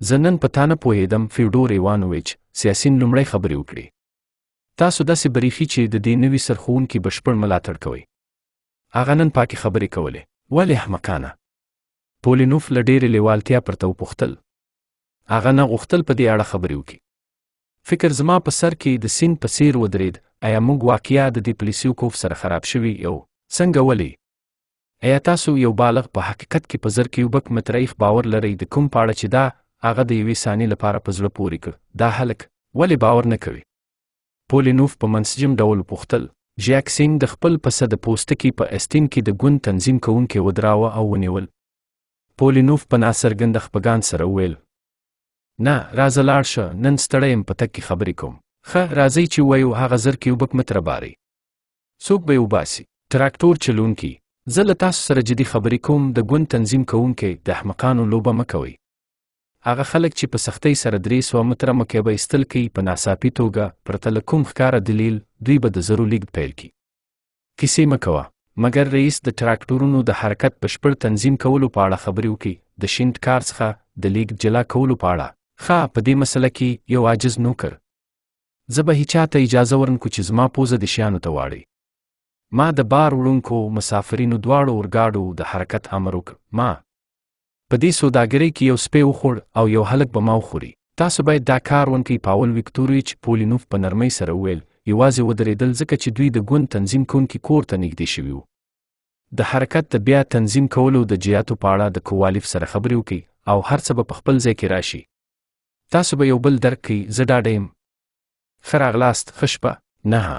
زه نن په تا نه پوهېدم فیوډور ایوانوویچ سیاسین لومړی خبرې وکړې تاسو داسې بریښي چې د دې نوي سرښوونکي بشپړ ملاتړ کوئ هغه نن پاکې خبرې کولې ولې احمقانه پولینوف له ډېرې لیوالتیا پرته وپوښتل هغه نه غوښتل په دې اړه خبرې وکړي فکر زما په سر کې د سین په څیر ودرېد ایا موږ واقعیا د دې پلیسیوکوف سره خراب شوي یو څنګه ولې ایا تاسو یو بالغ په حقیقت کې په زر کې یو بک متریخ باور لرئ د کوم پاړه چې دا هغه د یوې ثانیې لپاره په زړه پورې کړ دا هلک ولې باور نه کوي پولینوف په منسجم ډول پوښتل جیک سینګ د خپل پسه د پوستکي په استین کې د ګوند تنظیم کوونکي ودراوه او ونیول پولینوف په ناڅرګند خپګان سره وویل نه راځه لاړ شه نن ستړی یم په تک کې خبرې کوم ښه راځئ چې وایو هغه زر کیوبک متره باري څوک به یې وباسي تراکتور چلونکي زه له تاسو سره جدي خبرې کوم د ګوند تنظیم کوونکي د احمقانو لوبه مه کوئ هغه خلک چې په سختۍ سره درې سوه متره مکعبه ایستل کوي په ناڅاپي توګه پرته له کوم ښکاره دلیل دوی به د زرو لیږد پیل کړي کیسې مه کوه مګر رئیس د تراکټورونو د حرکت بشپړ تنظیم کولو په اړه خبرې وکړي د شیند کار څخه د لیږد جلا کولو په اړه ښه په دې مسله کې یو عاجز نوکر زه به هیچا ته اجازه ورنکو چې زما پوزه د شیانو ته واړي ما د بار وړونکو مسافرینو دواړو اورګاډو د حرکت امر وکړ ما په دې سوداګرۍ کې یو سپی وخوړ او یو هلک به ما وخوري تاسو باید دا کار ونکړئ پاول ویکتوریچ پولینوف په نرمۍ سره وویل یوازې ودرېدل ځکه چې دوی د ګوند تنظیم کوونکي کور ته نږدې شوي وو د حرکت د بیا تنظیم کولو د جیاتو په اړه د کوالف سره خبرې وکړئ او هر څه به په خپل ځای کې راشي تاسو به یو بل درک کړئ زه ډاډه یم ښه راغلاست ښه شپه نهه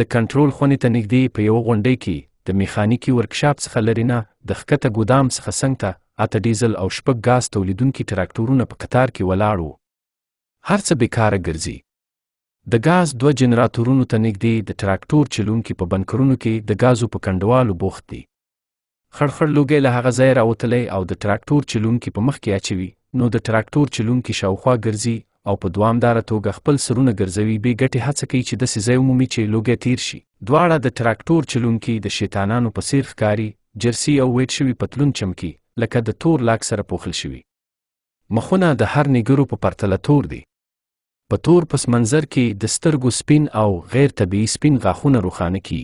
د کنټرول خونې ته نږدې په یوه غونډۍ کې د میخانیکي ورکشاپ څخه لري نه د ښکته ګودام څخه څنګ ته اته ډیزل او شپږ ګاز تولیدونکي تراکتورونه په قطار کې ولاړ وو هر څه بیکاره ګرځي د ګاز دوه جنراتورونو ته نږدې د تراکتور چلونکي په بنکرونو کې د ګازو په کنډوالو بوخت دي خړخړ لوګی له هغه ځای راوتلی او د تراکتور چلونکي په مخ کې اچوي نو د تراکتور چلونکي شاوخوا ګرځي او په دوامداره توګه خپل سرونه ګرځوي به ګټه هڅه کوي چې د سيزي عمومي چې لوګي تیر شي دواړه د تراکتور چلونکي د شیطانانو په سیر ښکاری جرسی او ویټ شوی پتلون چمکی لکه د تور لاک سره پوخل شوی مخونه د هر نګرو په پرتله تور دي په تور پس منظر کې د سترګو سپین او غیر طبيعي سپین غاښونه روخانه کی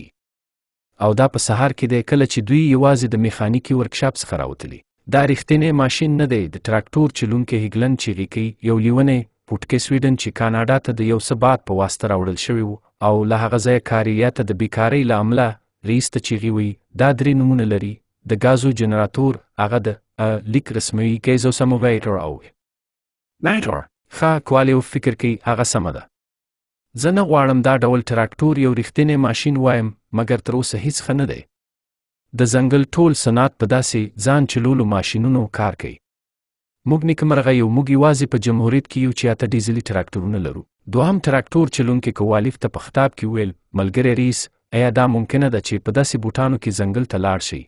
او دا په سهار کې د کله چې دوی یوازې د میخانیکی ورکشاپ څخه راوتلي دا رښتینی ماشین نه دی د تراکتور چلونکي هیګلن چیغې کوي یو لیونی پټکی سویډن چې کاناډا ته د یو څه باد په واسطه راوړل شوی وو او له هغه ځایه کاریه ته د بیکارۍ له امله رئیس ته چیغې وي دا درې نومونه لري د ګازو جنراتور هغه د لیک رسمي ګیزو سموویټر او نایټر ښه کوالیو فکر کوي هغه سمه ده زه نه غواړم دا ډول تراکتور یو رښتینی ماشین وایم مګر تر اوسه هیڅ ښه نه دی د ځنګل ټول صنعت په داسې ځان چلولو ماشینونو کار کوي موږ نیکمرغه یو موږ یوازې په جمهوریت کې یو چې اته ډیزلي تراکتورونه لرو دوهم تراکتور چلونکي کوالف ته په خطاب کې ویل ملګری رئیس ایا دا ممکنه ده چې په داسې بوټانو کې ځنګل ته لاړ شي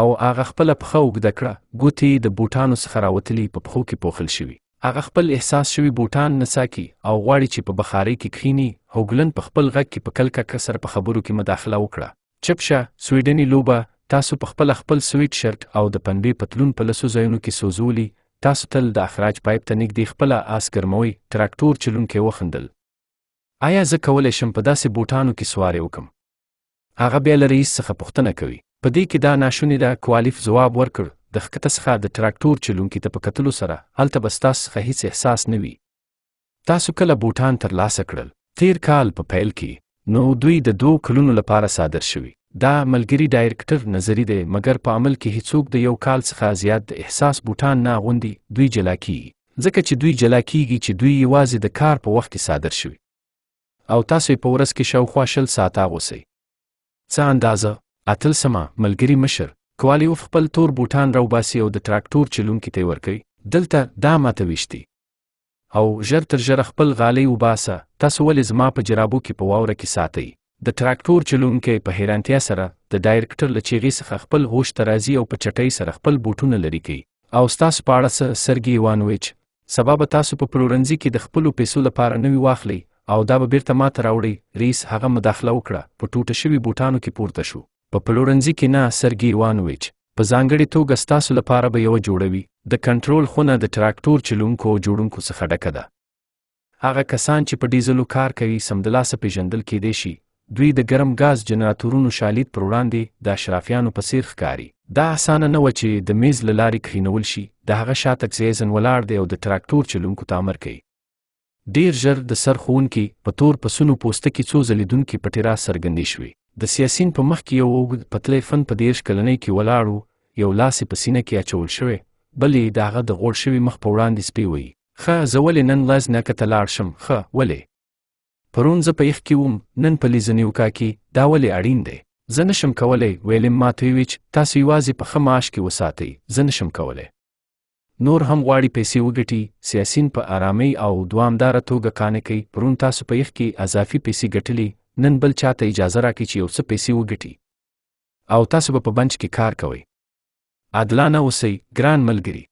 او هغه خپل پخو وګد کړه ګوتې د بوټانو څخه راوتلي په پخو کې پوخل شوی هغه خپل احساس شوی بوټان نساکي او غواړي چې په بخاري کې کښینی هوګلن په خپل غږ کې په کلکه کسر په خبرو کې مداخله وکړه چپشه سویډنی لوبه تاسو په خپل خپل سویټ شرټ او د پنبې پتلون په لسو ځایونو کې سوزولي تاسو تل د اخراج پایپ ته نږدې خپل آس ګرموي تراکتور چلونکي وخندل آیا زه کولی شم په داسې بوټانو کې سواری وکم هغه بیا له رئیس څخه پوښتنه کوي په دې کې دا ناشونې ده کوالیف ځواب ورکړ د ښکته څخه د تراکتور چلونکي ته په کتلو سره هلته به ستاسو څخه هیڅ احساس نه وي تاسو کله بوټان ترلاسه کړل تیر کال په پیل کې نو دوی د دوو کلونو لپاره صادر شوي دا ملګری ډایرکټر نظری دی مګر په عمل کې هیڅوک د یو کال څخه زیات د احساس بوټان نه غوندي دوی جلا کیږي ځکه چې دوی جلا کیږي چې دوی یوازې د کار په وخت کې صادر شوي او تاسو په ورځ کې شاوخوا شل ساعته غوسی څه اندازه اتل سما ملګری مشر کوالی او خپل تور بوټان راوباسي او د تراکتور چلونکي ته ورکي دلته دا ماته ویشتي او ژر تر ژره خپل غالۍ وباسه تاسو ولې زما په جرابو کې په واوره کې ساتئ د تراکتور چلونکي په حیرانتیا سره د ډایرکټر له چیغې څخه خپل هوش ته راځي او په چټۍ سره خپل بوټونه لرې کوي او ستاسو په اړه څه سرګي ایوانویچ سبا به تاسو په پلورنځي کې د خپلو پیسو لپاره نوي واخلي او دا به بیرته ما ته راوړي ریس هغه مداخله وکړه په ټوټه شوي بوټانو کې پورته شو په پلورنځي کې نه سرګي ایوانویچ په ځانګړي توګه ستاسو لپاره به یو جوړوي د کنټرول خونه د تراکتور چلونکو او جوړونکو څخه ډکه ده هغه کسان چې په ډیزلو کار کوي سمدلاسه پیژندل کېدای شي دوی د ګرم ګاز جنراتورونو شالید پر وړاندې د اشرافیانو په څیر ښکاري دا اسانه نه و چې د میز له لارې کښینول شي د هغه شاته ځیزن ولاړ دی او د تراکتور چلونکو ته امر کوي ډیر ژر د سر خونکي په تور پسونو پوستکي څو ځلیدونکي پټیرا څرګندې شوې د سیاسین په مخ کې یو اوږد پتلی فن په دیرش کلنۍ کې ولاړ یو لاسې په سینه کې اچول شوی بلې د هغه د غوړ شوي مخ په وړاندې سپی وي ښه زه ولې نن لاس نه کته لاړ شم ښه ولې پرون زه په یخ کې وم نن په لیزنیوکا کې دا ولې اړین دی زه نشم کولی ویلیم ماتویچ تاسو یوازې په ښه معاش کې وساتئ زه نشم کولی نور هم غواړي پیسې وګټي سیاسین په آرامۍ او دوامداره توګه کانه کوي پرون تاسو په یخ کې اضافي پیسې ګټلې نن بل چاته اجازه راکړي چې یو څه پیسې وګټي او تاسو به په بنچ کې کار کوئ عادلانه اوسئ ګران ملګری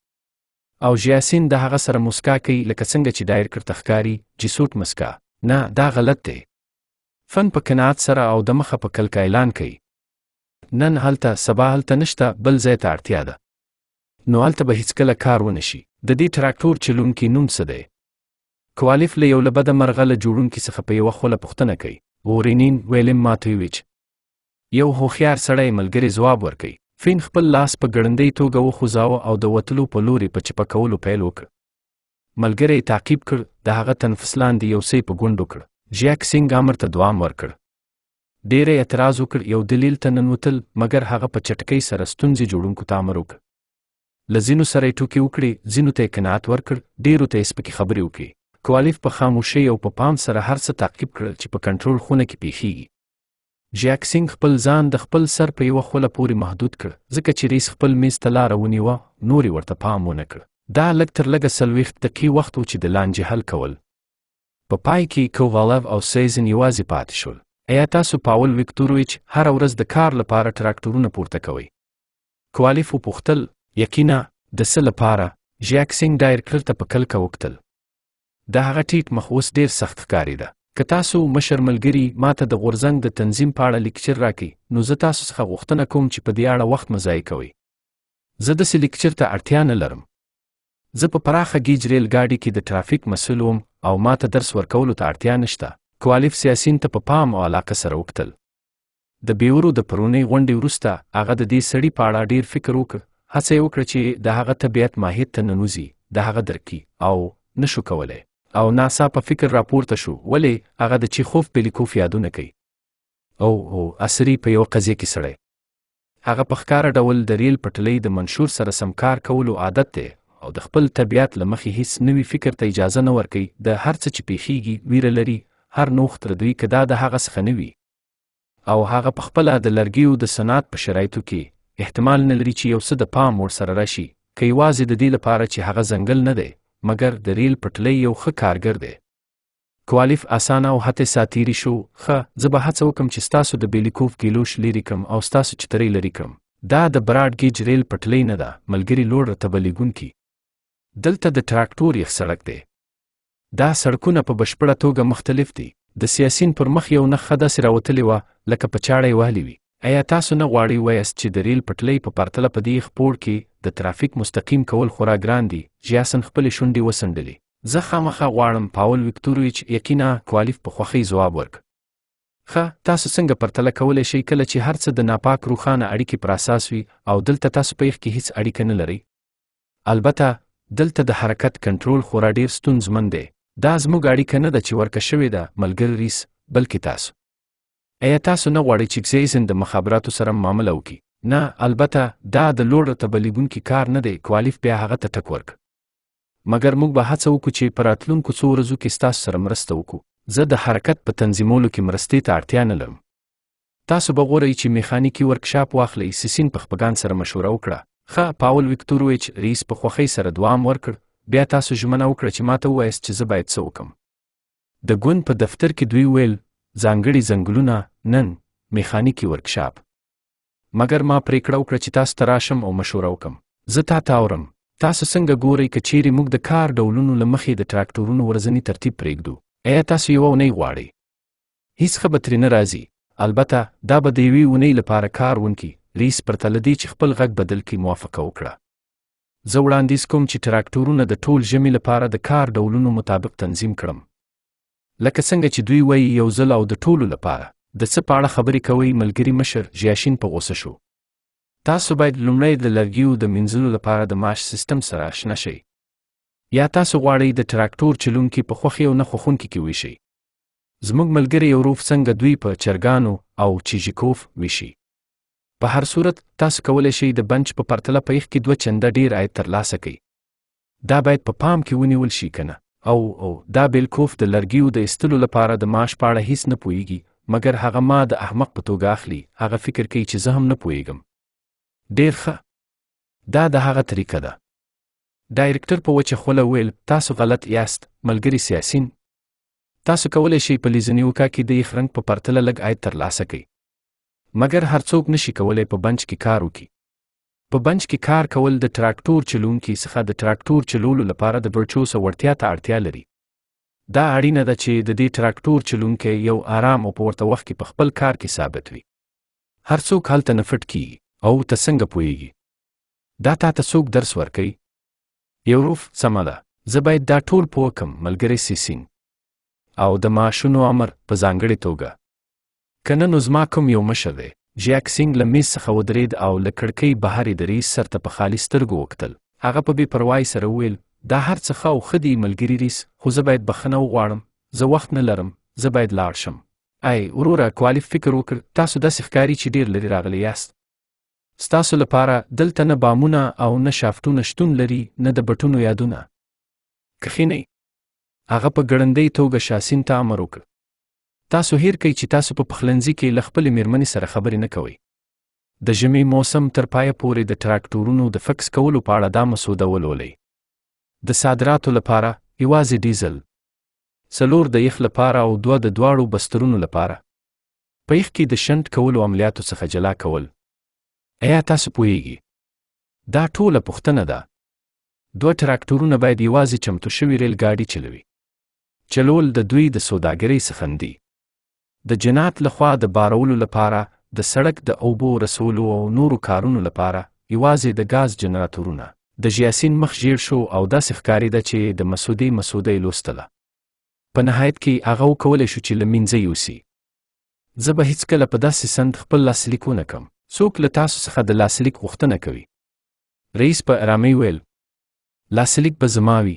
او جیاسین د هغه سره مسکا کوي لکه څنګه چې دایر کرتخکاری جسوت مسکا نه دا غلط دی فن په قناعت سره او د مخه په کلک اعلان کوي نن هلته سبا هلته نشته بل ځای ته اړتیا ده نو هلته به هیڅکله کار ونه شي د دې تراکتور چلونکي نوم څه دی کوالیف له یو له بده مرغه له جوړونکي څخه په یوه خوله پوښتنه کوي وورینین ویلم ماتویچ یو هوښیار سړی ملګری ځواب ورکوي فین خپل لاس په ګړندۍ توګه وخوځاوه او د وتلو په لوري په چپه کولو پیل وکړ ملګری تعقیب کړ د هغه تنفس لاندې یو سی په ګوندو کړ ژیک سنگ امر ته دوام ورکړ ډېر اعتراض وکړ یو دلیل ته ننوتل مګر هغه په چټکۍ سره ستونزې جوړونکو ته امر وکړ لزینو سره ټوکی وکړي زینو ته قناعت ورکړ ډیرو ته سپکی خبرې وکړي کوالیف په خاموشۍ او په پا پام سره هر څه تعقیب کړل چې په کنټرول خونه کې پیښیږي جیک سنگ خپل ځان د خپل سر په یو خوله پورې محدود کړ ځکه چې ریس خپل میز ته لاره ونیوه نورې ورته پام ونه کړ دا لږ تر لږه څلوېښت دقیقې وخت و چې د لانجې حل کول په پا پای کې کووالوف او سیزن یوازې پاتې شول ایا تاسو پاول ویکتورویچ هره ورځ د کار لپاره تراکټورونه پورته کوئ کوالیف وپوښتل یقینا د څه لپاره ژاک سینګ ډایرکټر ته په کلکه وکتل د هغه ټیټ مخ اوس ډېر سخت ښکارېده که تاسو مشر ملګري ماته د غورزنګ د تنظیم په اړه لیکچر راکړي نو زه تاسو څخه غوښتنه کوم چې په دې اړه وخت مه ضایع کوئ زه داسې لیکچر ته اړتیا نه لرم زه په پراخه گیج ریل ګاډي کې د ټرافیک مسول وم او ما ته درس ورکولو ته اړتیا نشته کوالیف سیاسین ته په پا پام او علاقه سره وکتل د بیورو د پرونی غونډې وروسته هغه د دې سړي په اړه ډیر فکر وکړ هڅه یې وکړه چې د هغه طبیعت ماهیت ته ننوځي د هغه درکي او نشو کولی او ناسا په فکر راپورته شو ولې هغه د چیخوف بلیکوف یادونه کوي او او اسری په یو قضیه کې سړی هغه په ښکاره ډول د ریل پټلۍ د منشور سره سمکار کولو عادت دی او د خپل طبیعت له مخې هیڅ نوی فکر ته اجازه نه ورکوي د هر څه چې پیښیږي ویره لري هر نوښت تر دوی که دا د هغه څخه نه وي او هغه په خپله د لرګیو د صنعت په شرایطو کې احتمال نه لري چې یو څه د پام ورسره راشي که یوازې د دې لپاره چې هغه ځنګل نه دی مګر د ریل پټلۍ یو ښه کارګر دی کوالیف اسانه او حتی ساتیری شو ښه زه به هڅه وکم چې ستاسو د بیلیکوف ګیلوش لري کم او ستاسو چترۍ لري کم دا د براډ ګیج ریل پټلۍ نه ده ملګري لوړ رتبه لیږونکي دلته د تراکتور یخ سړک دی دا سړکونه په بشپړه توګه مختلف دي د سیاسین پر مخ یو نښه داسې راوتلې وه لکه په چاړه یې وهلې وي ایا تاسو نه غواړئ وایاست چې د ریل پټلۍ په پرتله په دې خپور کې د ترافیک مستقیم کول خورا ګران دي جیاسن خپلې شونډې وسنډلې زه خامخا غواړم پاول ویکتورویچ یقینا کوالیف په خوښۍ ځواب ورک ښه تاسو څنګه پرتله کولی شئ کله چې هر څه د ناپاک روښانه اړیکې پر اساس وي او دلته تاسو په یخ کې هیڅ اړیکه نه لرئ البته دلته د حرکت کنټرول خورا ډیر ستونزمن دی دا زموږ اړیکه نه ده چې ورکه شوې ده ملګری ریس بلکې تاسو ایا تاسو نه غواړئ چې ګزیزن د مخابراتو سره معامله وکړي نه البته دا د لوړ تبلیغونکي کار نه دی کوالیف بیا هغه ته ټک ورک مګر موږ به هڅه وکړو چې په راتلونکو څو ورځو کې ستاسو سره مرسته وکړو زه د حرکت په تنظیمولو کې مرستې ته اړتیا نه لرم تاسو به غواړئ چې میخانیکي ورکشاپ واخلئ سیسین په خپګان سره مشوره وکړه ښه پاول ویکتورویچ رئیس په خوښۍ سره دوام ورکړ بیا تاسو ژمنه وکړه چې ماته ووایاست چې زه باید څه وکم د ګوند په دفتر کې دوی ویل ځانګړي ځنګلونه نن میخانیکي ورکشاپ مګر ما پریکړه وکړه چې تاسو ته راشم او مشوره وکم زه تا ته اورم تاسو څنګه ګورئ که چیرې موږ د کار ډولونو له مخې د تراکټورونو ورځنی ترتیب پریږدو ایا تاسو یوه اونۍ غواړئ هیڅ ښه به ترې نه راځي البته دا به د یوې اونۍ لپاره کار ونکړي ریس پرته لدی چې خپل غږ بدل کړي موافقه وکړه زه وړاندیز کوم چې تراکتورونه د ټول ژمي لپاره د کار ډولونو مطابق تنظیم کړم لکه څنګه چې دوی وایي یو ځل او د ټولو لپاره د څه په اړه خبرې کوي ملګری مشر ژیاشین په غوسه شو تاسو باید لومړی د لرګیو د منځلو لپاره د ماش سیستم سره آشنا شئ یا تاسو غواړئ د تراکتور چلونکي په خوخي او نه خوخونکي کې ویشي زموږ ملګری یوروف څنګه دوی په چرګانو او چیژیکوف ویشي په هر صورت تاسو کولای شئ د بنچ په پرتله په یخ کې دوه چنده ډیر عاید ترلاسه کړئ دا باید په پا پام کې ونیول شي کنه او او دا بیلکوف د لرګیو د استلو لپاره د معاش پاړه هیڅ نه پويږي مګر هغه ما د احمق په توګه اخلي هغه فکر کوي چې زه هم نه پويږم ډیر ښه دا د هغه طریقه ده ډایرکټر په وچه خوله ویل تاسو غلط یاست ملګری سیاسین تاسو کولای شئ په لیزنیوکا کې د یخ رنګ په پرتله لږ عاید ترلاسه کړئ مګر هر څوک نشي کولای په بنچ کې کار وکړي په بنچ کې کار کول د تراکتور چلونکي څخه د تراکتور چلولو لپاره د برچو سوړتیا ته اړتیا لري دا اړینه ده چې د دې تراکتور چلونکي یو آرام او په ورته وخت کې په خپل کار کې ثابت وي هر څوک هلته نه فټ کیږي او ته څنګه پوهیږي دا تا ته څوک درس ورکوي یو روف سمه ده زه باید دا ټول پوه کم ملګری سیسین او د ماشونو امر په ځانګړې توګه کنه نو زما کوم یو مشه دی جیک سینګ له میز څخه ودرید او له کړکۍ بهر د ریس سر ته په خالي سترګو وکتل هغه په بې پروایۍ سره وویل دا هر څه ښه او ښه دي ملګري ریس خو زه باید بخښنه وغواړم زه وخت نه لرم زه باید لاړ شم ای وروره کوالیف فکر وکړ تاسو داسې ښکاري چې ډیر لري راغلی یاست ستاسو لپاره دلته نه بامونه او نه شافتونه شتون لري نه د بټونو یادونه کښینئ هغه په ګړندۍ توګه شاسین ته امر وکړ تاسو هیر کوئ چې تاسو په پخلنځي کې له خپلې میرمنې سره خبرې نه کوئ. د ژمي موسم تر پایه پورې د تراکټورونو د فکس کولو په اړه دا مسوده ولولئ. د صادراتو لپاره یوازې ډیزل څلور د یخ لپاره او دوه د دواړو بسترونو لپاره په یخ کې د شنټ کولو عملیاتو څخه جلا کول ایا تاسو پوهیږئ دا ټوله پوښتنه ده دوه تراکټورونه باید یوازې چمتو شوي ریل ګاډي چلوي چلول د دوی د سوداګرۍ څخه دی د جنات لخوا د بارولو لپاره د سړک د اوبو رسولو او نورو کارونو لپاره یوازې د غاز جنراتورونه د جیاسین مخ ژیر شو او داسې ښکارېده چې د مسودې مسودې لوستله په نهایت کې هغه وکولی شو چې له منځه یوسي زه به هیڅکله په داسې سند خپل لاسلیک ونه کم څوک له تاسو څخه د لاسلیک غوښتنه کوي رئیس په ارامۍ ویل لاسلیک به زما وي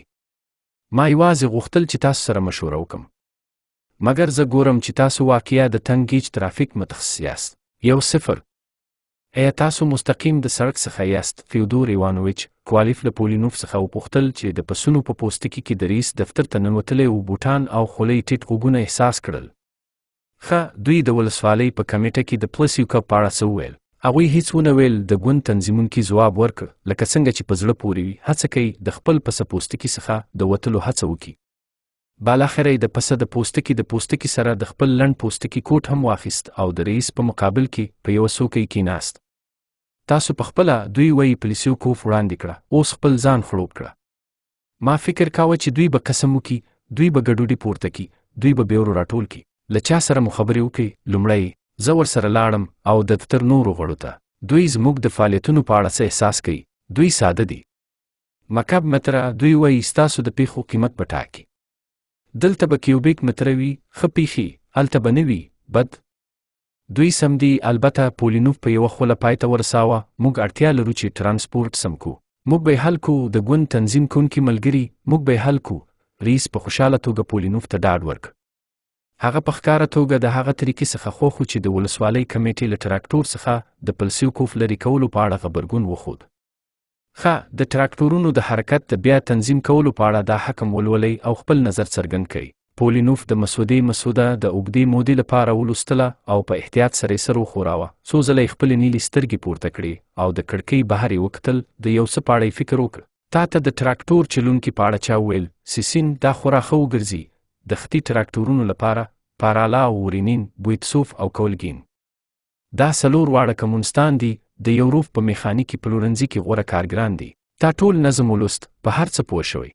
ما یوازې غوښتل چې تاسو سره مشوره وکم مګر زه ګورم چې تاسو واقعیا د تنګ گیج ترافیک متخصص یاست یو صفر ایا تاسو مستقیم د سړک څخه یاست فیودور ایوانوویچ کوالیف له پولینوف څخه وپوښتل چې د پسونو په پوستکي کې د رئیس دفتر ته ننوتلی و بوټان او خولۍ ټیټ غوږونه احساس کړل ښه دوی د ولسوالۍ په کمیټه کې د پلسیوکا په اړه څه وویل هغوی هیڅ ونه ویل د ګوند تنظیمونکي ځواب ورکړ لکه څنګه چې په زړه پورې وي هڅه کوي د خپل پسه پوستکي څخه د وتلو هڅه وکړي بالاخره د پسه د پوستکی د پوستکی سره د خپل لند پوستکی کوټ هم واخیست او د رئیس په مقابل کې په یو څوکۍ کېناست تاسو په خپل دوی وی پلیسو کوف وړاندې کړه اوس خپل ځان خړوب کړه ما فکر کاوه چې دوی به قسم وکي دوی به ګډوډي پورته کی دوی به بیور راټول کی له چا سره مخبري وکي لومړی زه ور سره لاړم او د دفتر نورو غړو ته دوی زموږ د فعالیتونو په اړه څه احساس کوي دوی ساده دي مکب متره دوی وایي ستاسو د پیښو قیمت بټاکي دلته به کیوبیک متروي خپیخي الته بنوي بد دوی سم دی البته پولینوف په یو خوله پایته ورساوه موږ اړتیا لرو چې ترانسپورت سم کو موږ به حل کو د ګوند تنظیم کونکي ملګری موږ به حل کو ریس په خوشاله توګه پولینوف ته ډاډ ورک هغه په ښکاره توګه د هغه طریقې څخه خوښ و چې د ولسوالۍ کمیټې له تراکتور څخه د پلسیوکوف لرې کولو په اړه غبرګون وښود ښه د تراکتورونو د حرکت د بیا تنظیم کولو په اړه دا حکم ولولئ او خپل نظر څرګند کړئ پولینوف د مسودې مسوده د اوږدې مودې لپاره ولوستله او په احتیاط سره یې سر وښوراوه څو ځله یې خپلې نیلې سترګې پورته کړې او د کړکۍ بهر یې وکتل د یو څه په اړه فکر وکړ تا ته د تراکتور چلونکي په اړه چا وویل سیسین دا خورا ښه وګرځي د ختي تراکتورونو لپاره پارالا او ورینین بویتسوف او کولګین دا څلور واړه کمونستان دي د یوروپ په میخانیکي پلورنځي کې غوره کارګران دي تا ټول نظم ولست په هر څه پوه شوی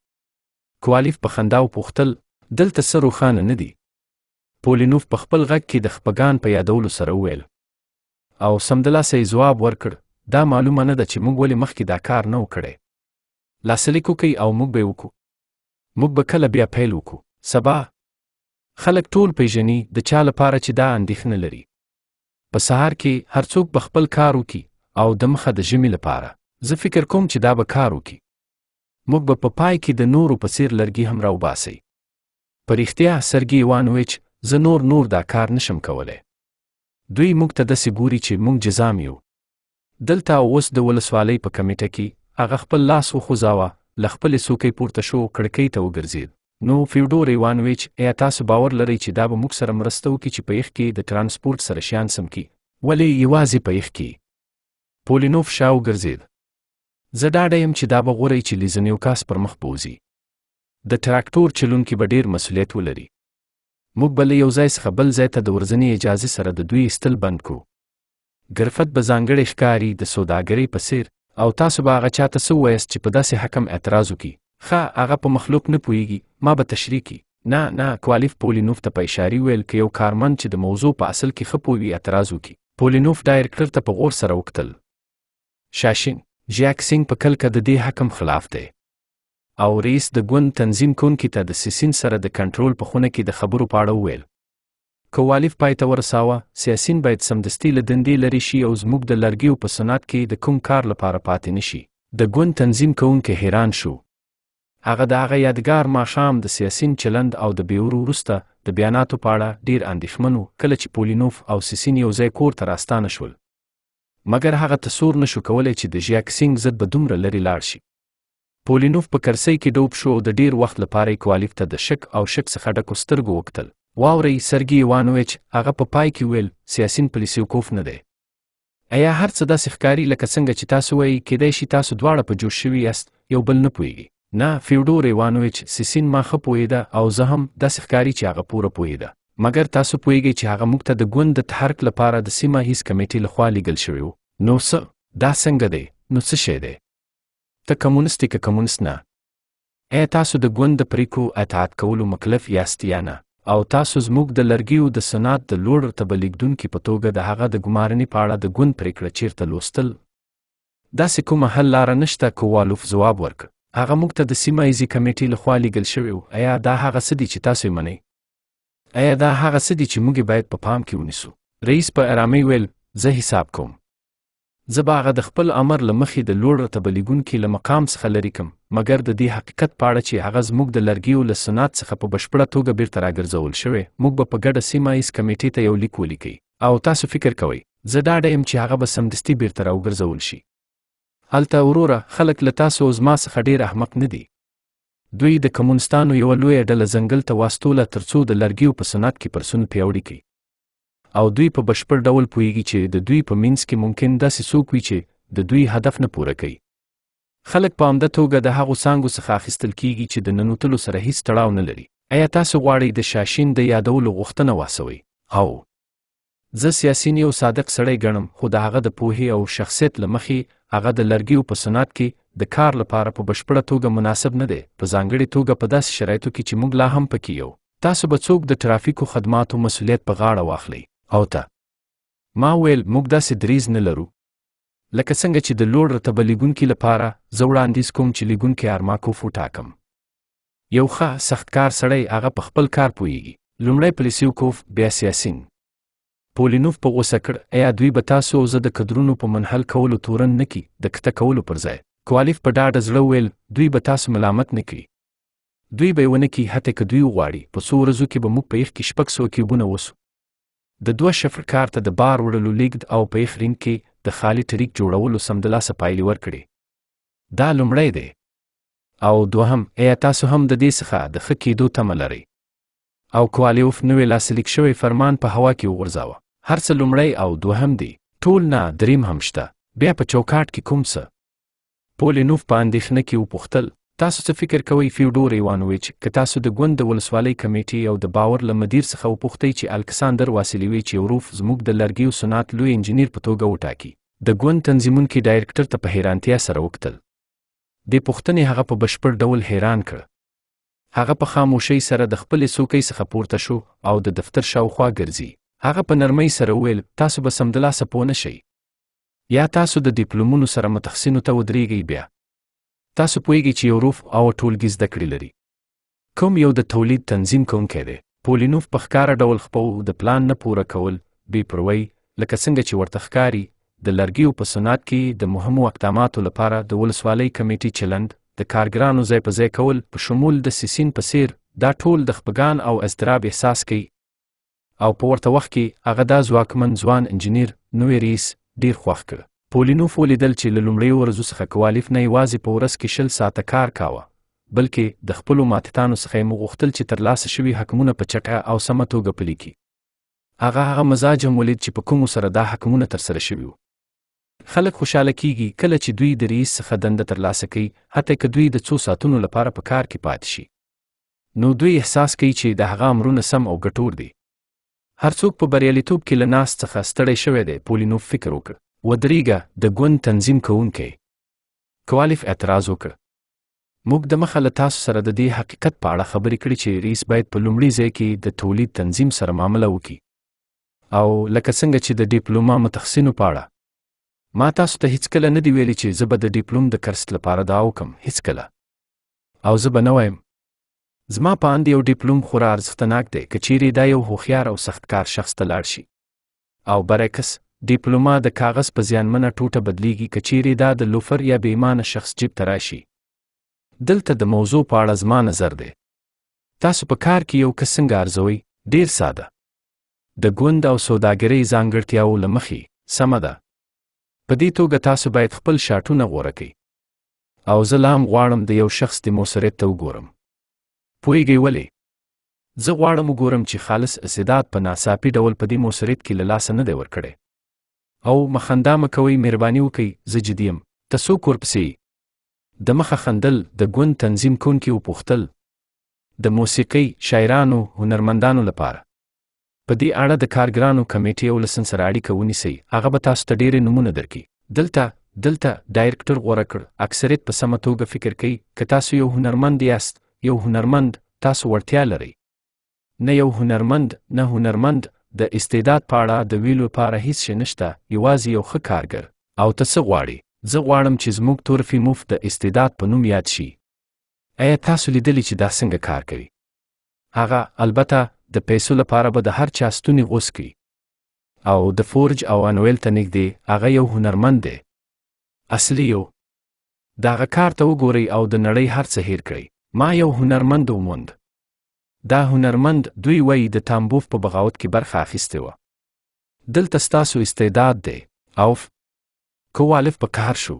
کوالیف په خندا وپوښتل دلته څه روښانه نه دي پولینوف په خپل غږ کې د خپګان په یادولو سره وویل او سمدلاسه یې ځواب ورکړ دا معلومه نه ده چې موږ ولې مخکې دا کار نه وکړی لاسلیک وکئ او موږ به وکړو موږ به کله بیا پیل وکړو سبا خلک ټول پیژني د چا لپاره چې دا اندېښنه لري په سهار کې هر څوک به خپل کار وکړي او د مخه د ژمي لپاره زه فکر کوم چې دا به کار وکړي موږ به په پا پای کې د نورو په څیر لرګي هم راوباسي په رښتیا سرګي ایوانویچ زه نور نور دا کار نشم کولی دوی موږ ته داسې ګوري چې موږ جزام یو دلته اوس د ولسوالۍ په کمیټه کې هغه خپل لاس وخوځاوه له خپلې څوکۍ پورته شو کړکۍ ته وګرځید نو فیوډور ایوانویچ ایا تاسو باور لرئ چې دا به موږ سره مرسته وکړي چې په یخ کې د ترانسپورت سره شیان سم کړي ولې یوازې په یخ کې پولینوف شاو ګرځید زه ډاډه یم چې دا به غوره چې لیزنیوکاس پر مخ بوزي د تراکتور چلونکي به ډیر مسولیت ولري موږ بل یو ځای څخه بل ځای ته د ورځنۍ اجازه سره د دوی استل بند کو ګرفت به ځانګړې ښکاری د سوداګرۍ په څیر او تاسو به هغه چاته څه ووایاست چې په داسې حکم اعتراض وکړي خا هغه په مخلوق نه پويږي ما به تشریح کی نه نه کوالیف پولینوف ته په اشاره ویل کې یو کارمن چې د موضوع په اصل کې خپوي اعتراض وکي پولینوف ډایرکټر ته په غور سره وکتل شاشین جیک سنگ په کلکه د دې حکم خلاف دی او رئیس د ګوند تنظیم کونکي ته د سیسین سره د کنټرول په خونه کې د خبرو په اړه وویل کوالیف پای ته ورساوه سیاسین باید سمدستي له دندې لرې شي او زموږ د لرګیو په صنعت کې د کوم کار لپاره پاتې نشي د ګوند تنظیم کونکي حیران شو هغه د هغه یادګار ماښام د سیاسین چلند او د بیور وروسته د بیاناتو په اړه ډیر اندیښمن کله چې پولینوف او سیسین یو ځای کور ته راستانه شول مګر هغه تصور نشو کولای چې د ژیاک سینګ ضد به دومره لرې لاړ شي پولینوف په کرسۍ کې ډوب شو او د ډیر وخت لپاره کوالیف ته د شک او شک څخه ډکو سترګو وکتل واوري سرګي ایوانوویچ هغه په پا پای کې ویل سیاسین پلیسیوکوف نه دی ایا هر څه داسې ښکاري لکه څنګه چې تاسو وایي کېدای شي تاسو دواړه په جوش شوي یاست یو بل نه پوهیږي نه فیوډور ایوانوویچ سیسین ما ښه پوهیده او زه هم داسې ښکاري چې هغه پوره پوهیده مګر تاسو پوهیږئ چې هغه موږ ته د ګوند د تحرک لپاره د سیمه ایز کمیټې لخوا لیږل شوی و نو څه دا څنګه دی نو څه شی دی ته کمونست که کمونست نه ایا تاسو د ګوند د پریکړو اطاعت کولو مکلف یاست یا نه او تاسو زموږ د لرګیو د صنعت د لوړ رتبه لیږدونکي په توګه د هغه د ګمارنې په اړه د ګوند پریکړه چیرته لوستل داسې کومه حل لاره نشته که والوف ځواب ورکړ هغه موږ ته د سیمه ایزې کمیټې لخوا لیږل شوی و ایا دا هغه څه دي چې تاسو یې منئ ایا دا هغه څه دي چې موږ باید په پا پام کې ونیسو رئیس په ارامۍ ویل زه حساب کوم زه به هغه د خپل امر له مخې د لوړ رتبه لیږونکي له مقام څخه لرې کړم مګر د دې حقیقت په اړه چې هغه زموږ د لرګیو له صنعت څخه په بشپړه توګه بیرته راګرځول شوی موږ به په ګډه سیمه ایز کمیټې ته یو لیک ولیکئ او تاسو فکر کوئ زه ډاډه یم چې هغه به سمدستي بیرته راوګرځول شي هلته وروره خلک له تاسو زما څخه ډیر احمق نه دي دوی د کمونستانو یوه لویه ډله ځنګل ته واستوله ترڅو د لرګیو په صنعت کې پرسون پیاوړي کړي او دوی په بشپړ ډول پوهیږي چې د دوی په منځ کې ممکن داسې څوک وي چې د دوی هدف نه پوره کوي خلک په همده توګه د هغو څانګو څخه اخیستل کیږي چې د ننوتلو سره هیڅ تړاو نه لري آیا تاسو غواړئ د شاشین د یادولو غوښتنه واسوئ او زه سیاسین یو صادق سړی ګڼم خو د هغه د پوهې او شخصیت له مخې هغه د لرګیو په صنعت کې د کار لپاره په بشپړه توګه مناسب نه دی په ځانګړې توګه په داسې شرایطو کې چې موږ لا هم پکې یو تاسو به څوک د ترافیکو خدماتو مسولیت په غاړه واخلي او ته ما ویل موږ داسې دریز نه لرو لکه څنګه چې د لوړ رتبه لیګونکي لپاره زه وړاندیز کوم چې لیګونکي ارماکوف وټاکم یو ښه سختکار سړی هغه په خپل کار پوهیږي لومړی پلیسیوکوف بیا سیاسین پولینوف په اوسه کړ ایا دوی به تاسو زه د قدرونو په منحل کولو تورن نکي د کته کولو پر ځای کوالیف په ډاډه زړه ویل دوی به تاسو ملامت نکي دوی به ونه کی هته که دوی غواړي په څو ورځو کې به موږ په یخ کې شپږ سو کیوبونه وسو د دوه شفر کار ته د بار وړلو لیږد او په یخ رینګ کې د خالي ټریک جوړولو سمدلاسه پایلې ورکړې دا لومړی دی او دوهم ایا تاسو هم د دې څخه د ښه کېدو تمه لرئ او کوالیوف نوې لاسلیک شوی فرمان په هوا کې وغورځاوه هر څه لومړی او دوهم دی ټول نه دریم هم شته بیا په چوکاټ کې کوم څه پولینوف په اندېښنه کې وپوښتل تاسو څه فکر کوئ فیوډور ایوانویچ که تاسو د ګوند د ولسوالۍ کمیټې او د باور له مدیر څخه وپوښتئ چې الکساندر واسیلیویچ یوروف زموږ د لرګیو صنعت لوی انجنیر په توګه وټاکي د ګوند تنظیمونکي ډایرکټر ته په حیرانتیا سره وکتل د پوښتنې هغه په بشپړ ډول حیران کړ هغه په خاموشۍ سره د خپلې څوکۍ څخه پورته شو او د دفتر شاوخوا ګرځي هغه په نرمۍ سره وویل تاسو به سمدلاسه پوه نه شئ یا تاسو د ډیپلومونو سره متخصصینو ته ودرېږئ بیا تاسو پوهیږئ چې یو روف او ټولګي زده کړې لري کوم یو د تولید تنظیم کوونکی دی پولینوف په ښکاره ډول خپل د پلان نه پوره کول بې پروی لکه څنګه چې ورته ښکاري د لرګیو په صنعت کې د مهمو اقداماتو لپاره د ولسوالۍ کمیټې چلند د کارګرانو ځای په ځای کول په شمول د سیسین په څیر دا ټول د خپګان او اضطراب احساس کوي او په ورته وخت کې هغه دا ځواکمن ځوان انجنیر نوې رئیس ډیر خوښ کړ پولینوف ولیدل چې له لومړۍ ورځو څخه کوالیف نه یوازې په ورځ کې شل ساعته کار کاوه بلکې د خپلو ماتتانو څخه یې غوښتل چې ترلاسه شوي حکمونه په چټه او سمه توګه پلي کړي هغه هغه مزاج هم ولید چې په کومو سره دا حکمونه ترسره شوي وو خلک خوشاله کیږي کله چې دوی د رئیس څخه دنده ترلاسه کوي حتی که دوی د څو ساعتونو لپاره په کار کې پاتې شي نو دوی احساس کوي چې د هغه امرونه سم او ګټور دي هر څوک په بریالیتوب کې له ناس څخه ستړی شوی دی پولینوف فکر وکړ ودریګه د ګوند تنظیم کوونکی کوالیف اعتراض وکړ موږ د مخه له تاسو سره د دې حقیقت په اړه خبرې کړې چې رئیس باید په لومړي ځای کې د تولید تنظیم سره معامله وکړي او لکه څنګه چې د ډیپلوما متخصصینو په اړه ما تاسو ته هیڅکله نه دی ویلي چې زه به د ډیپلوم د کرست لپاره دا وکم هیڅکله او زه به نه وایم زما په اند یو ډیپلوم خورا ارزښتناک دی که چیرې دا یو هوښیار او سختکار شخص ته لاړ شي او برعکس ډیپلوما د کاغذ په زیانمنه ټوټه بدلیږي که چیرې دا د لوفر یا بې ایمانه شخص جیب ته راشي دلته د موضوع په اړه زما نظر دی تاسو په کار کې یو کس څنګه ارزوئ ډیر ساده د ګوند او سوداګرۍ ځانګړتیاو له مخې سمه ده په دې توګه تاسو باید خپل شاټونه غوره کړئ او زه لا هم غواړم د یو شخص د موثریت ته وګورم پوهیږئ ولې زه غواړم وګورم چې خالص استعداد په ناڅاپي ډول په دې موثریت کې له لاسه نه دی ورکړی او مخندا مه کوئ مهرباني وکئ زه جدي یم ته څوک ورپسې د مخه خندل د ګوند تنظیم کونکي وپوښتل د موسیقۍ شاعرانو هنرمندانو لپاره په دې اړه د کارګرانو کمیټې ولسن سره اړیکه ونیسئ هغه به تاسو ته ډېرې نمونه درکړي دلته دلته ډایرکټر غوره کړ اکثریت په سمه توګه فکر کوي که تاسو یو هنرمند یاست یو هنرمند تاسو ورتیا لري نه یو هنرمند نه هنرمند د استعداد په اړه د ویلو لپاره هیڅ شی نشته یوازې یو ښه کارګر او ته څه غواړې زه غواړم چې زموږ تور فیموف د استعداد په نوم یاد شي ایا تاسو لیدلی چې دا څنګه کار کوي هغه البته د پیسو لپاره به د هر چا ستونی غوس کوي او د فورج او انویل ته نږدې هغه یو هنرمند دی اصلي یو دغه کار ته وګورئ او د نړۍ هر څه هیر کړئ ما یو هنرمند وموند دا هنرمند دوی وایي د تامبوف په بغاوت کې برخه اخیستې وه دلته ستاسو استعداد دی اوف کوالف په کار شو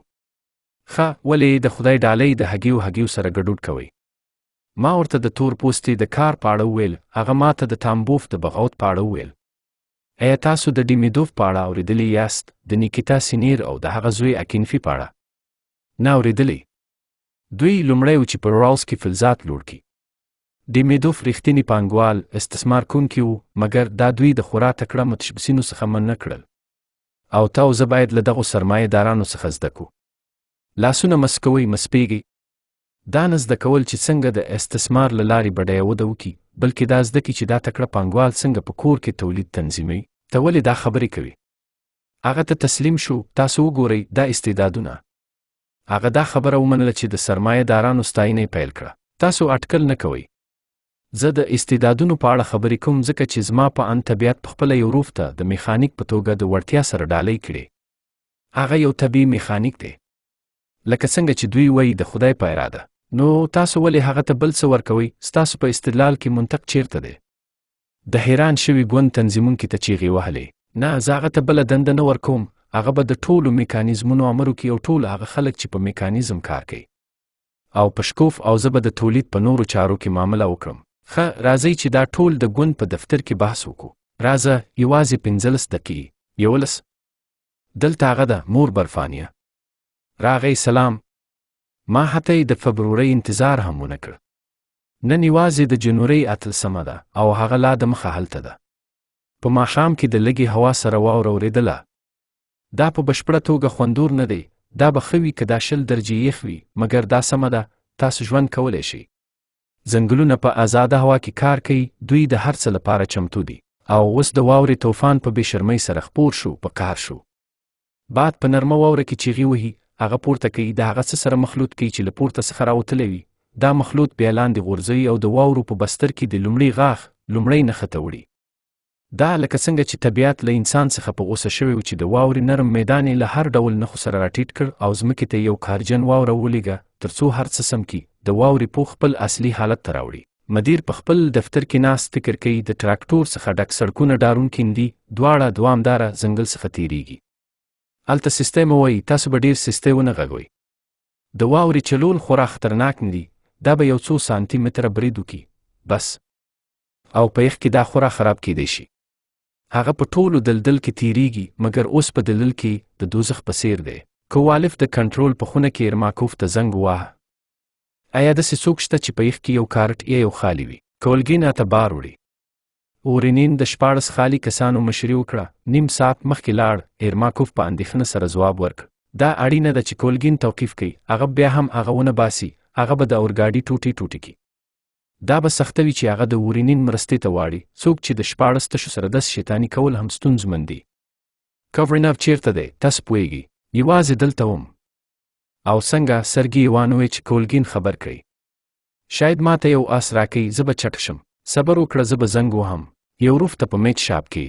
ښه ولې د خدای ډالۍ د هګیو هګیو سره ګډوډ کوئ ما ورته د تور پوستې د کار په اړه وویل هغه ما ته د تامبوف د بغاوت په اړه وویل ایا تاسو د ډیمیدوف په اړه اورېدلی یاست د نیکیتا سینیر او د هغه زوی اکینفي په اړه نه اورېدلی دوی لومړی و چې په راولز کې فلزات لوړ کړي ډیمیدوف رښتینی پانګوال استثمار کوونکی و مګر دا دوی د خورا تکړه متشبسینو څخه مننه کړل او تاسو باید له دغو سرمایه دارانو څخه زده کو لاسونه مسکوي مسپیږي دا نه زده کول چې څنګه د استثمار له لارې بډایه وده وکړي بلکې دا زده کړي چې دا تکړه پانګوال څنګه په کور کې تولید تنظیموي ته ولې دا خبرې کوي هغه ته تسلیم شو تاسو وګورئ دا استعدادونه هغه دا خبره ومنله چې د سرمایه دارانو ستاینه پیل کړه تاسو اټکل نه کوئ زه د استعدادونو په اړه خبرې کوم ځکه چې زما په ان طبیعت په خپل یو روف ته د میخانیک په توګه د وړتیا سره ډالۍ کړي هغه یو طبیعي میخانیک دی لکه څنګه چې دوی وایي د خدای په اراده نو تاسو ولې هغه ته بل څه ورکوئ ستاسو په استدلال کې منطق چیرته دی د حیران شوي ګوند تنظیمونکي ته چیغې وهلې نه زه هغه ته بله دنده نه ورکوم هغه به د ټولو میکانیزمونو امرو کې او ټول هغه خلک چې په میکانیزم کار کوي او پشکوف او زه به د تولید په نورو چارو کې معامله وکړم خه راځئ چې دا ټول د ګوند په دفتر کې بحث وکړو راځه یوازې پنځلس دقیقې یولس دلته هغه ده مور برفانیه راغی سلام ما حتی د فبرورۍ انتظار هم ونه کړ نن یوازې د جنورۍ اتلسمه ده او هغه لا د مخه هلته ده په ماښام کې د لږې هوا سره واوره اورېدله دا په بشپړه توګه خوندور نه دی دا به ښه وي که دا شل درجې یخ وي مګر دا سمه ده تاسو ژوند کولی شئ ځنګلونه په آزاده هوا کې کار کوي دوی د هر څه لپاره چمتو دي او اوس د واورې طوفان په بې شرمۍ سره خپور شو په کار شو باد په نرمه واوره کې چیغې وهي هغه پورته کوي د هغه څه سره مخلوط کوي چې له پورته څخه راوتلی وي دا مخلوط بیا لاندې غورځوي او د واورو په بستر کې د لومړي غاښ لومړۍ نښته وړي دا لکه څنګه چې طبیعت له انسان څخه په غوسه شوی و چې د واورې نرم میدان له هر ډول نښو سره راټیټ کړ او ځمکې ته یو کارجن واوره ولېږه تر څو هر څه سم کړي د واورې پو خپل اصلي حالت ته راوړي مدیر په خپل دفتر کې ناست فکر کوي د تراکتور څخه ډک سړکونه ډارون کیندي دواړه دوامداره ځنګل څخه تیریږي هلته سیستم وایي تاسو به ډیر سستی ونه غږوئ د واورې چلول خورا خطرناک نه دي دا به یو څو سانتي متره برید وکړي بس او په یخ کې دا خورا خراب کیدی شي هغه په ټولو دلدل کې تیریږي مګر اوس په دلدل کې د دوزخ په سیر دی کوالف د کنټرول په خونه کې ارماکوف ته زنګ واه آیا داسې څوک شته چې په یخ کې یو کارټ یا یو خالی وي کولګینا ته بار وړي اورینین د شپاړس خالی کسانو مشري وکړه نیم ساعت مخکې لاړ ایرماکوف په اندېښنه سره ځواب ورکړ دا اړینه ده چې کولګین توقیف کړي هغه بیا هم هغه ونه باسي هغه به د اورګاډي ټوټې ټوټې کړي دا به سخته وي چې هغه د ورنین مرستې ته واړي څوک چې د شپاړس تشو سره داسې شیطاني کول هم ستونزمن دي کووریناف چیرته دی تاسو پوهیږئ یوازې دلته وم او څنګه سرګي ایوانویچ کولګین خبر کړي شاید ماته یو آس راکړي زه به چټ شم صبر وکړه زه به زنګ وهم یو روف ته په میچ شاپ کې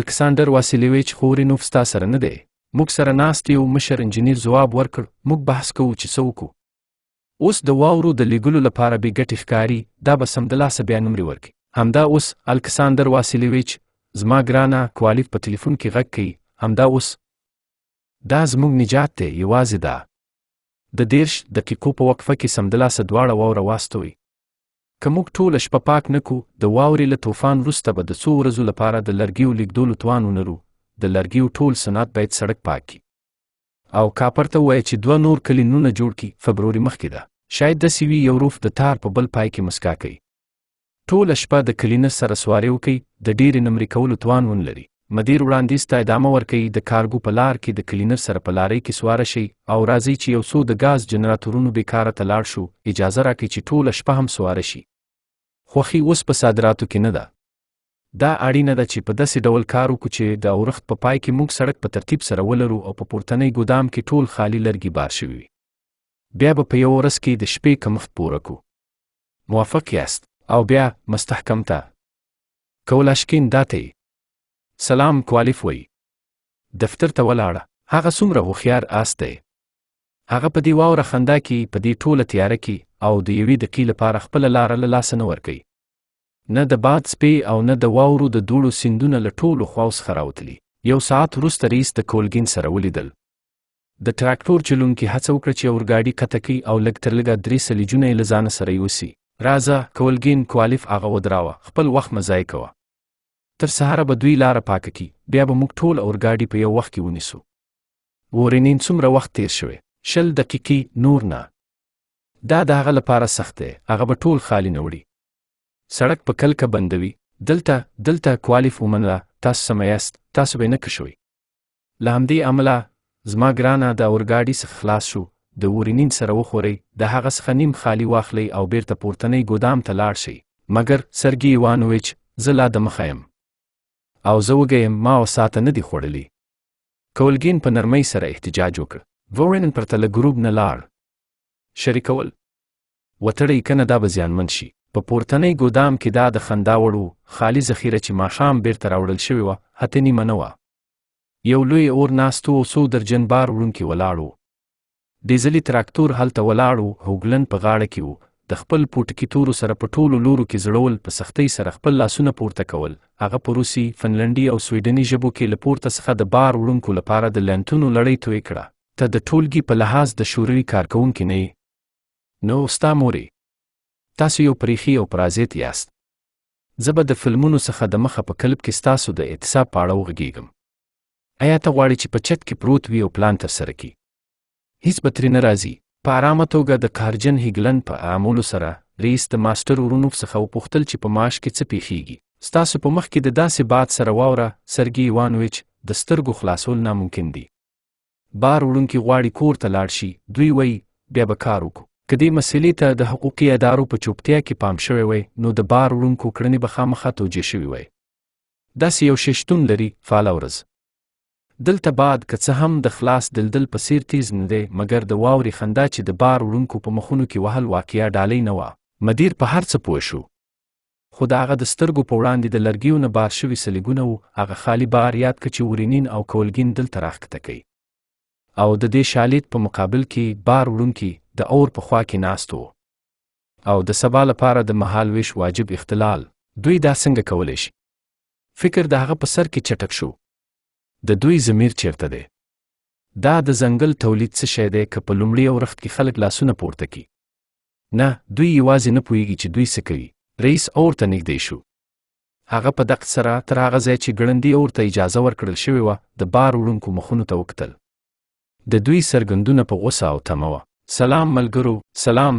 الکساندر واسیلیویچ خورینوف ستا سره نه دی موږ سره ناست یو مشر انجنیر ځواب ورکړ موږ بحث کوو چې څه وکړو اوس د واورو د لیږلو لپاره بې ګټې ښکاري دا به سمدلاسه بیا نومرې ورکړي همدا اوس الکساندر واسیلیویچ زما ګرانه کوالیف په تلیفون کې غږ کوي همدا اوس دا زموږ نجات دی یوازې دا د دیرش دقیقو په وقفه کې سمدلاسه دواړه واوره واستوي که موږ ټوله شپه پاک نه کړو د واورې له طوفان وروسته به د څو ورځو لپاره د لرګیو لیږدولو توان ونلرو د لرګیو ټول صنعت باید سړک پاک کړي او کاپر ته وایي چې دوه نور کلینونه جوړ کی فبروري مخکې ده شاید د سیوی یو روف د تار په بل پای کې مسکا کوي ټول شپه د کلینه سره سواری وکي د ډیر نمرې کولو توان ون لري مدیر وړاندیز ته ادامه ورکړي د کارګو په لار کې د کلینر سره په لارې کې سواره شي او راځي چې یو څو د غاز جنراتورونو بیکاره ته لاړ شو اجازه راکړي چې ټول شپه هم سواره شي خوخي اوس په صادراتو کې نه ده دا اړینه ده چې په داسې ډول کار وکړو چې د اورښت په پا پای کې موږ سړک په ترتیب سره ولرو او په پورتنۍ ګودام کې ټول خالي لرګي بار شوي وي بیا به په یو ورځ کې د شپې کمښت پوره کو موافق یاست او بیا مستحکم ته کولاشکین داته سلام کوالیف وی دفتر ته ولاړه هغه څومره هوښیار آس دی هغه په دې واوره خندا کې په دې ټوله تیاره کې او د یوې دقیقې لپاره خپله لاره له لاسه نه ورکوي نه د باد سپې او نه د واورو د دوړو سیندونه له ټولو خواو څخه راوتلي یو ساعت وروسته رئیس د کولګین سره ولیدل د تراکتور چلونکي هڅه وکړه چې اورګاډي کتکی او لږ تر لږه درې سلیجونه یې له ځانه سره یوسي راځه کولګین کوالیف هغه ودراوه خپل وخت مه ضایع کوه تر سهاره به دوی لاره پاکه کړي بیا به موږ ټول اورګاډي په یو وخت کې ونیسو وورینین څومره وخت تیر شوی شل دقیقې نور نه دا د هغه لپاره سخت دی هغه به ټول خالي نه وړي سړک په کلکه بندوي دلته دلته کوالیف ومنله تاسو سمه یاست تاسو به نه کشوي له همدې امله زما ګرانه د اورګاډي څخه خلاص شو د اورینین سره وخورئ د هغه څخه نیم خالي واخلئ او بیرته پورتنۍ ګودام ته لاړ شئ مګر سرګي ایوانویچ زه لا دمخه یم او زه وږی یم ما او ساته نه دي خوړلي کولګین په نرمۍ سره احتجاج وکړ وورنن پرته له ګروپ نه لاړ شریکول وتړئ کنه دا به زیانمن شي په پورتنۍ ګودام کې دا د خندا وړ خالی ذخیره چې ماښام بیرته راوړل شوې وه حتی نیمه نه وه یو لوی اور ناست و څو درجن بار وړونکي ولاړ و ډیزلي تراکتور هلته ولاړ و هوګلن په غاړه کې و د خپل پوټکي تورو سره په ټولو لورو کې زړول په سختۍ سره خپل لاسونه پورته کول هغه په روسي فنلنډي او سویډني ژبو کې له پورته څخه د بار وړونکو لپاره د لنتونو لړۍ توی کړه ته د ټولګي په لحاظ د شوروي کارکونکي نه یې نو ستا مورې تاسو یو پریخي او پرازیت یاست زه به د فلمونو څخه د مخه په کلب کې ستاسو د اعتصاب په اړه وغږیږم آیا ته غواړې چې په چت کې پروت وي او پلان ترسره کړي هیڅ به ترې نه راځي په ارامه توګه د کارجن هیګلن په عامولو سره رئیس د ماسټر ورونوف څخه وپوښتل چې په معاش کې څه پیښیږي ستاسو په مخ کې د داسې باد سره واوره سرګي ایوانویچ د سترګو خلاصول ناممکن دي بار وړونکي غواړي کور ته لاړ شي دوی وایي بیا به کار وکړو کدی مسلې ته د حقوقي ادارو په چوپتیا کې پام شوی وي نو د بار وړونکو کړنې به خامخا توجیه شوي وي داسې یو ششتون لري فعاله ورځ دلته بعد که څه هم د خلاص دلدل په سیر تیز نه دی مګر د واورې خندا چې د بار وړونکو په مخونو کې وهل واقعیا ډالۍ نه وه مدیر په هر څه پوه شو خو د هغه د سترګو په وړاندې د لرګیو نه بار شوي سلیګونه وو هغه خالي بار یاد که چې ورینین او کولګین دلته راښکته کوي او د دې شالید په مقابل کې بار وړونکي د اور په خوا کې ناست وو او د سبا لپاره د محال ویش واجب اختلال دوی دا څنګه کولی شي فکر د هغه په سر کې چټک شو د دوی ضمیر چیرته دی دا د ځنګل تولید څه شی دی که په لومړي اورښت کې خلک لاسونه پورته کی نه دوی یوازې نه پوهیږي چې دوی څه کوي رئیس اور ته نږدې شو هغه په دقت سره تر هغه ځای چې ګړندي اور ته اجازه ورکړل شوې وه د بار وړونکو مخونو ته وکتل د دوی سرګندونه په غوسه او تمه وه سلام ملګرو سلام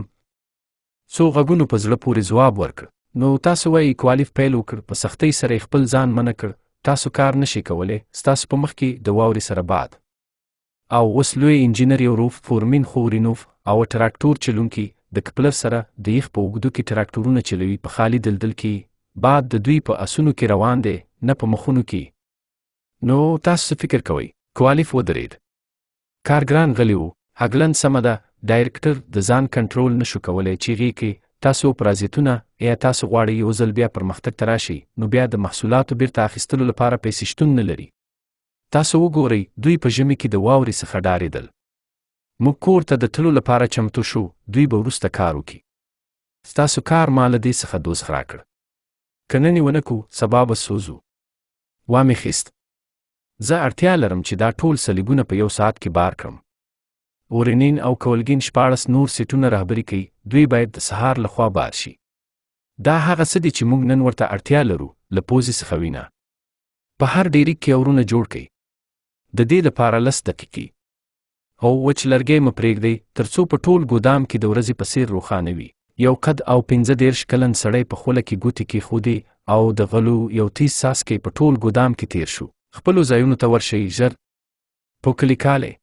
څو غږونو په زړه پورې ځواب ورکړ نو تاسو وایي کوالیفایل وکړ په سختۍ سره خپل ځان منع کړ تاسو کار نشئ کولی ستاسو په مخ کې د واورې سره باد او اوس لوی انجینر یو روف فورمین خورینوف او تراکتور چلونکي د کپلر سره د یخ په اوږدو کې تراکتورونه چلوي په خالي دلدل کې باد د دوی په اسونو کې روان دی نه په مخونو کې نو تاسو فکر کوئ کوالیف ودرید کارګران غلی وو هګلند سمه ده ډایرکټر د ځان کنټرول نشو کولای چې غیږي تاسو پرازیتونه یا تاسو غواړئ یو ځل بیا پرمختګ تراشي نو بیا د محصولاتو بیرته اخیستلو لپاره پیسې شتون نه لري تاسو وګورئ دوی په ژمي کې د واورې څخه ډارېدل موږ کور ته د تلو لپاره چمتو شو دوی به وروسته کار وکړي ستاسو کار ما له دې څخه دوست راکړ که نن یې ونه کړو سبا به سوزو وامې خیست زه اړتیا لرم چې دا ټول سلیبونه په یو ساعت کې بار کړم اورینین او کولګین شپاړس نور سیټونه رهبري کوي دوی باید د سهار لخوا بار شي دا هغه څه دي چې موږ نن ورته اړتیا لرو له پوزې څخه وینه په هر ډیری کې اورونه جوړ کړئ د دې لپاره لس دقیقې او وچ لرګي م پرېږدئ ترڅو په ټول ګودام کې د ورځې په څیر روښانه وي یو قد او پنځه دیرش کلن سړی په خوله کې ګوتې کې خودي او د غلو یو تیز ساس کې په ټول ګودام کې تیر شو خپلو ځایونو ته ورشئ ژر په کلیکاله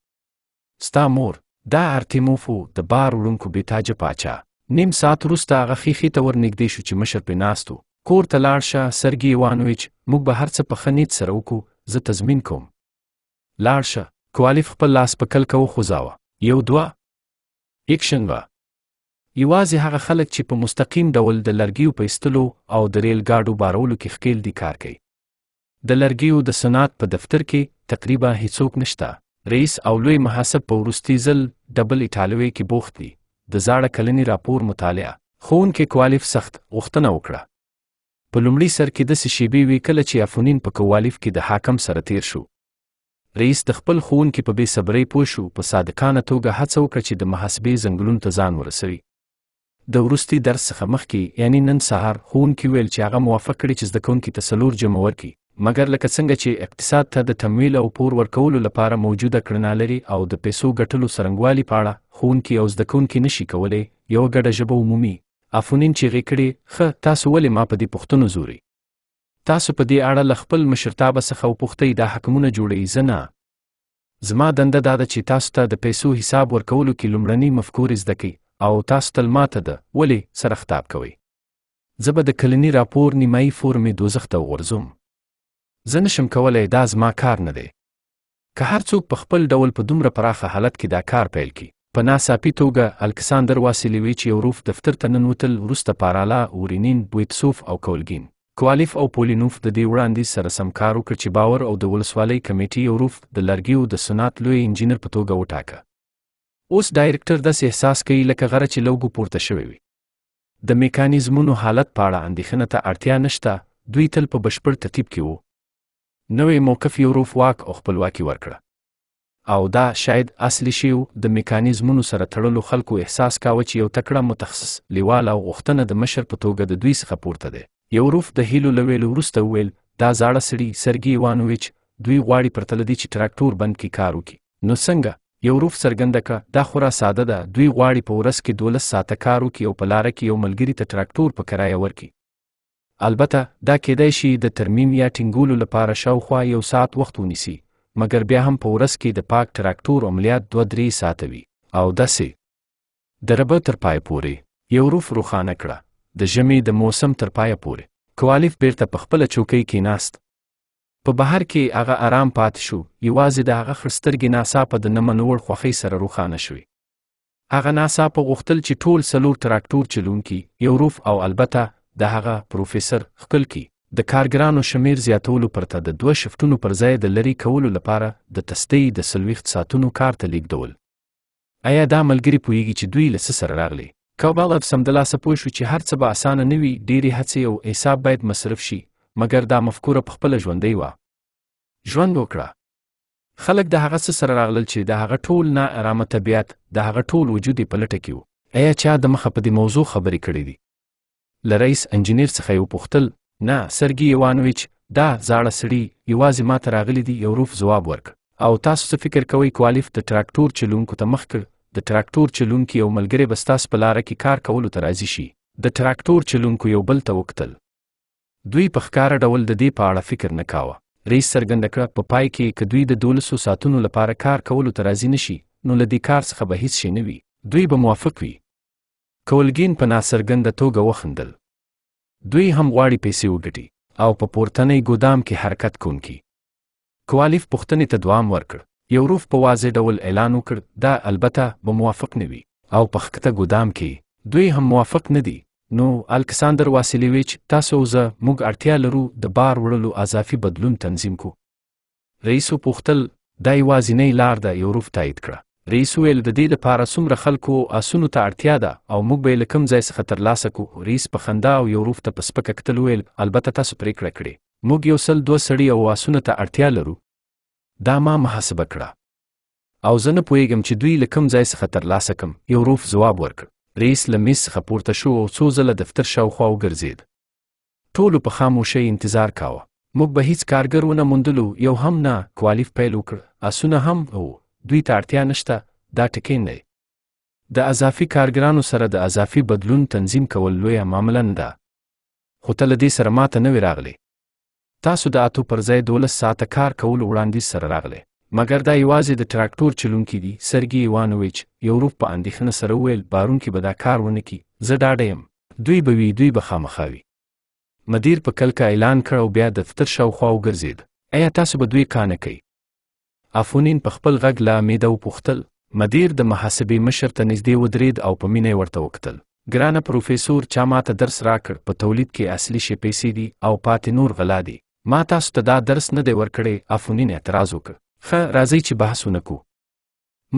ستا مور دا ارتیموفو د بار وړونکو بې تاجه پاچا نیم ساعت وروسته هغه خیخي ته ورنږدې شو چې مشر پې ناست و کور ته لاړ شه سرګي ایوانویچ موږ به هر څه په ښه نیت سره وکړو زه تضمین کوم لاړ شه کوالیف خپل لاس په کلکه وخوځاوه یو دوه اکشن وه یوازې هغه خلک چې په مستقیم ډول د لرګیو په ایستلو او د ریل ګاډو بارولو کې ښکیل دي کار کوي د لرګیو د صنعت په دفتر کې تقریبا هیڅوک نشته رئیس او لوی محاسب په وروستي ځل ډبل ایټالوي کې بوخت دي د زاړه کلنی راپور مطالعه ښوونکي کوالیف سخت غوښتنه وکړه په لومړي سر کې داسې شیبې وې کله چې افونین په کوالیف کې د حاکم سره تیر شو رئیس د خپل ښوونکي په بې صبرۍ پوه شو په صادقانه توګه هڅه وکړه چې د محاسبې زنګلون ته ځان ورسوي د وروستي درس څخه مخکې یعنی نن سهار ښوونکي ویل چې هغه موافق کړي چې زده کوونکي ته څلور جمع ورکړي مګر لکه څنګه چې اقتصاد ته د تمویل او پور ورکولو لپاره موجوده کړنه لري او د پیسو ګټلو څرنګوالي په اړه ښوونکي او زده کوونکي نشي کولی یوه ګډه ژبه عمومي افونین چیغې کړې ښه تاسو ولې ما په دې پوښتنو زوري تاسو په دې اړه له خپل مشرتابه څخه وپوښتئ دا حکمونه جوړوي زه نه زما دنده دا ده چې تاسو ته د پیسو حساب ورکولو کې لومړنۍ مفکورې زده کړئ او تاسو تل ماته ده ولې سره خطاب کوئ زه به د کلني راپور نیمایي فورمې دوزخ ته وغورځوم زه نشم کولای دا زما کار نه دی که هر څوک په خپل ډول په دومره پراخه حالت کې دا کار پیل کړي په ناڅاپي توګه الکساندر واسیلیویچ یو روف دفتر ته ننوتل وروسته پارالا اورینین بویتسوف او کولګین کوالیف او پولینوف د دې وړاندیز سره سم کار وکړ چې باور او د ولسوالۍ کمیټې یو روف د لرګیو د صنعت لوی انجینر په توګه وټاکه اوس ډایرکټر داسې احساس کوي لکه غره چې لوګو پورته شوی وي د میکانیزمونو حالت په اړه اندېښنه ته اړتیا نشته دوی تل په بشپړ ترتیب کې وو نوې موقف یوروپ واک او خپلواکي ورکړه او دا شاید اصلي شی د میکانیزمونو سره تړلو خلکو احساس کاوه چې یو تکړه متخصص لیوال او غوښتنه د مشر په توګه د دوی څخه پورته ده یو روف د هیلو لویل ورسته ویل دا زاړه سړي سرګي ایوانوویچ دوی غواړي پرتل دي چې تراکتور بند کې کار وکړي نو څنګه یو روف څرګنده کړه دا خورا ساده ده دوی غواړي په ورس کې 12 ساعته کار وکړي او په لار کې یو ملګری ته تراکتور په کرایه ورکړي البته دا کېدای شي د ترمیم یا ټینګولو لپاره شاوخوا یو ساعت وخت ونیسي مګر بیا هم په ورس کې د پاک تراکتور عملیات دوه درې ساعته وي او داسې د ربه تر پای پورې یو روف روښانه کړه د ژمي د موسم تر پای پورې کوالیف بیرته په خپله چوکۍ کې ناست په بهر کې هغه آرام پاتې شو یوازې د هغه خړسترګې ناڅاپه د نه منور خوښۍ سره روښانه شوې هغه ناڅاپه غوښتل چې ټول څلور تراکتور چلونکي یو روف او البته د هغه پروفیسور خپل کې د کارګرانو شمیر زیاتولو پرته د دوه شفتونو پر ځای د لری کولو لپاره د تستۍ د سلويخت ساتونو کار ته لیکدول آیا دا ملګری پویږي چې دوی لس سره راغلي کوبالف سمدلاسه پوه شو چې هر څه به اسانه نه وي ډېری هڅې او حساب باید مصرف شي مګر دا مفکوره په خپله ژوندۍ وه ژوند وکړه خلک د هغه څه سره راغلل چې د هغه ټول نه ارامه طبیعت د هغه ټول وجود یې په لټه کې و آیا چا د مخه په دې موضوع خبرې کړې دي له رئیس انجنیر څخه یې وپوښتل نه سرګي ایوانویچ دا زاړه سړي یوازې ما ته راغلی دی یو روف ځواب ورک او تاسو څه فکر کوئ کوالیف د تراکتور چلونکو ته مخ کړ د تراکتور چلونکو یو ملګری به ستاسو په لاره کې کار کولو ته راضي شي د تراکتور چلونکو یو بل ته وکتل دوی په ښکاره ډول د دې په اړه فکر نه کاوه رئیس څرګنده کړه په پای کې که دوی د دولسو ساعتونو لپاره کار کولو ته راضي نشي نو له دې کار څخه به هیڅ شی نه وي دوی به موافق وي کولګین په ناڅرګنده توګه وخندل دوی هم غواړي پیسې وګټي او په پورتنۍ ګودام کې حرکت کوونکي کوالیف پوښتنې ته دوام ورکړ یو روف په واضح ډول اعلان وکړ دا البته به موافق نه وي او په ښکته ګودام کې دوی هم موافق نه دي نو الکساندر واسیلیویچ تاسو زه موږ اړتیا لرو د بار وړلو اضافي بدلون تنظیم کو رئیسو پوښتل دا یوازینۍ لار ده یو روف تایید کړه رئیس ویل د دې لپاره څومره خلکو اسونو ته اړتیا ده او موږ به یې له کوم ځای څخه ترلاسه کو رئیس په خندا او یو روف ته په سپکه کتل ویل البته تاسو پریکړه کړې موږ یو سل دوه سړي او اسونه ته اړتیا لرو دا ما محاسبه کړه او زه نه پوهیږم چې دوی له کوم ځای څخه ترلاسه کم یو روف ځواب ورکړ رئیس له میز څخه پورته شو او څو ځله دفتر شاوخوا وګرځېد ټولو په خاموشۍ انتظار کاوه موږ به هیڅ کارګر ونه موندلو یو هم نه کوالیف پیل وکړ اسونه هم وو دوی ته اړتیا نشته دا ټکی نه د اضافي کارګرانو سره د اضافي بدلون تنظیم کول لویه معامله نه ده خو ته له دې سره ماته نه وې راغلی تاسو د اتو پر ځای دولس ساعته کار کولو وړاندیز سره راغلی مګر دا یوازې د تراکتور چلونکي دي سرګي ایوانوویچ یو روف په اندېښنه سره وویل بارون کې به دا کار ونه کړي زه ډاډه یم دوی به وي دوی به خامخا وي مدیر په کلکه اعلان کړ او بیا دفتر شاوخوا وګرځېد ایا تاسو به دوی کانه کوي افونین په خپل غږ له امیده وپوښتل مدیر د محاسبې مشر ته نږدې ودرید او په مینه ورته وکتل ګرانه پروفیسور چا ماته درس راکړ په تولید کې اصلي شی پیسې دي او پاتې نور غلا دي ما تاسو ته دا درس نه دی ورکړی افونین اعتراض وکړ ښه راځئ چې بحث ونکړو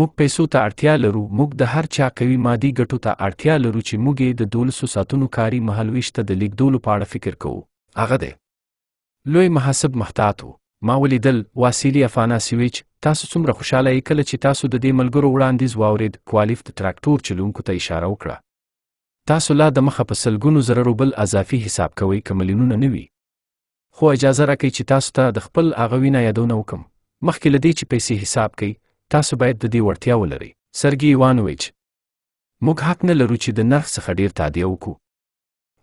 موږ پیسو ته اړتیا لرو موږ د هر چا قوي مادي ګټو ته اړتیا لرو چې موږ یې د دولسو ساعتونو کاري مهالویش ته د لیږدولو په اړه فکر کوو هغه دی لوی محاسب محتاط و ما ولیدل واسیلی افاناسیویچ تاسو څومره خوشاله یې کله چې تاسو د دې ملګرو وړاندیز واورید کوالیف د تراکتور چلونکو ته اشاره وکړه تاسو لا د مخه په سلګونو زره روبل اضافي حساب کوئ که ملیونونه نه وي خو اجازه راکړئ چې تاسو ته د خپل هغه وینه یادونه وکم مخکې له دې چې پیسې حساب کړئ تاسو باید د دې وړتیا ولرئ سرګي ایوانویچ موږ حق نه لرو چې د نرخ څخه ډیر تادیه وکړو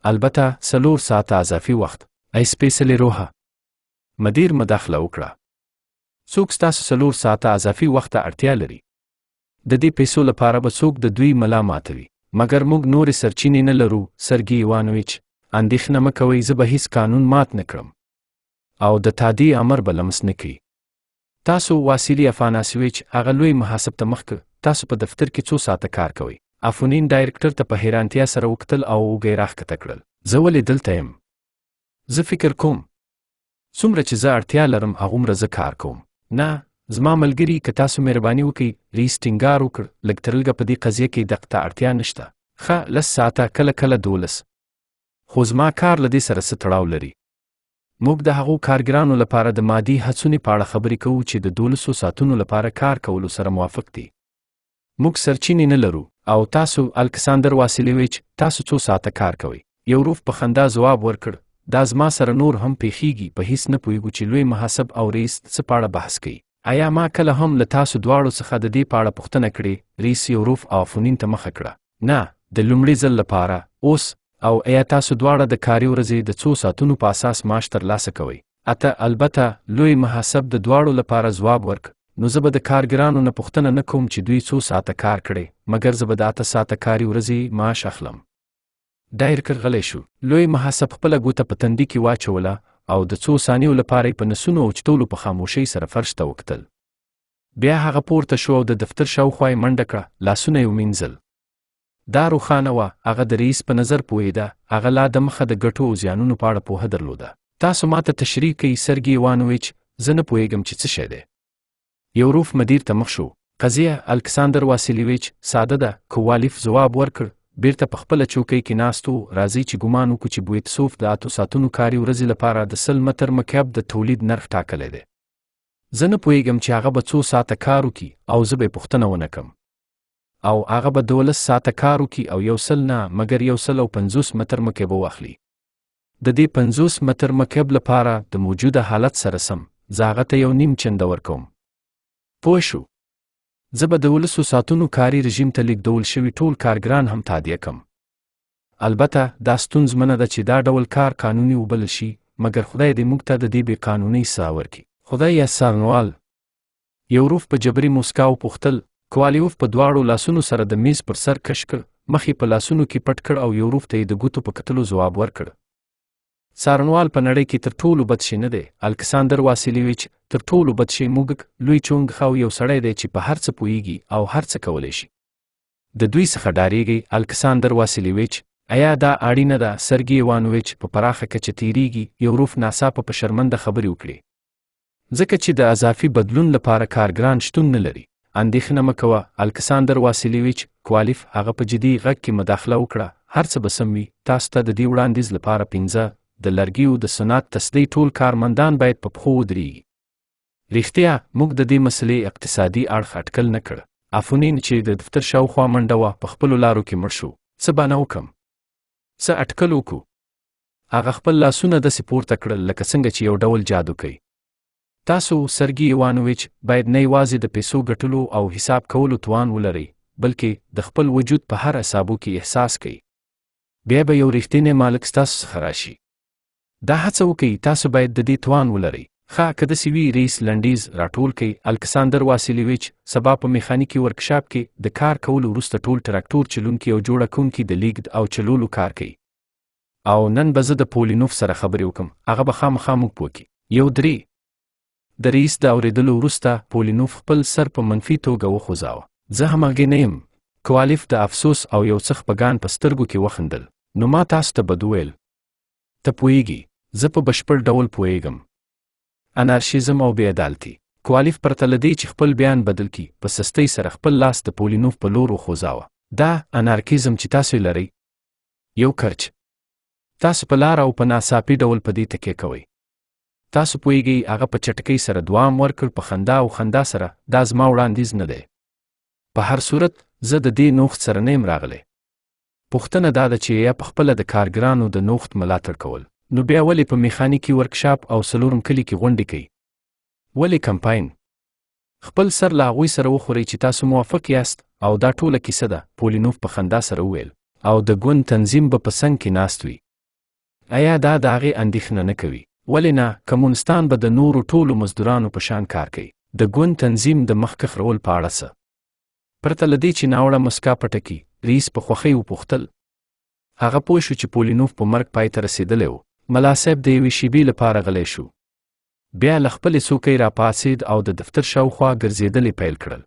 البته څلور ساعته اضافي وخت ای سپیسلی روحه مدیر مداخله وکړه څوک ستاسو څلور ساعته اضافي وخت اړتیا لري د دې پیسو لپاره به څوک د دوی ملا ماتوي مګر موږ نورې سرچینې نه لرو سرګي ایوانویچ اندېښنه مه کوئ زه به هیڅ قانون مات نه کړم او د تادی امر به لمس نه کړي تاسو واسیلی افاناسیویچ هغه لوی محاسب ته مخ تاسو په دفتر کې څو ساعته کار کوئ افونین ډایرکټر ته په حیرانتیا سره وکتل او وګیراخ کته کړل زه ولې دلته یم زه فکر کوم څومره چې زه اړتیا لرم هغومره زه کار کوم نه زما ملګری که تاسو مهرباني وکړئ ریس ټینګار وکړ لږ تر لږه په دې قضیه کې دقته اړتیا نشته ښه لس ساعته کله کله دولس خو زما کار له دې سره څه تړاو لري موږ د هغو کارګرانو لپاره د مادي هڅونې په اړه خبرې کوو چې د دولسو ساعتونو لپاره کار کولو سره موافق دي موږ سرچینې نه لرو او تاسو الکساندر واسیلویچ تاسو څو ساعته کار کوئ یو روف په خندا ځواب ورکړ دا زما سره نور هم پیښیږي په هیڅ نه پوهیږو چې لوی محاسب او رئیس څه په اړه بحث کوي ایا ما کله هم له تاسو دواړو څخه د دې په اړه پوښتنه کړې رئیس یوروف او فونین ته مخه کړه نه د لومړي ځل لپاره اوس او ایا تاسو دواړه د کاري ورځې د څو ساعتونو په اساس معاش ترلاسه کوئ اته البته لوی محاسب د دواړو لپاره ځواب ورک نو زه به د کارګرانو نه پوښتنه نه کوم چې دوی څو ساعته کار کړي مګر زه به د اته ساعته کاري ورځې معاش اخلم ډایر غلی شو لوی محاسب خپل ګوته په تندي کې واچوله او د څو ثانیو لپاره په نسونو اوچتولو په خاموشۍ سره فرش ته وکتل بیا هغه پورته شو او د دفتر شاوخوا یې منډه کړه لاسونه یې ومینځل دا روښانه وه هغه د رئیس په نظر پوهېده هغه لا د مخه د ګټو او زیانونو په اړه پوهه درلوده تاسو ماته تشریح کوي سرګي ایوانویچ زه نه پوهېږم چې څه شی دی یوروف مدیر ته مخ شو قضیه الکساندر واسیلیویچ ساده ده کوالیف ځواب ورکړ بیرته په خپل چوکۍ کې ناستو راځي چې ګومان وکړو چې بویتسوف د اتو ساتونو کاري ورځې لپاره د سل متر مکعب د تولید نرخ ټاکلی دی زه نه پوهیږم چې هغه به څو ساعته کار وکړي او زه به پوښتنه ونه کم او هغه به دولس ساعته کار وکړي او یو سل نه مګر یو سل او پنځوس متر مکعب واخلي د دې پنځوس متر مکعب لپاره د موجوده حالت سره سم زه هغه ته یو نیم چنده ورکوم پوه شو زه به د ولسو ساتونو کاري رژیم ته لیږدول شوي ټول کارګران هم تادیه کم البته دا ستونزمنه ده چې دا ډول کار قانوني وبلل شي مګر خدای دې موږ ته د دې بې قانونۍ سزا ورکړي خدای یا سارنوال یوروف په جبري موسکا وپوښتل کوالیوف په دواړو لاسونو سره د میز پر سر کش کړ مخ یې په لاسونو کې پټ کړ او یوروف ته یې د ګوتو په کتلو ځواب ورکړ څارنوال په نړۍ کې تر ټولو بد شي نه دی الکساندر واسیلیویچ تر ټولو بد شي موږک لوی چونګ خاو یو سړی دی چې په هر څه پوهیږي او هر څه کولی شي د دوی څخه ډاریږي الکساندر واسیلیویچ ایا دا اړینه ده سرګي ایوانوویچ په پراخه کچه تیریږي یو روف ناڅاپه په شرمنده خبرې وکړي ځکه چې د اضافي بدلون لپاره کارګران شتون نه لري اندېښنه مه کوه الکساندر واسیلیویچ کوالیف هغه په جدي غږ کې مداخله وکړه هر څه به سم وي تاسو ته د دې وړاندیز لپاره پنځه د لرګیو د صنعت تسلی ټول کارمندان باید په پخو ودرېږي رښتیا موږ د دې مسلې اقتصادي اړخ اټکل نه کړ افونین چې د دفتر شاوخوا منډه وه په خپلو لارو کې مړ شو څه به نه وکم څه اټکل وکړو هغه خپل لاسونه داسې پورته کړل لکه څنګه چې یو ډول جادو کوي تاسو سرګي ایوانوویچ باید نه یوازې د پیسو ګټلو او حساب کولو توان ولرئ بلکې د خپل وجود په هر حسابو کې احساس کړئ بیا به یو رښتینی مالک ستاسو څخه راشي دا هڅه وکړئ تاسو باید د دې توان ولرئ ښه که داسې وي رئیس لنډیز راټول کړئ الکساندر واسیلیویچ سبا په میخانیکي ورکشاپ کې د کار کولو وروسته ټول تراکتور چلونکي او جوړکونکي د لیږد او چلولو کار کوي او نن به زه د پولینوف سره خبرې وکم هغه به خامخا موږ پوه کړي یو درې د رئیس د اورېدلو وروسته پولینوف خپل سر په منفي توګه وخوځاوه زه همغې نه یم کوالیف د افسوس او یو څه خپګان په سترګو کې وخندل نو ما تاسو ته بد وویل ته پوهیږئ زه په بشپړ ډول پوهیږم انارشیزم او بې عدالتي کوالیف پرته له دې چې خپل بیان بدل کړي په سستۍ سره خپل لاس د پولینوف په لور وخوځاوه دا انارکیزم چې تاسو لرئ یو کرچ تاسو په لار او په ناڅاپي ډول په دې تکیه کوئ تاسو پوهیږئ هغه په چټکۍ سره دوام ورکړ په خندا او خندا سره دا زما وړاندیز نه دی په هر صورت زه د دې نوښت سره نه یم راغلی پوښتنه دا ده چې یا پخپله د کارګرانو د نوښت ملاتړ کول نو بیا ولې په میخانیکي ورکشاپ او سلورم کلی کې غونډې کوي ولې کمپاین خپل سر له هغوی سره وخورئ چې تاسو موافق یاست او دا ټوله کیسه ده پولینوف په خندا سره وویل او د ګوند تنظیم به په څنګ کې ناست وي ایا دا د هغې اندېښنه نه کوي ولې نه کمونستان به د نورو ټولو مزدورانو په شان کار کوي د ګوند تنظیم د مخکې خرول په اړه څه پرته له دې چې ناوړه مسکا پټه کي رئیس په خوښۍ وپوښتل هغه پوه شو چې پولینوف په مرګ پای ته رسېدلی و ملا صاحب د یوې شیبې لپاره غلی شو بیا له خپلې څوکۍ راپاڅېد او د دفتر شاوخوا ګرځېدلې پیل کړل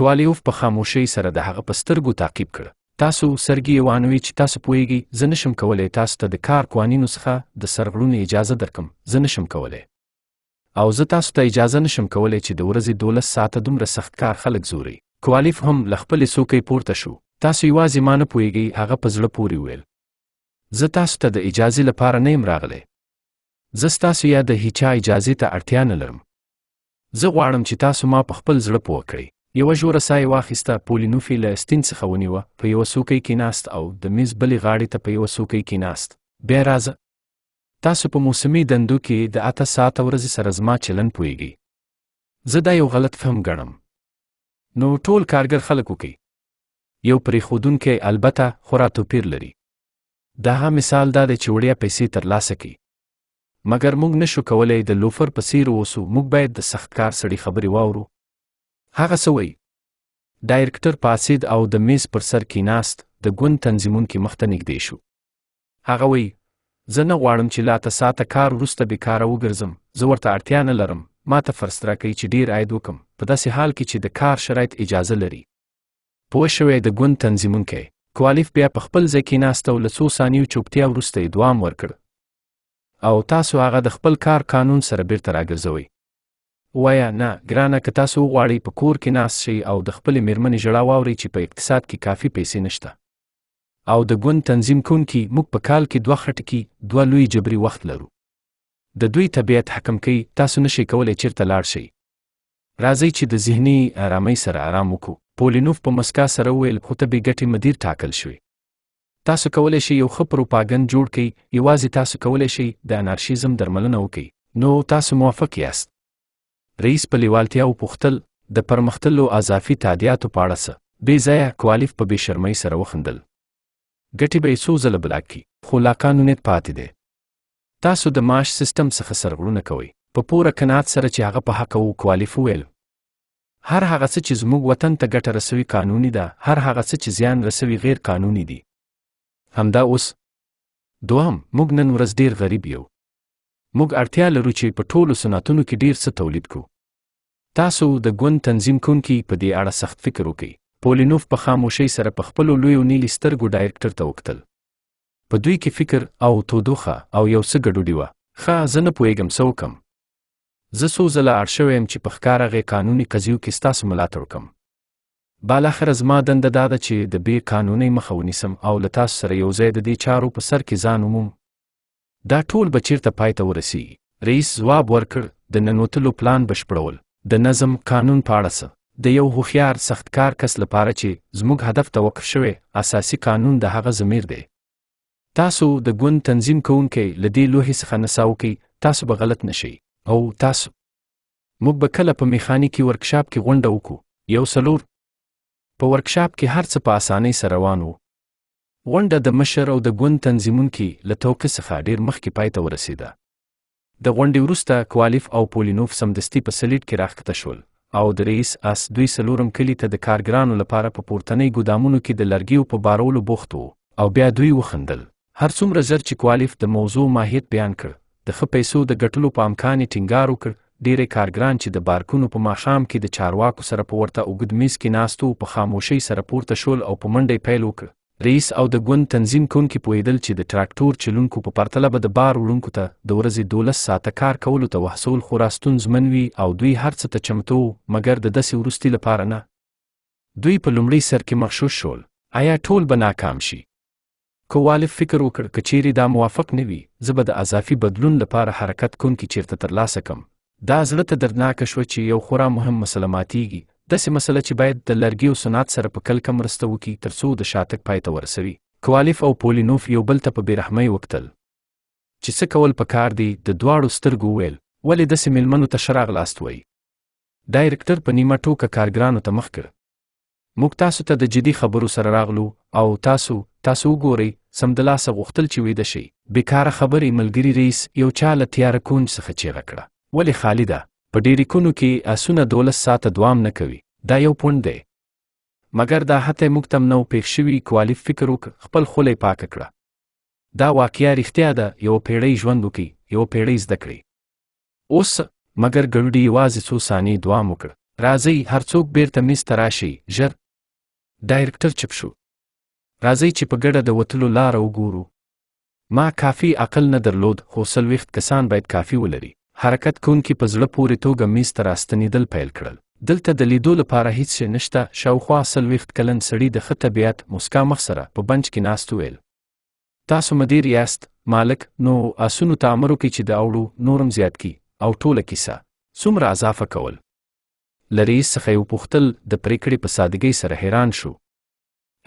کوالیوف په خاموشۍ سره د هغه په سترګو تعقیب کړ تاسو سرګي ایوانویچ تاسو پوهیږئ زه نشم کولی تاسو ته د کار قوانینو څخه د سرغړونې اجازه درکم زه نشم کولی او زه تاسو ته اجازه نشم کولی چې د ورځې دولس ساعته دومره سخت کار خلک زوري کوالیف هم له خپلې څوکۍ پورته شو تاسو یوازې ما نه پوهیږئ هغه په زړه پورې وویل زه تاسو ته د اجازې لپاره نه یم راغلی زه ستاسو یا د هیچا اجازې ته اړتیا نه لرم زه غواړم چې تاسو ما په خپل زړه پوه کړئ یوه ژوره سا یې واخیسته پولینوفي له ستین څخه ونیوه په یوه څوکۍ کیناست او د میز بلې غاړې ته په یوه څوکۍ کیناست بیا راځه تاسو په موسمي دندو کې د اته ساعته ورځې سره زما چلن پوهیږي زه دا یو غلط فهم ګڼم نو ټول کارګر خلک وکي یو پرېښودونکی البته خورا توپیر لري دا هم مثال دا دی چې وړیا پیسې ترلاسه کړي مګر موږ نشو کولی د لوفر په څیر اوسو موږ باید د سختکار سړي خبرې واورو هغه څه وایي ډایرکټر پاسید او د میز پر سر کیناست د ګوند تنظیمونکي مخ ته نږدې شو هغه وایي زه نه غواړم چې لا ته ساته کار وروسته بیکاره وګرځم زه ورته اړتیا نه لرم ما ته فرصت راکوي چې ډیر عاید وکم په داسې حال کې چې د کار شرایط اجازه لري پوه شوی د ګوند تنظیمونکی سکوالیف بیا په خپل ځای کې ناست او له څو ثانیو چوپتیا وروسته یې دوام ورکړ او تاسو هغه د خپل کار قانون سره بیرته راګرځوئ وایا نه ګرانه که تاسو وغواړئ په کور کې ناست شئ او د خپلې میرمنې ژړا واورئ چې په اقتصاد کې کافي پیسې نشته او د ګوند تنظیم کونکي موږ په کال کې دوه خټکي دوه لوی جبري وخت لرو د دوی طبیعت حکم کوي تاسو نشئ کولی چیرته لاړ شئ راځئ چې د ذهني آرامۍ سره آرام وکړو پولینوف په مسکا سره وویل خو ته بې ګټې مدیر ټاکل شوې تاسو کولی شئ یو ښه پروپاګند جوړ کړئ یوازې تاسو کولی شئ د انارشیزم درملنه وکړئ نو تاسو موافق یاست رئیس په لیوالتیا وپوښتل د پرمختللو اضافي تادیاتو په اړه څه بې ځایه کوالیف په بې شرمۍ سره وخندل ګټې به یې څو ځله بلاک کړي خو لا قانونیت پاتې دی تاسو د معاش سیستم څخه سرغړونه کوئ په پوره قناعت سره چې هغه په حق او کوالیف ویل هر هغه څه چې زموږ وطن ته ګټه رسوي قانوني ده هر هغه څه چې زیان رسوي غیر قانوني دي همدا اوس دوهم موږ نن ورځ ډیر غریب یو موږ اړتیا لرو چې په ټولو صنعتونو کې ډیر څه تولید کړو تاسو د ګوند تنظیم کونکي په دې اړه سخت فکر وکړئ پولینوف په خاموشۍ سره په خپلو لویو نیلي سترګو ډایرکټر ته وکتل په دوی کې فکر او تودوخه او یو څه ګډوډي وه ښه زه نه پوهیږم څه وکم زه څو ځله اړ شوی یم چې په ښکاره غیرقانوني قضیو کې ستاسو ملاتړ وکړم بالاخره زما دنده دا ده چې د بې قانونۍ مخه ونیسم او له تاسو سره یو ځای د دې چارو په سر کې ځان وموم دا ټول به چیرته پای ته ورسیږي رئیس ځواب ورکړ د ننوتلو پلان بشپړول د نظم قانون په اړه څه د یو هوښیار سختکار کس لپاره چې زموږ هدف ته وقف شوی اساسي قانون د هغه ضمیر دی تاسو د ګوند تنظیم کوونکی له دې لوحې څخه نڅا وکئ تاسو به غلط نشئ او تاسو موږ به کله په میخانیکی ورکشاپ کې غونډه وکړو یو سلور په ورکشاپ کې هر څه په اسانۍ سره روان وو غونډه د مشر او د ګوند تنظیمونکي له توقع څخه ډیر مخکې پای ته ورسیده د غونډې وروسته کوالیف او پولینوف سمدستي په سلیټ کې راښکته شول او د رئیس اس دوی څلورم کلي ته د کارګرانو لپاره په پورتنۍ ګودامونو کې د لرګیو په بارولو بوخت وو او بیا دوی وخندل هر څومره ژر چې کوالیف د موضوع ماهیت بیان کړ د ښه پیسو د ګټلو په امکان یې ټینګار وکړ ډیری کارګران چې د بارکونو په ماښام کې د چارواکو سره په ورته اوږد میز کې ناست وو په خاموشۍ سره پورته شول او په منډه پیل وکړ رئیس او د ګوند تنظیم کونکي پوهیدل چې د تراکتور چلونکو په پرتله به د بار وړونکو ته د ورځې دولس ساعته کار کولو ته وحصول خورا ستونزمن وي او دوی هر څه ته چمتو مګر د داسې وروستي لپاره نه دوی په لومړي سر کې مغشوش شول آیا ټول به ناکام شي که والف فکر وکړ که چیرې دا موافق نه وي زه به د اضافي بدلون لپاره حرکت کوم کې چیرته ترلاسه کم دا زړه ته دردناکه شوه چې یو خورا مهم مسله ماتیږي داسې مسله چې باید د لرګي او صنعت سره په کلکه مرسته وکړي تر څو د شاتګ پای ته ورسوي کوالف او پولینوف یو بل ته په بېرحمۍ وکتل چې څه کول پکار دی د دواړو سترګو ویل ولې داسې میلمنو ته ښه راغلاست وایي ډایرکټر په نیمه ټوکه کارګرانو ته مخ کړ موږ تاسو ته د جدي خبرو سره راغلو او تاسو تاسو وګورئ سمدلاسه غوښتل چې ویده شي بیکاره خبرې ملګری رئیس یو چا له تیاره کونج څخه چیغه کړه ولې خالده په ډېری کونو کې آسونه دولس ساعته دوام نه کوي دا یو پوند دی مګر دا حتی موږ تم نو پېښ شوي کوالیف فکر وکړه خپل خوله پاک کړه دا واقعیا رښتیا ده یو پیړۍ ژوند وکړي یو پیړۍ زده کړي اوس مګر ګړډي یوازې څو ثانیې دوام وکړ راځئ هر څوک بیرته میز ته راشي ژر ډایرکټر چپ شو راځئ چې په ګډه د وتلو لاره وګورو ما کافي عقل نه درلود خو څلوېښت کسان باید کافي ولري حرکت کوونکي په زړه پورې توګه میز ته راستنېدل پیل کړل دلته د لیدو لپاره هیڅ شی نشته شاوخوا څلوېښت کلن سړي د ښه طبیعت مسکا مخ سره په بنچ کې ناست ویل تاسو مدیر یاست مالک نو اسونو ته امر وکړي چې د اوړو نورم زیات کی او ټوله کیسه څومره اضافه کول لریس څخه یې وپوښتل د پریکړې په سادګۍ سره حیران شو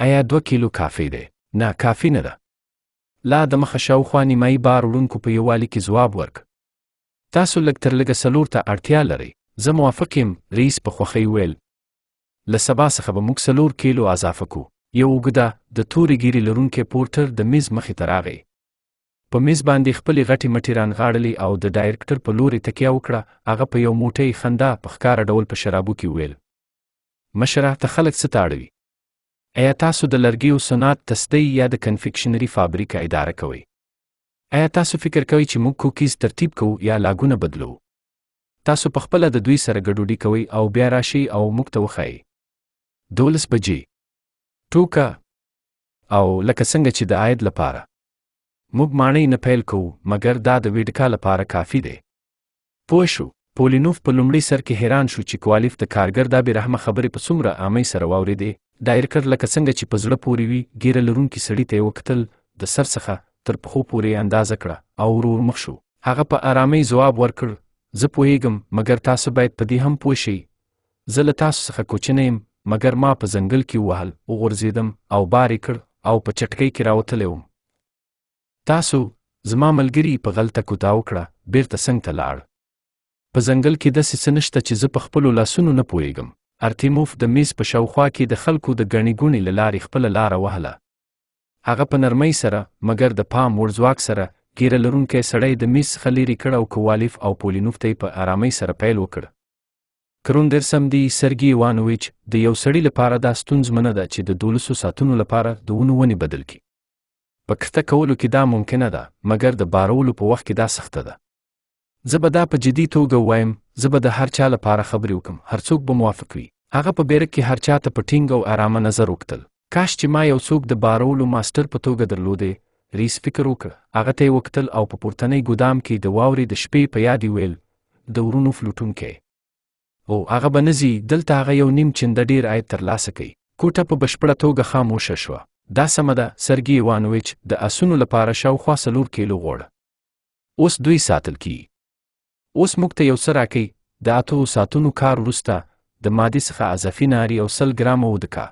آیا دوه کیلو کافی دی نه کافی نه ده لا د مخه شاوخوا نیمایي بار وړونکو په یووالي کې ځواب ورک تاسو لږ تر لږه څلور ته اړتیا لرئ زه موافق یم رئیس په خوښۍ ویل له سبا څخه به موږ څلور کیلو اضافه کو یو اوږده د تورې ګیرې لرونکی پورټر د میز مخې ته راغی په میز باندې خپلې غټې مټې رانغاړلې او د ډایرکټر په لورې تکیه وکړه هغه په یو موټی خندا په ښکاره ډول په شرابو کې ویل مشره ته خلک څه تاړوي آیا تاسو د لرګیو صنعت تستۍ یا د کنفیکشنري فابریکه اداره کوئ؟ آیا تاسو فکر کوئ چې موږ کوکیز ترتیب کوو یا لاګونه بدلو؟ تاسو په خپله د دوی سره ګډوډي کوئ او بیا راشئ او موږ ته وښایئ. دولس بجې ټوکه او لکه څنګه چې د عاید لپاره موږ ماڼۍ نه پیل کوو مګر دا د ویډکا لپاره کافي دی پوه شو پولینوف په لومړي سر کې حیران شو چې کوالیف د کارګر دا بې رحمه خبرې په څومره آمۍ سره واورېدې ډایرکټر لکه څنګه چې په زړه پورې وي ګیره لرونکي سړي ته وکتل د سر څخه تر پخو پورې اندازه کړه او ورور مخ شو هغه په آرامۍ ځواب ورکړ زه پوهیږم مګر تاسو باید په دې هم پوه شئ زه له تاسو څخه کوچنی یم مګر ما په ځنګل کې ووهل وغورځېدم او بار کړ او په چټکۍ کې راوتلی وم تاسو زما ملګري په غلطه کوتا وکړه بیرته څنګ ته لاړ په ځنګل کې داسې څه نشته چې زه په خپلو لاسونو نه پوهیږم ارتیموف د میز په شاوخوا کې د خلکو د ګڼې ګوڼې له لارې خپله لاره وهله هغه په نرمۍ سره مګر د پام وړ ځواک سره ګیره لرونکی سړی د میز څخه لیرې کړ او کوالف او پولینوف ته په آرامۍ سره پیل وکړ کرونډر سمدی سرګي ایوانویچ د یو سړي لپاره دا ستونزمنه ده چې د دولسو ساعتونو لپاره د ونو ونې بدل کړي په کښته کولو کې دا ممکنه ده مګر د بارولو په وخت کې دا سخته ده زه به دا په جدي توګه وایم زه به د هر چا لپاره خبرې وکم هر څوک به موافق وي هغه په بیرک کې هر چا ته په ټینګ او آرامه نظر وکتل کاش چې ما یو څوک د بارولو ماستر په توګه درلودې ریس فکر وکړ هغه ته وکتل او په پورتنۍ ګودام کې د واورې د شپې په یادې ویل د ورونو فلوټون کې او هغه به نزي دلته هغه یو نیم چنده ډیر عاید ترلاسه کوي کوټه په بشپړه توګه خاموشه شوه دا سمه ده سرګي ایوانویچ د اسونو لپاره شاوخوا څلور کیلو غوړ اوس دوی ساتل کی اوس موږ ته یو څه راکوي د اتو ساعتونو کار وروسته د مادې څخه اضافي ناري او سل ګرامه ودکا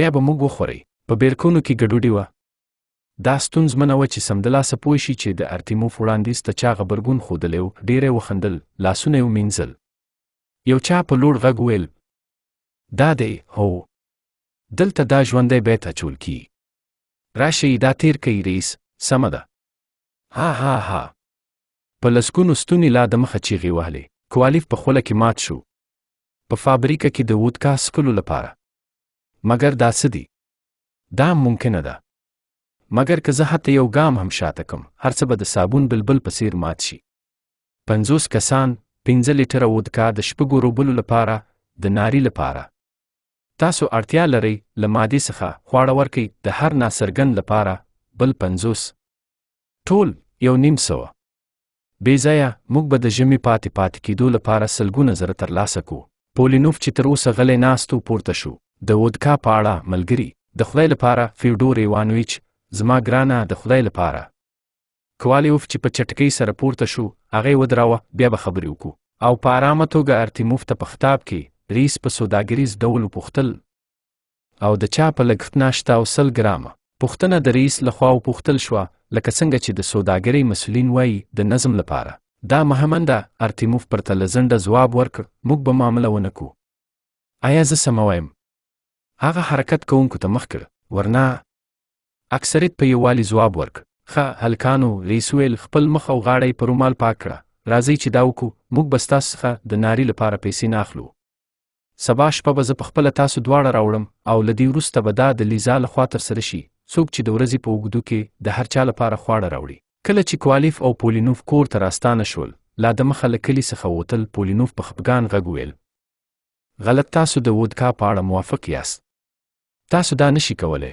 بیا به موږ وخورئ په بیرکونو کې ګډوډي وه دا ستونزمنه وه چې سمدلاسه پوه شي چې د ارتیموف وړاندیز ته چا غبرګون ښودلی و ډېری وخندل لاسونه یې ومینځل یو چا په لوړ غږ ویل دا دی هو دلته دا ژوندی بیت اچول کیږي راشئ دا تیر کوي رئیس سمه ده ها ها ها په لسګونو ستونې لا د مخه چیغې وهلې کوالیف په خوله کې مات شو په فابریکه کې د وودکا څښلو لپاره مګر دا څه دي دا ممکنه ده مګر که زه حتی یو ګام هم شاته کم هر څه به د صابون بلبل په څیر مات شي پنځوس کسان پنځه لیټره وودکا د شپږو روبلو لپاره د ناری لپاره تاسو اړتیا لرئ له مادې څخه خواړه ورکئ د هر ناسرګن لپاره بل پنځوس ټول یو نیم سوه بې ځایه موږ به د ژمي پاتې پاتې کېدو لپاره سلګونه زره ترلاسه کو پولینوف چې تر اوسه غلی ناست پورته شو د وودکا په اړه ملګري د خدای لپاره فیوډور ایوانویچ زما ګرانه د خدای لپاره کوالیوف چې په چټکۍ سره پورته شو هغه ودراوه بیا به خبرې وکړو او په آرامه توګه ارتیموف ته په خطاب کې ریس په سوداګریز ډول پوښتل او د چا په لګښت ناشته او سل ګرامه پوښتنه د ریس لخوا وپوښتل شوه لکه څنګه چې د سوداګرۍ مسولین وایي د نظم لپاره دا مهمنده ارتیموف پرته له ځنډه ځواب ورکړ موږ به معامله ونه کړو ایا زه سمه وایم هغه حرکت کوونکو ته مخ کړ ورنه اکثریت په یووالي ځواب ورک ښه هلکانو رئیس ویل خپل مخ او غاړه یې په رومال پاک کړه راځئ چې دا وکړو موږ به ستاسو څخه د ناري لپاره پیسې نه اخلو سبا شپه به زه په خپله تاسو دواړه راوړم او له دې وروسته به دا د لیزا لخوا ترسره شي څوک چې د ورځې په اوږدو کې د هر چا لپاره خواړه راوړي کله چې کوالیف او پولینوف کور ته راستانه شول لا د مخه له کلي څخه وتل پولینوف په خپګان غږ ویل غلط تاسو د وودکا په اړه موافق یاست تاسو دا نشئ کولی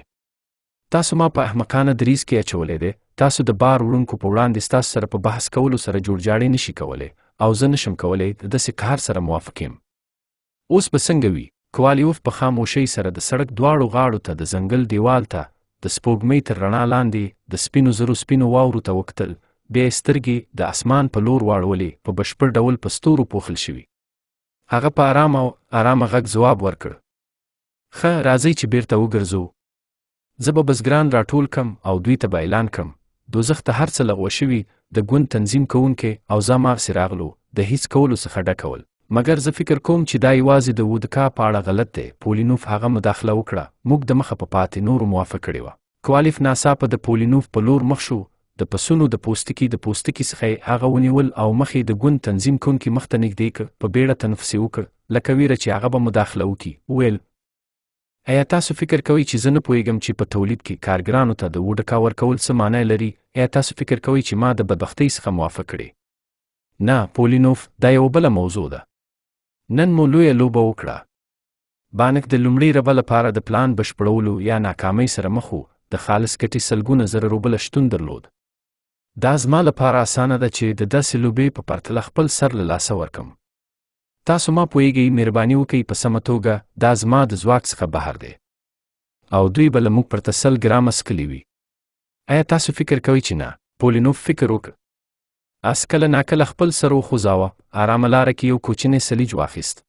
تاسو ما په احمقانه دریز کې اچولی دی تاسو د بار وړونکو په وړاندې ستاسو سره په بحث کولو سره جوړجاړی نشئ کولی او زه نشم کولی د داسې کار سره موافق یم اوس به څنګه وي کوالیوف په خاموشۍ سره د سړک دواړو غاړو ته د ځنګل دیوال ته د سپوږمۍ تر رڼا لاندې د سپینو زرو سپینو واورو ته وکتل بیا یې سترګې د اسمان په لور واړولې په بشپړ ډول په ستورو پوښل شوي هغه په آرام او آرامه غږ ځواب ورکړ ښه راځئ چې بیرته وګرځو زه به بزګران راټول کم او دوی ته به اعلان کم دوزخ ته هر څه لغوه شوي د ګوند تنظیم کوونکې او زما سراغلو د هیڅ کولو څخه ډکول مګر زه فکر کوم چې دا یوازې د وودکا په اړه غلط دی پولینوف هغه مداخله وکړه موږ د مخه په پاتې نورو موافق کړی و کوالیف ناڅاپه د پولینوف په لور مخ شو د پسونو د پوستکي د پوستکي څخه هغه ونیول او مخې د ګوند تنظیم کونکي مخ ته نږدې کړ په بیړه تنفس یې وکړ لکه ویره چې هغه به مداخله وکړي ویل ایا تاسو فکر کوئ چې زه نه پوهیږم چې په تولید کې کارګرانو ته د وډکا ورکول څه معنی لري ایا تاسو فکر کوئ چې ما د بدبختۍ څخه موافق کړي نه پولینوف دا یو بله موضوع ده نن مو لویه لوبه وکړه بانک د لومړي ربه لپاره د پلان بشپړولو یا ناکامۍ سره مخ و د خالص ګټې سلګونه زره روبله شتون درلود دا زما لپاره اسانه ده چې د داسې لوبې په پرتله خپل سر له لاسه ورکم تاسو ما پوهیږئ مهرباني وکئ په سمه توګه دا زما د ځواک څخه بهر دی او دوی به له موږ پرته سل ګرامه سکلي وي ایا تاسو فکر کوئ چې نه پولینوف فکر وکړ اس کله ناکله خپل سر وخوځاوه آرامه لاره کې یو کوچنی سلیج واخیست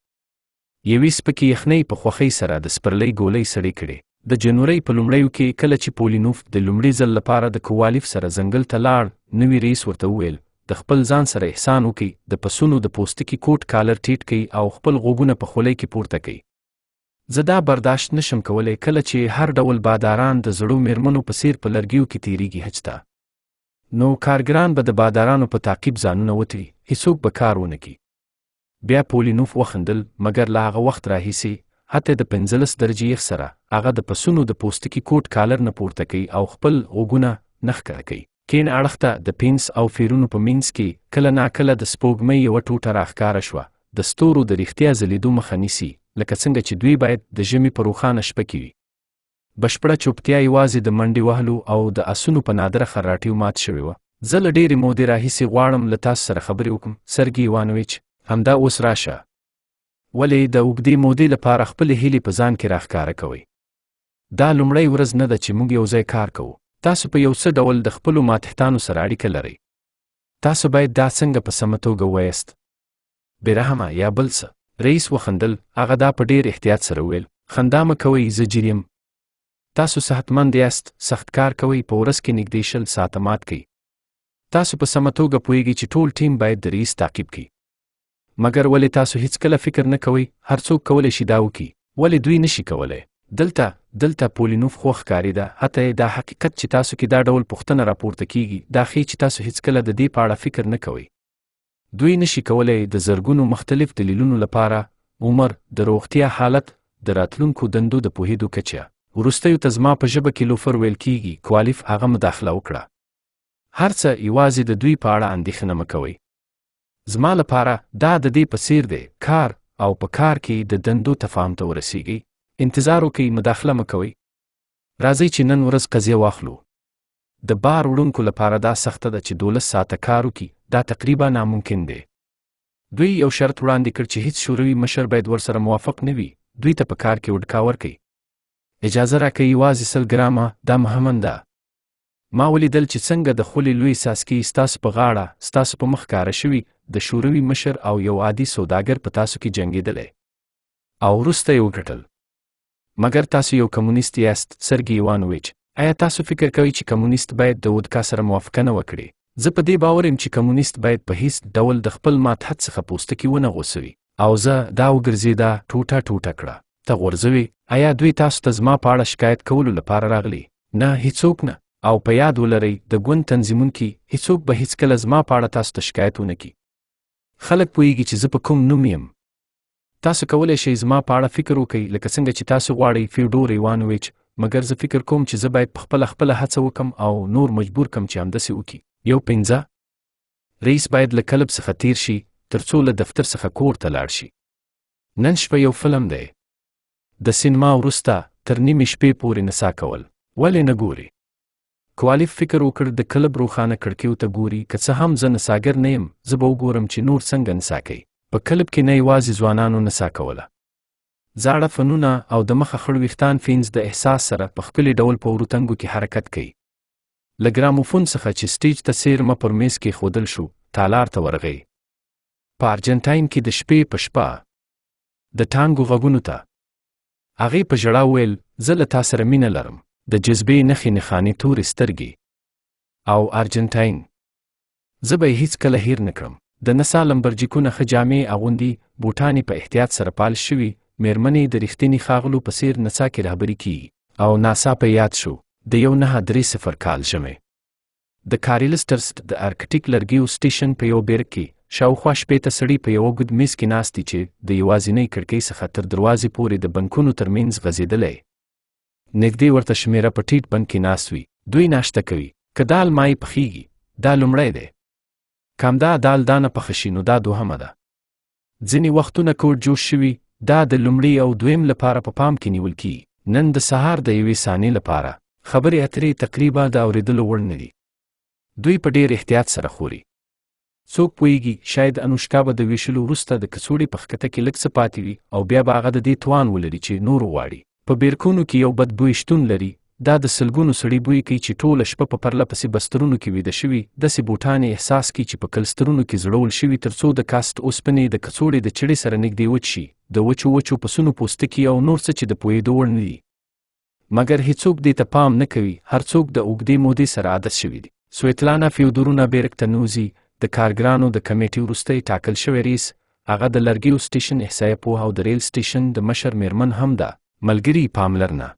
یوې سپکې یخنۍ په خوښۍ سره د سپرلۍ ګولۍ سړې کړې د جنورۍ په لومړیو کې کله چې پولینوف د لومړي ځل لپاره د کوالیف سره ځنګل ته لاړ نوي رئیس ورته وویل د خپل ځان سره احسان وکړي د پسونو د پوستکي کوټ کالر ټیټ کړي او خپل غوږونه په خولۍ کې پورته کړي زه دا برداشت نشم کولی کله چې هر ډول باداران د زړو میرمنو په څیر په لرګیو کې تیریږي حج ته نو کارګران به د بادارانو په تعقیب ځانونه وتړي هیڅوک به کار ونه کړي بیا پولینوف وخندل مګر له هغه وخت راهیسې حتی د 15 درجې یخ سره هغه د پسونو د پوستکي کوټ کالر نه پورته کوي او خپل غوګونه نخکره کوي کین اړخته د پینس او فیرونو په مینس کې کله ناکله د سپوږمۍ یوه ټوټه راښکاره شوه د ستورو د رښتیا ځلیدو مخه نیسي لکه څنګه چې دوی باید د ژمي په روښانه شپه کې وي بشپړه چوپتیا یوازې د منډې وهلو او د اسونو په نادره خراټیو مات شوې وه زه له ډېرې مودې راهیسې غواړم له تاسو سره خبرې وکړم سرګي ایوانویچ همدا اوس راشه ولې د اوږدې مودې لپاره خپلې هیلې په ځان کې راښکاره کوئ دا لومړی ورځ نه ده چې موږ یو ځای کار کوو تاسو په یو څه ډول د خپلو ماتحتانو سره اړیکه لرئ تاسو باید دا څنګه په سمه توګه ووایست بېرحمه یا بل څه رئیس وخندل هغه دا په ډېر احتیاط سره وویل خندا مه کوئ زه جیر یم تاسو صحتمند یاست سخت کار کوئ په ورځ کې نږدې شل ساعته مات کړئ تاسو په سمه توګه پوهیږئ چې ټول ټیم باید د رئیس تعقیب کړي مګر ولې تاسو هیڅکله فکر نه کوئ هر څوک کولی شي دا وکړي ولې دوی نشي کولی دلته دلته پولینوف خو ښکارېده حتی دا حقیقت چې تاسو کې دا ډول پوښتنه راپورته کیږي دا ښیي چې تاسو هیڅکله د دې په اړه فکر نه کوئ دوی نشي کولی د زرګونو مختلف دلیلونو لپاره عمر د روغتیا حالت د راتلونکو دندو د پوهېدو کچه وروستیو ته زما په ژبه کې لوفر ویل کیږي کوالیف هغه مداخله وکړه هرڅه یوازې د دوی په اړه اندېښنه مکوئ زما لپاره دا د دې په څیر دی کار او په کار کې د دندو تفاهم ته ورسیږي انتظار وکئ مداخله مکوئ راځئ چې نن ورځ قضیه واخلو د بار وړونکو لپاره دا سخته ده چې دولس ساعته کار وکړي دا تقریبا ناممکن دی دوی یو شرط وړاندې کړ چې هیڅ شوروي مشر باید ورسره موافق نه وي دوی ته په کار کې وډکا ورکړي اجازه راکړئ یوازې سل ګرامه دا مهمن ده ما ولیدل چې څنګه د خولې لوی ساسکې ستاسو په غاړه ستاسو په مخ کاره شوي د شوروي مشر او یو عادي سوداګر په تاسو کې جنګېدلی او وروسته یې وګټل مګر تاسو یو کمونیست یاست سرګي ایوانویچ آیا تاسو فکر کوئ چې کمونیست باید د ودکا سره موافقه نه وکړي زه په دې باور یم چې کمونیست باید په هیڅ ډول د خپل ماتحت څخه پوستکي ونه غوسوي او زه دا وګرځېده ټوټه ټوټه کړه ته غورځوي آیا دوی تاسو ته زما په اړه شکایت کولو لپاره راغلي نه هیڅوک نه او په یاد ولرئ د ګوند تنظیمونکي هیڅوک به هیڅکله زما په اړه تاسو ته شکایت ونه کړي خلک پوهیږي چې زه په کوم نوم یم تاسو کولی شئ زما په اړه فکر وکړئ لکه څنګه چې تاسو غواړئ فیوډور ایوانویچ مګر زه فکر کوم چې زه باید خپله خپله هڅه وکم او نور مجبور کم چې همداسې وکړي یو پنځه رئیس باید له کلب څخه تیر شي تر څو له دفتر څخه کور ته لاړ شي نن شپه یو فلم دی د سینما وروسته تر نیمې شپې پورې نڅا کول ولې نه ګوري کوالیف فکر وکړ د کلب روخانه کړکیو ته ګوري که څه هم زه نڅاګر نه یم زه به وګورم چې نور څنګه نڅا کوي په کلب کې نه یوازې ځوانانو نڅا کوله زاړه فنونه او د مخه خړ ویښتان فینز د احساس سره په ښکلي ډول په وروتنګو کې حرکت کوي له ګراموفون څخه چې سټیج ته څیرمه پر میز کې ښودل شو تالار ته ورغی په ارجنټاین کې د شپې په شپه د ټانګو غږونو ته هغې په ژړا وویل زه له تا سره مینه لرم د جذبې نښې نښانې تورې سترګې او ارجنټاین زه به یې هیڅکله هیر نه کړم د نسا لمبرجیکونه ښه جامې اغوندي بوټان په احتیاط سره پال شوي میرمنې د رښتیني ښاغلو په څیر نڅا کې رهبري کیږي او ناڅاپه یاد شو د یو نهه درې صفر کال ژمی د کاریلسټرست د ارکټیک لرګیو سټیشن په یو بیرک کې شاوخوا شپېته سړي په یو اوږد میز کې ناست دي چې د یوازینۍ کړکۍ څخه تر دروازې پورې د بنکونو ترمنځ غځېدلی نږدې ورته شمېره په ټیټ بنک کې ناست وي دوی ناشته کوي که دال مای پخیږي دا لومړی دی کامدا دال دانه پخه شي نو دا دوهمه ده ځینې وختونه کور جوړ شوي دا د لومړي او دویم لپاره په پا پام کې نیول کیږي نن د سهار د یوې سانې لپاره خبرې اترې تقریبا د اورېدلو وړ نه دي دوی په ډېر احتیاط سره خوري څوک پوهیږي شاید انوشکا به د ویشلو وروسته د کڅوړې په ښکته کې لږ څه پاتې وي او بیا به هغه د دې توان ولري چې نور وغواړي په بیرکونو کې یو بدبوی شتون لري دا د سلګونو سړي بوی کوي چې ټوله شپه په پرله پسې بسترونو کې ویده شوي داسې بوټان احساس کوي چې په کلسترونو کې زړول شوي تر څو د کاست اوسپنې د کڅوړې د چړې سره نږدې وچ شي د وچو وچو پسونو پوستکي او نور څه چې د پوهېدو وړ نه دي مګر هیڅوک دې ته پام نه کوي هر څوک د اوږدې مودې سره عادت شوي دي سویتلانا فیودورونا بیرک ته نوزي د کارګرانو د کمیټې وروستۍ ټاکل شوی رئیس هغه د لرګیو سټیشن احصایه پوه او د ریل سټیشن د مشر میرمن هم ده ملګری پاملرنه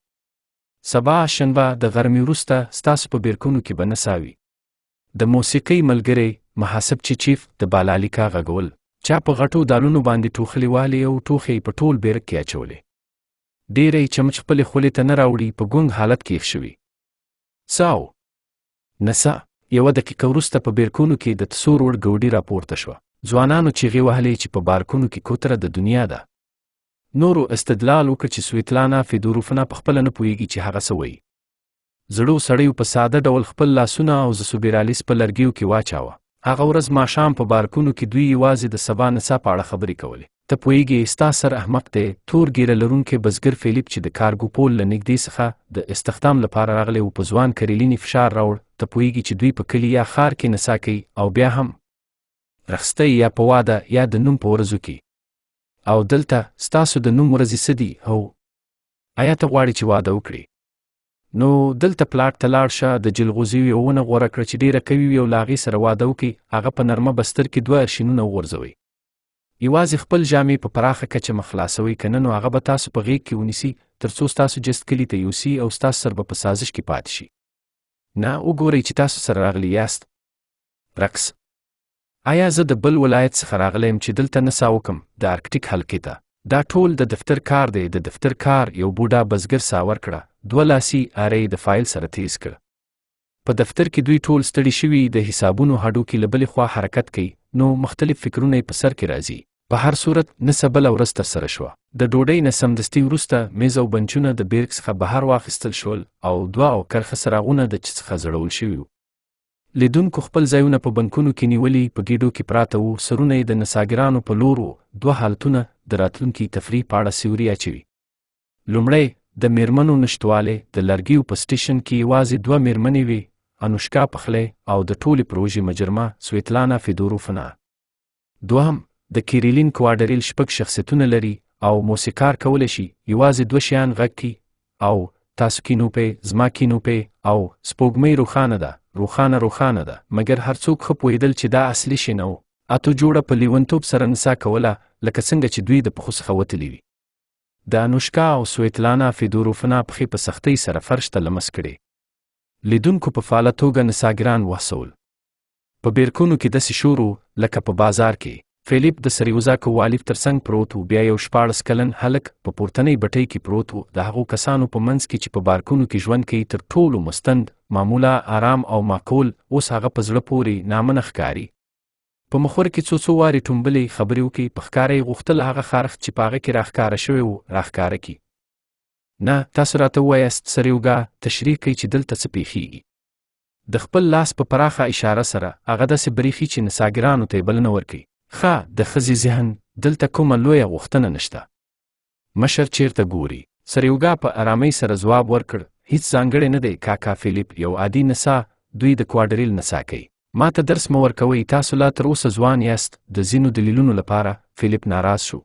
سبا شنبه د غرمې وروسته ستاسو په بیرکونو کې به نساوي د موسیقۍ ملګری محاسب چې چیف د بالالیکا غږول چا په غټو دالونو باندې ټوخلې والی او ټوخې په ټول بیرک کې اچولې ډېری چمچ خپلې خولې ته نه راوړي په ګونګ حالت کې ښوي ساو نسا یوه دقیقه وروسته په بیرکونو کې د څور وړ ګوډي راپورته شوه ځوانانو چیغې وهلې چې په بارکونو کې کوتره د دنیا ده نورو استدلال وکړ چې سویتلانا فیدوروفنا پخپله نه پوهیږي چې هغه څه وایي زړو سړیو په ساده ډول خپل لاسونه او زسوبیرالیس په لرګیو کې واچاوه هغه ورځ ماښام په بارکونو کې دوی یوازې د سبا نڅا په اړه خبرې کولې ته پوهیږې ستا سر احمق دی تور ږیره لرونکی بزګر فیلیپ چې د کارګو پول له نږدې څخه د استخدام لپاره راغلی و په ځوان کرلینی فشار راوړ ته پوهیږي چې دوی په کلي یا ښار کې نڅا کوي او بیا هم رخصتۍ یا په واده یا د نوم په ورځو کې او دلته ستاسو د نوم ورځې څه دي هو آیا ته غواړې چې واده وکړې نو دلته پلاټ ته لاړ شه د جلغوزیو یو ونه غوره کړه چې ډیره قوي وي او له هغې سره واده وکړي هغه په نرمه بستر کې دوه شینونه وغورځوئ یوازې خپل جامې په پراخه کچه مه خلاصوئ که نه نو هغه به تاسو په غېږ کې ونیسي تر څو ستاسو جست کلي ته یوسي او ستاسو سر به په سازش کې پاتې شي نه وګورئ چې تاسو سره راغلي یاست رقص آیا زه د بل ولایت څخه راغلی یم چې دلته نڅا وکم د ارکټیک حلقې ته دا ټول د دفتر کار دی د دفتر کار یو بوډا بزګر ساور کړه دوه لاسي ارې د فایل سره تیز کړ په دفتر کې دوی ټول ستړي شوي د حسابونو هډو کې لبلې خوا حرکت کوي نو مختلف فکرونه په سر کې راځي په هر صورت نسه بل ورځ تر سره شوه د ډوډۍ نه سمدستي وروسته میز او بنچونه د بیرک څخه بهر واخیستل شول او دوه او کرخه څراغونه د چت څخه زړول شوي وو لیدونکو خپل ځایونه په بنکونو کې نیولي په ګېډو کې پراته وو سرونه یې د نساګرانو په لور وو دوه حالتونه د راتلونکي تفریح په اړه سیوري اچوي لومړی د میرمنو نشتوالی د لرګیو په سټیشن کې یوازې دوه میرمنې وې انوشکا پخلی او د ټولې پروژې مجرمه سویتلانا فیدوروفنا دوهم د کیریلین کوارډریل شپږ شخصیتونه لري او موسیقار کولی شي یوازې دوه شیان غږ کړي او تاسو کینو په زما کینو په او سپوږمۍ روښانه ده روښانه روښانه ده مګر هر څوک خو پوهېدل چې دا اصلي شی نه و اتو جوړه په لیونتوب سره نڅا کوله لکه څنګه چې دوی د پخو څخه وتلي وي د انوشکا او سویتلانا فیدوروفنا پښې په سختۍ سره فرش ته لمس کړې لیدونکو په فعاله توګه نڅاګران وهڅول په بیرکونو کې داسې شور لکه په بازار کې فیلیپ د سریوزا کوالف ترڅنګ پروت و بیا یو شپاړس کلن هلک په پورتنۍ بټۍ کې پروت و د هغو کسانو په منځ کې چې په بارکونو کې ژوند کوي تر ټولو مستند معمولا آرام او معقول اوس هغه په زړه پورې نامنه ښکاري په مخور کې څو څو وارې ټومبلې خبرې وکړي په ښکاره یې غوښتل هغه خارښت چې په هغه کې راښکاره شوی و راښکاره کړي نه تاسو راته ووایاست سریوګا تشریح کوي چې دلته څه پیښیږي د خپل لاس په پراخه اشاره سره هغه داسې بریښي چې نساګرانو ته یې بلنه ورکوي ښه د ښځې ذهن دلته کومه لویه غوښتنه نشته مشر چیرته ګوري سریوګا په آرامۍ سره ځواب ورکړ هیڅ ځانګړی نه دی کاکا فیلیپ یو عادي نسا دوی د کوادریل نسا کوي ما ته درس مو ورکوئ تاسو لا تر اوسه ځوان یاست د ځینو دلیلونو لپاره فیلیپ ناراض شو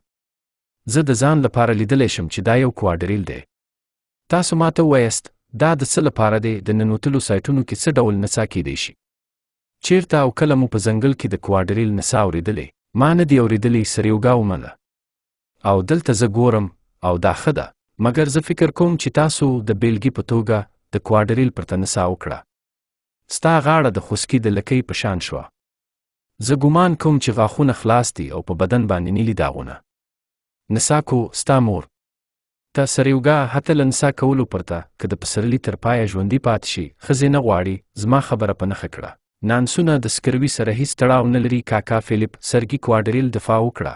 زه د ځان لپاره لیدلی شم چې دا یو کوادریل دی تاسو ما ته ووایاست دا د څه لپاره دی د ننوتلو سایټونو کې څه ډول نڅا کیدی شي چیرته او کله مو په ځنګل کې د کوادریل نڅا اورېدلې ما نه دی اورېدلی سریوګا ومنه او دلته زه ګورم او دا ښه ده مګر زه فکر کوم چې تاسو د بیلګې په توګه د کوارډریل پرتنسا وکړه ستا غاړه د خسکي د لکۍ په شان شوه زه ګومان کوم چې غاښونه خلاص دي او په بدن باندې نیلي داغونه نساکو ستا مور ته سریوګا حتی له نسا کولو پرته که د پسرلي تر پایه ژوندي پاتې شي ښځې نه غواړي زما خبره په نښه کړه نانسونه د سکروي سره هیڅ تړاو نه لري کاکا فلیپ سرګي کوادریل دفاع وکړه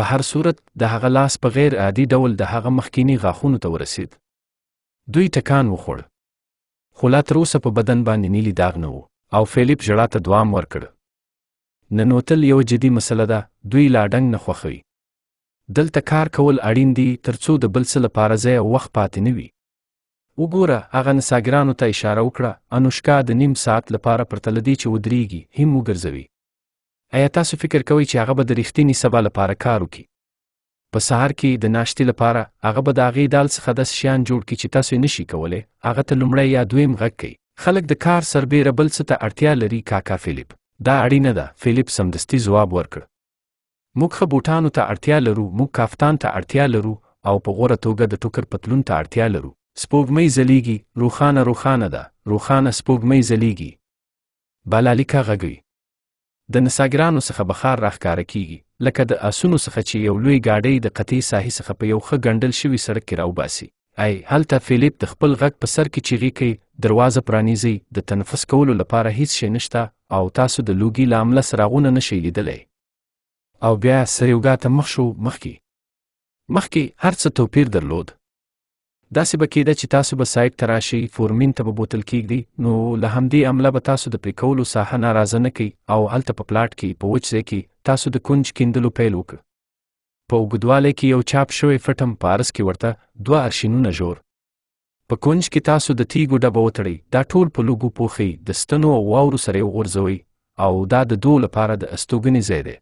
په هر صورت د هغه لاس په غیر عادي ډول د هغه مخکینی غاښونو ته ورسید دوی ټکان وخوړ خو لا تروسه په بدن باندې نیلی داغ نه و او فلیپ ژړا ته دوام ورکړ ننوتل یو جدي مسله ده دوی لا ډنګ نه خوښوي دلته کار کول اړین دي ترڅو د بل څه لپاره ځای او وخت پاتې نه وي وګوره هغه نساګرانو ته اشاره وکړه انوشکا د نیم ساعت لپاره پرتله دی چې ودرېږي هم وګرځوي ایا تاسو فکر کوئ چې هغه به د رښتینې سبا لپاره کار وکړي په سهار کې د ناشتې لپاره هغه به د هغې دال څخه داسې شیان جوړ کړي چې تاسو یې نشئ کولی هغه ته لومړی یا دویم غږ کوي خلک د کار سربیره بل څه ته اړتیا لري کاکا فیلیپ دا اړینه ده فیلیپ سمدستي ځواب ورکړ موږ ښه بوټانو ته اړتیا لرو موږ کافتان ته اړتیا لرو او په غوره توګه د ټوکر پتلون ته اړتیا لرو سپوږمۍ ځلیږي روښانه روښانه ده روښانه سپوږمۍ ځلیږي بالالیکا غږوي د نساګرانو څخه بخار راښکاره کیږي لکه د اسونو څخه چې یو لوی ګاډۍ د قطعي ساحې څخه په یو ښه ګنډل شوي سړک کې راوباسي ای هلته فیلیپ د خپل غږ په سر کې چیغې کوي دروازه پرانیزئ د تنفس کولو لپاره هیڅ شی نشته او تاسو د لوګي له امله څراغونه نشئ لیدلی او بیا سریوګا ته مخ شو مخکې مخکې هر څه توپیر درلود داسې به کېده چې تاسو به سایت ته راشئ فورمین ته به بوتل کېږدئ نو له همدې امله به تاسو د پرې کولو ساحه ناراضه نه کوي او هلته په پلاټ کې په وچ ځای کې تاسو د کونج کیندلو پیل وکړ په اوږدوالي کې یو چاپ شوی فټم پارس کې ورته دوه ارشینونه جوړ په کونج کې تاسو د تیګو ډبه وتړئ دا ټول په لوګو پوښئ د ستنو او واورو سره یې وغورځوئ او دا د دوو لپاره د استوګنې ځای دی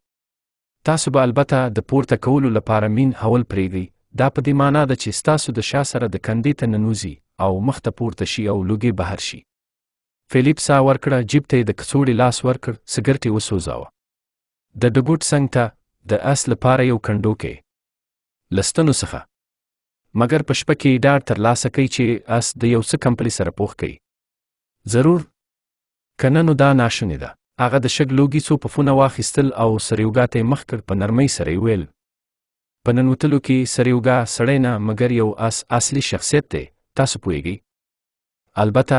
تاسو به البته د پورته کولو لپاره مین هول پرېږدئ دا په دې معنا ده چې ستاسو د شا سره د کندې ته ننوزي او مخ ته پورته شي او لوګي بهر شي فلیپ سا ورکړه جیب ته یې د کڅوړې لاس ورکړ سګرټ یې وسوځاوه د ډګوټ څنګ ته د اس لپاره یو کنډوکی لستنو څخه مګر په شپه کې ډار ترلاسه کوي چې اس د یو څه کمپلي سره پوښ کوي ضرور کنه نو دا ناشونې ده هغه د شګ لوګي څو پفونه واخیستل او سریوګاته مخ کړ په نرمۍ سره ویل په نن وتلو کې سریوګا سړی نه مګر یو اس اصلي شخصیت دی تاسو پوهیږئ البته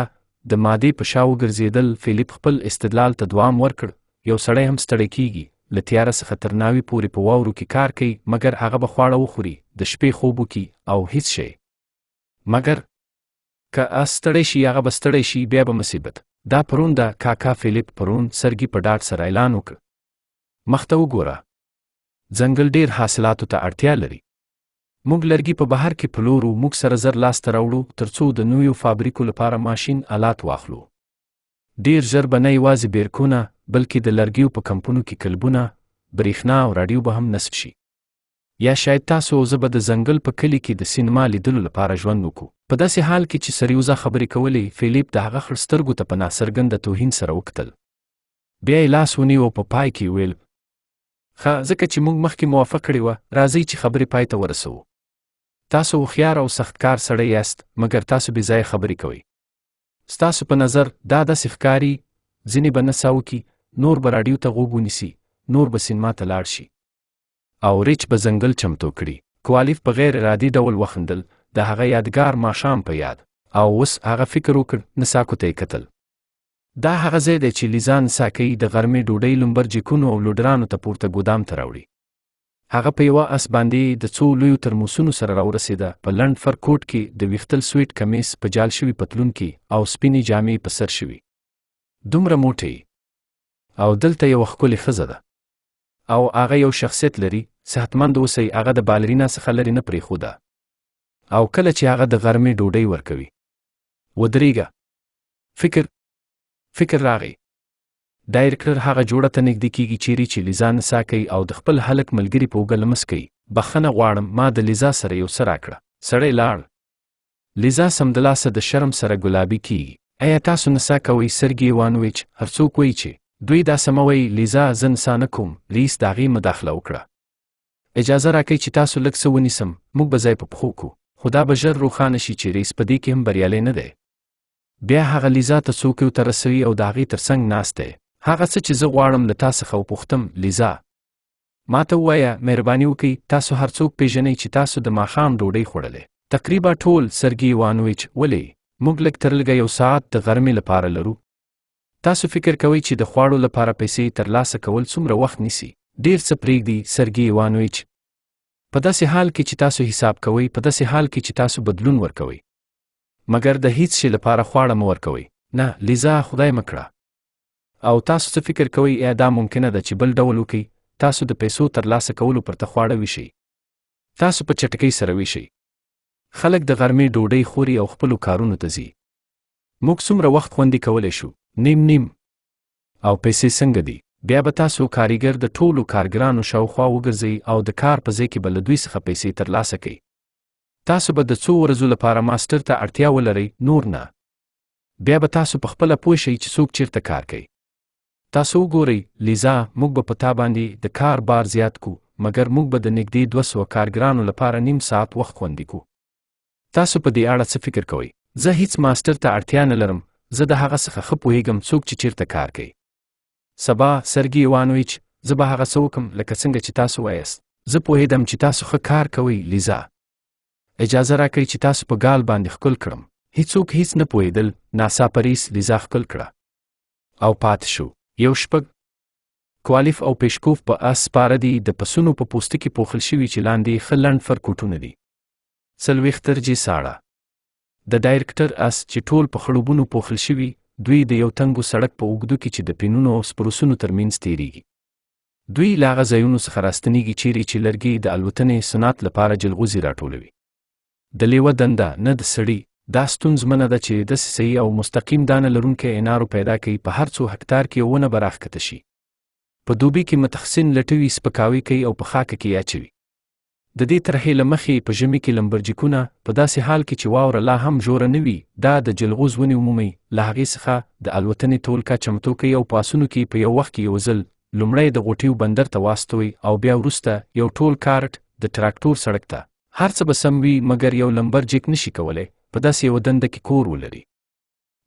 د مادې په شا وګرځېدل فیلیپ خپل استدلال ته دوام ورکړ یو سړی هم ستړی کیږي له تیاره څخه تر ناوې پورې په واورو کې کار کوي مګر هغه به خواړه وخوري د شپې خوب وکړي او هیڅ شی مګر که اس ستړی شي هغه به ستړی شي بیا به مصیبت دا پرون د کاکا فیلیپ پرون سرګي په ډاټ سره اعلان وکړ مخته وګوره ځنګل ډیر حاصلاتو ته اړتیا لري موږ لرګي په بهر کې پلورو موږ سره زر لاسته راوړو ترڅو د نویو فابریکو لپاره ماشین آلات واخلو ډیر ژر به نه یوازې بیرکونه بلکې د لرګیو په کمپونو کې کلبونه برېښنا او راډیو به هم نصب شي یا شاید تاسو زه به د ځنګل په کلي کې د سینما لیدلو لپاره ژوند وکړو په داسې حال کې چې سریوزه خبرې کولې فیلیپ د هغه خړ سترګو ته په ناڅرګنده توهین سره وکتل بیا یې لاس ونیو په پا پای کې ویل ښه ځکه چې موږ مخکې موافق کړی و راځئ چې خبرې پای ته ورسوو تاسو هوښیار او سختکار سړی یاست مګر تاسو بې ځایه خبرې کوئ ستاسو په نظر دا داسې ښکاري ځینې به نڅا وکړي نور به راډیو ته غوږ ونیسي نور به سینما ته لاړ شي او ریچ به ځنګل چمتو کړي کوالیف په غیر ارادي ډول وخندل د هغه یادګار ماښام په یاد او اوس هغه فکر وکړ نساکو ته یې کتل دا هغه ځای دی چې لیزان ساکي د غرمې ډوډۍ لمبرجکونو او لوډرانو ته پورته ګودام ته راوړي هغه په یوه اس باندې د څو لویو ترموسونو سره راورسېده په لنډ فر کوټ کې د ویختل سویټ کمیس په جال شوي پتلون کې او سپینې جامې په سر شوي دومره موټی او دلته یو ښکلې ښځه ده او هغه یو شخصیت لري صحتمند اوسئ هغه د بالرینا څخه لرې نه پرېښوده او کله چې هغه د غرمې ډوډۍ ورکوي ودرېږه فکر فکر راغی دایرکټر هغه جوړه ته نږدې کیږي چیرې چې لیزا نسا کوي او د خپل هلک ملګری په وګل مس کوي بخنه غواړم ما د لیزا سره یو سر راکړه سړی لاړ لیزا سمدلاسه د شرم سره ګلابي کیږي ایا تاسو نسا کوئ سرګي وانویچ هر څوک وایي چې دوی دا سموي لیزا زن سانه کوم ریس داغي مداخله وکړه اجازه راکړئ چې تاسو لږ څه ونیسم موږ به ځای په پخو کو خدا به ژر روښانه شي چې ریس په دې کې هم بریالی نه دی بیا هغه لیزا ته څوکیو ته رسوي او د هغې ترڅنګ ناست دی هغه څه چې زه غواړم له تا څخه وپوښتم لیزا ما ته ووایه مهرباني وکئ تاسو هر څوک پیژنئ چې تاسو د ماښام ډوډۍ خوړلې تقریبا ټول سرګي وانویچ ولې موږ لږ تر لږه یو ساعت د غرمې لپاره لرو تاسو فکر کوئ چې د خواړو لپاره پیسې ترلاسه کول څومره وخت نیسي ډیر څه پرېږدي سرګي وانویچ په داسې حال کې چې تاسو حساب کوئ په داسې حال کې چې تاسو بدلون ورکوئ مګر د هیڅ شي لپاره خواړه مو ورکوي نه لیزا خدای مکړه او تاسو څه فکر کوئ یا دا ممکنه ده چې بل ډول وکړي تاسو د پیسو ترلاسه کولو پرته خواړه ویشي تاسو په چټکۍ سره ویشي خلک د غرمې ډوډۍ خوري او خپلو کارونو ته ځي موږ څومره وخت خوندي کولی شو نیم نیم او پیسې څنګه دي بیا به تاسو کاریګر د ټولو کارګرانو شاوخوا وګرځئ او د کار په ځای کې به له دوی څخه پیسې ترلاسه کړئ تاسو به د څو ورځو لپاره ماستر ته اړتیا ولرئ نور نه بیا به تاسو په خپل پوه شئ چې څوک چیرته کار کوي تاسو وګورئ لیزا موږ به په تا باندې د کار بار زیات کو مګر موږ به د نږدې 200 کارګرانو لپاره نیم ساعت وخت خوندې کو تاسو په دې اړه څه فکر کوئ زه هیڅ ماستر ته اړتیا نه لرم زه د هغه څخه ښه پوهیږم څوک چې چیرته کار کوي سبا سرګي ایوانویچ زه به هغه څه وکم لکه څنګه چې تاسو وایست زه پوهیدم چې تاسو ښه کار کوئ لیزا اجازه راکړئ چې تاسو په ګال باندې ښکل کړم هیڅوک هیڅ نه پوهېدل ناڅاپه ریس لیزا ښکل کړه او پات شو یو شپږ کوالیف او پیشکوف په اس سپاره دي د پسونو په پوستکي پوښل شوي چې لاندې ښه لنډ فرکوټونه دي څلوېښت ترجې ساړه د ډایرکټر اس چې ټول په خړوبونو پوښل شوي دوی د یو تنګو سړک په اوږدو کې چې د پینونو او سپروسونو ترمینځ تیریږي دوی لاغه ځایونو څخه راستنیږي چیرې چې لرګي د الوتنې صنعت لپاره جلغوزي راټولوي د لیوه دنده نه د سړي دا ستونزمنه ده چې داسې صحیح او مستقیم دانه لرونکې انارو پیدا کړي په هر څو هکتار کې ونه به راښکته شي په دوبي کې متخصن لټوي سپکاوي کوي او په خاکه کې اچوي د دې طرحې له مخې په ژمي کې لمبرجکونه په داسې حال کې چې واوره لا هم جوړه نه وي دا د جلغوز ونې عمومي له هغې څخه د الوتنې تولکه چمتو کوي او پاسونو کې په یو وخت کې یو ځل لومړی د غوټیو بندر ته واستوي او بیا وروسته یو ټول کارټ د تراکتور سړک ته هر څه به سم وي مګر یو لمبر جیک نشي کولای په داسې یو دنده کې کور ولري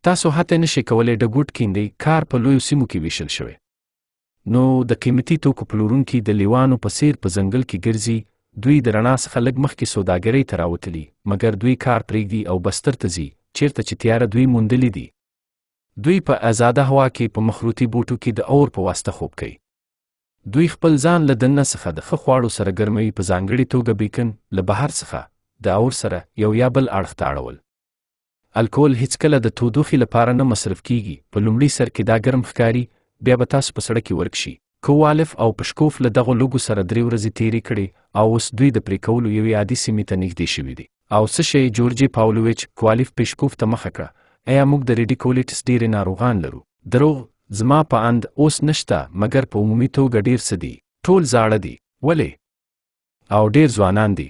تاسو هته نشي کولای د ګوټ کیندې کار په لویو سیمو کې ویشل شوی نو د قیمتي توکو پلورونکي د لیوانو په سیر په ځنګل کې ګرځي دوی د رڼا څخه لږ مخکې سوداګرۍ ته راوتلي مګر دوی کار پرېږدي او بستر ته ځي چیرته چې تیاره دوی موندلې دي دوی په آزاده هوا کې په مخروطي بوټو کې د اور په واسطه خوب کوي دوی خپل ځان له دننه څخه د ښه خواړو سره ګرموي په ځانګړې توګه بیکن له بهر څخه د اور سره یو یا بل اړخ ته اړول الکول هیڅکله د تودوخې لپاره نه مصرف کیږي په لومړي سر کې دا ګرم ښکاري بیا به تاسو په سړک کې ورک شي کوالف او پشکوف له دغه لوګو سره درې ورځې تیرې کړې او اوس دوی د پرې کولو یوې عادي سیمې ته نږدې شوي دي او څه شی جورجي پاولویچ کوالف پشکوف ته مخه کړه ایا موږ د ریډیکولیټس ډېرې ناروغان لرو دروغ زما په اند اوس نشته مګر په عمومي توګه ډیر څه دي ټول زاړه دي ولې او ډیر ځوانان دي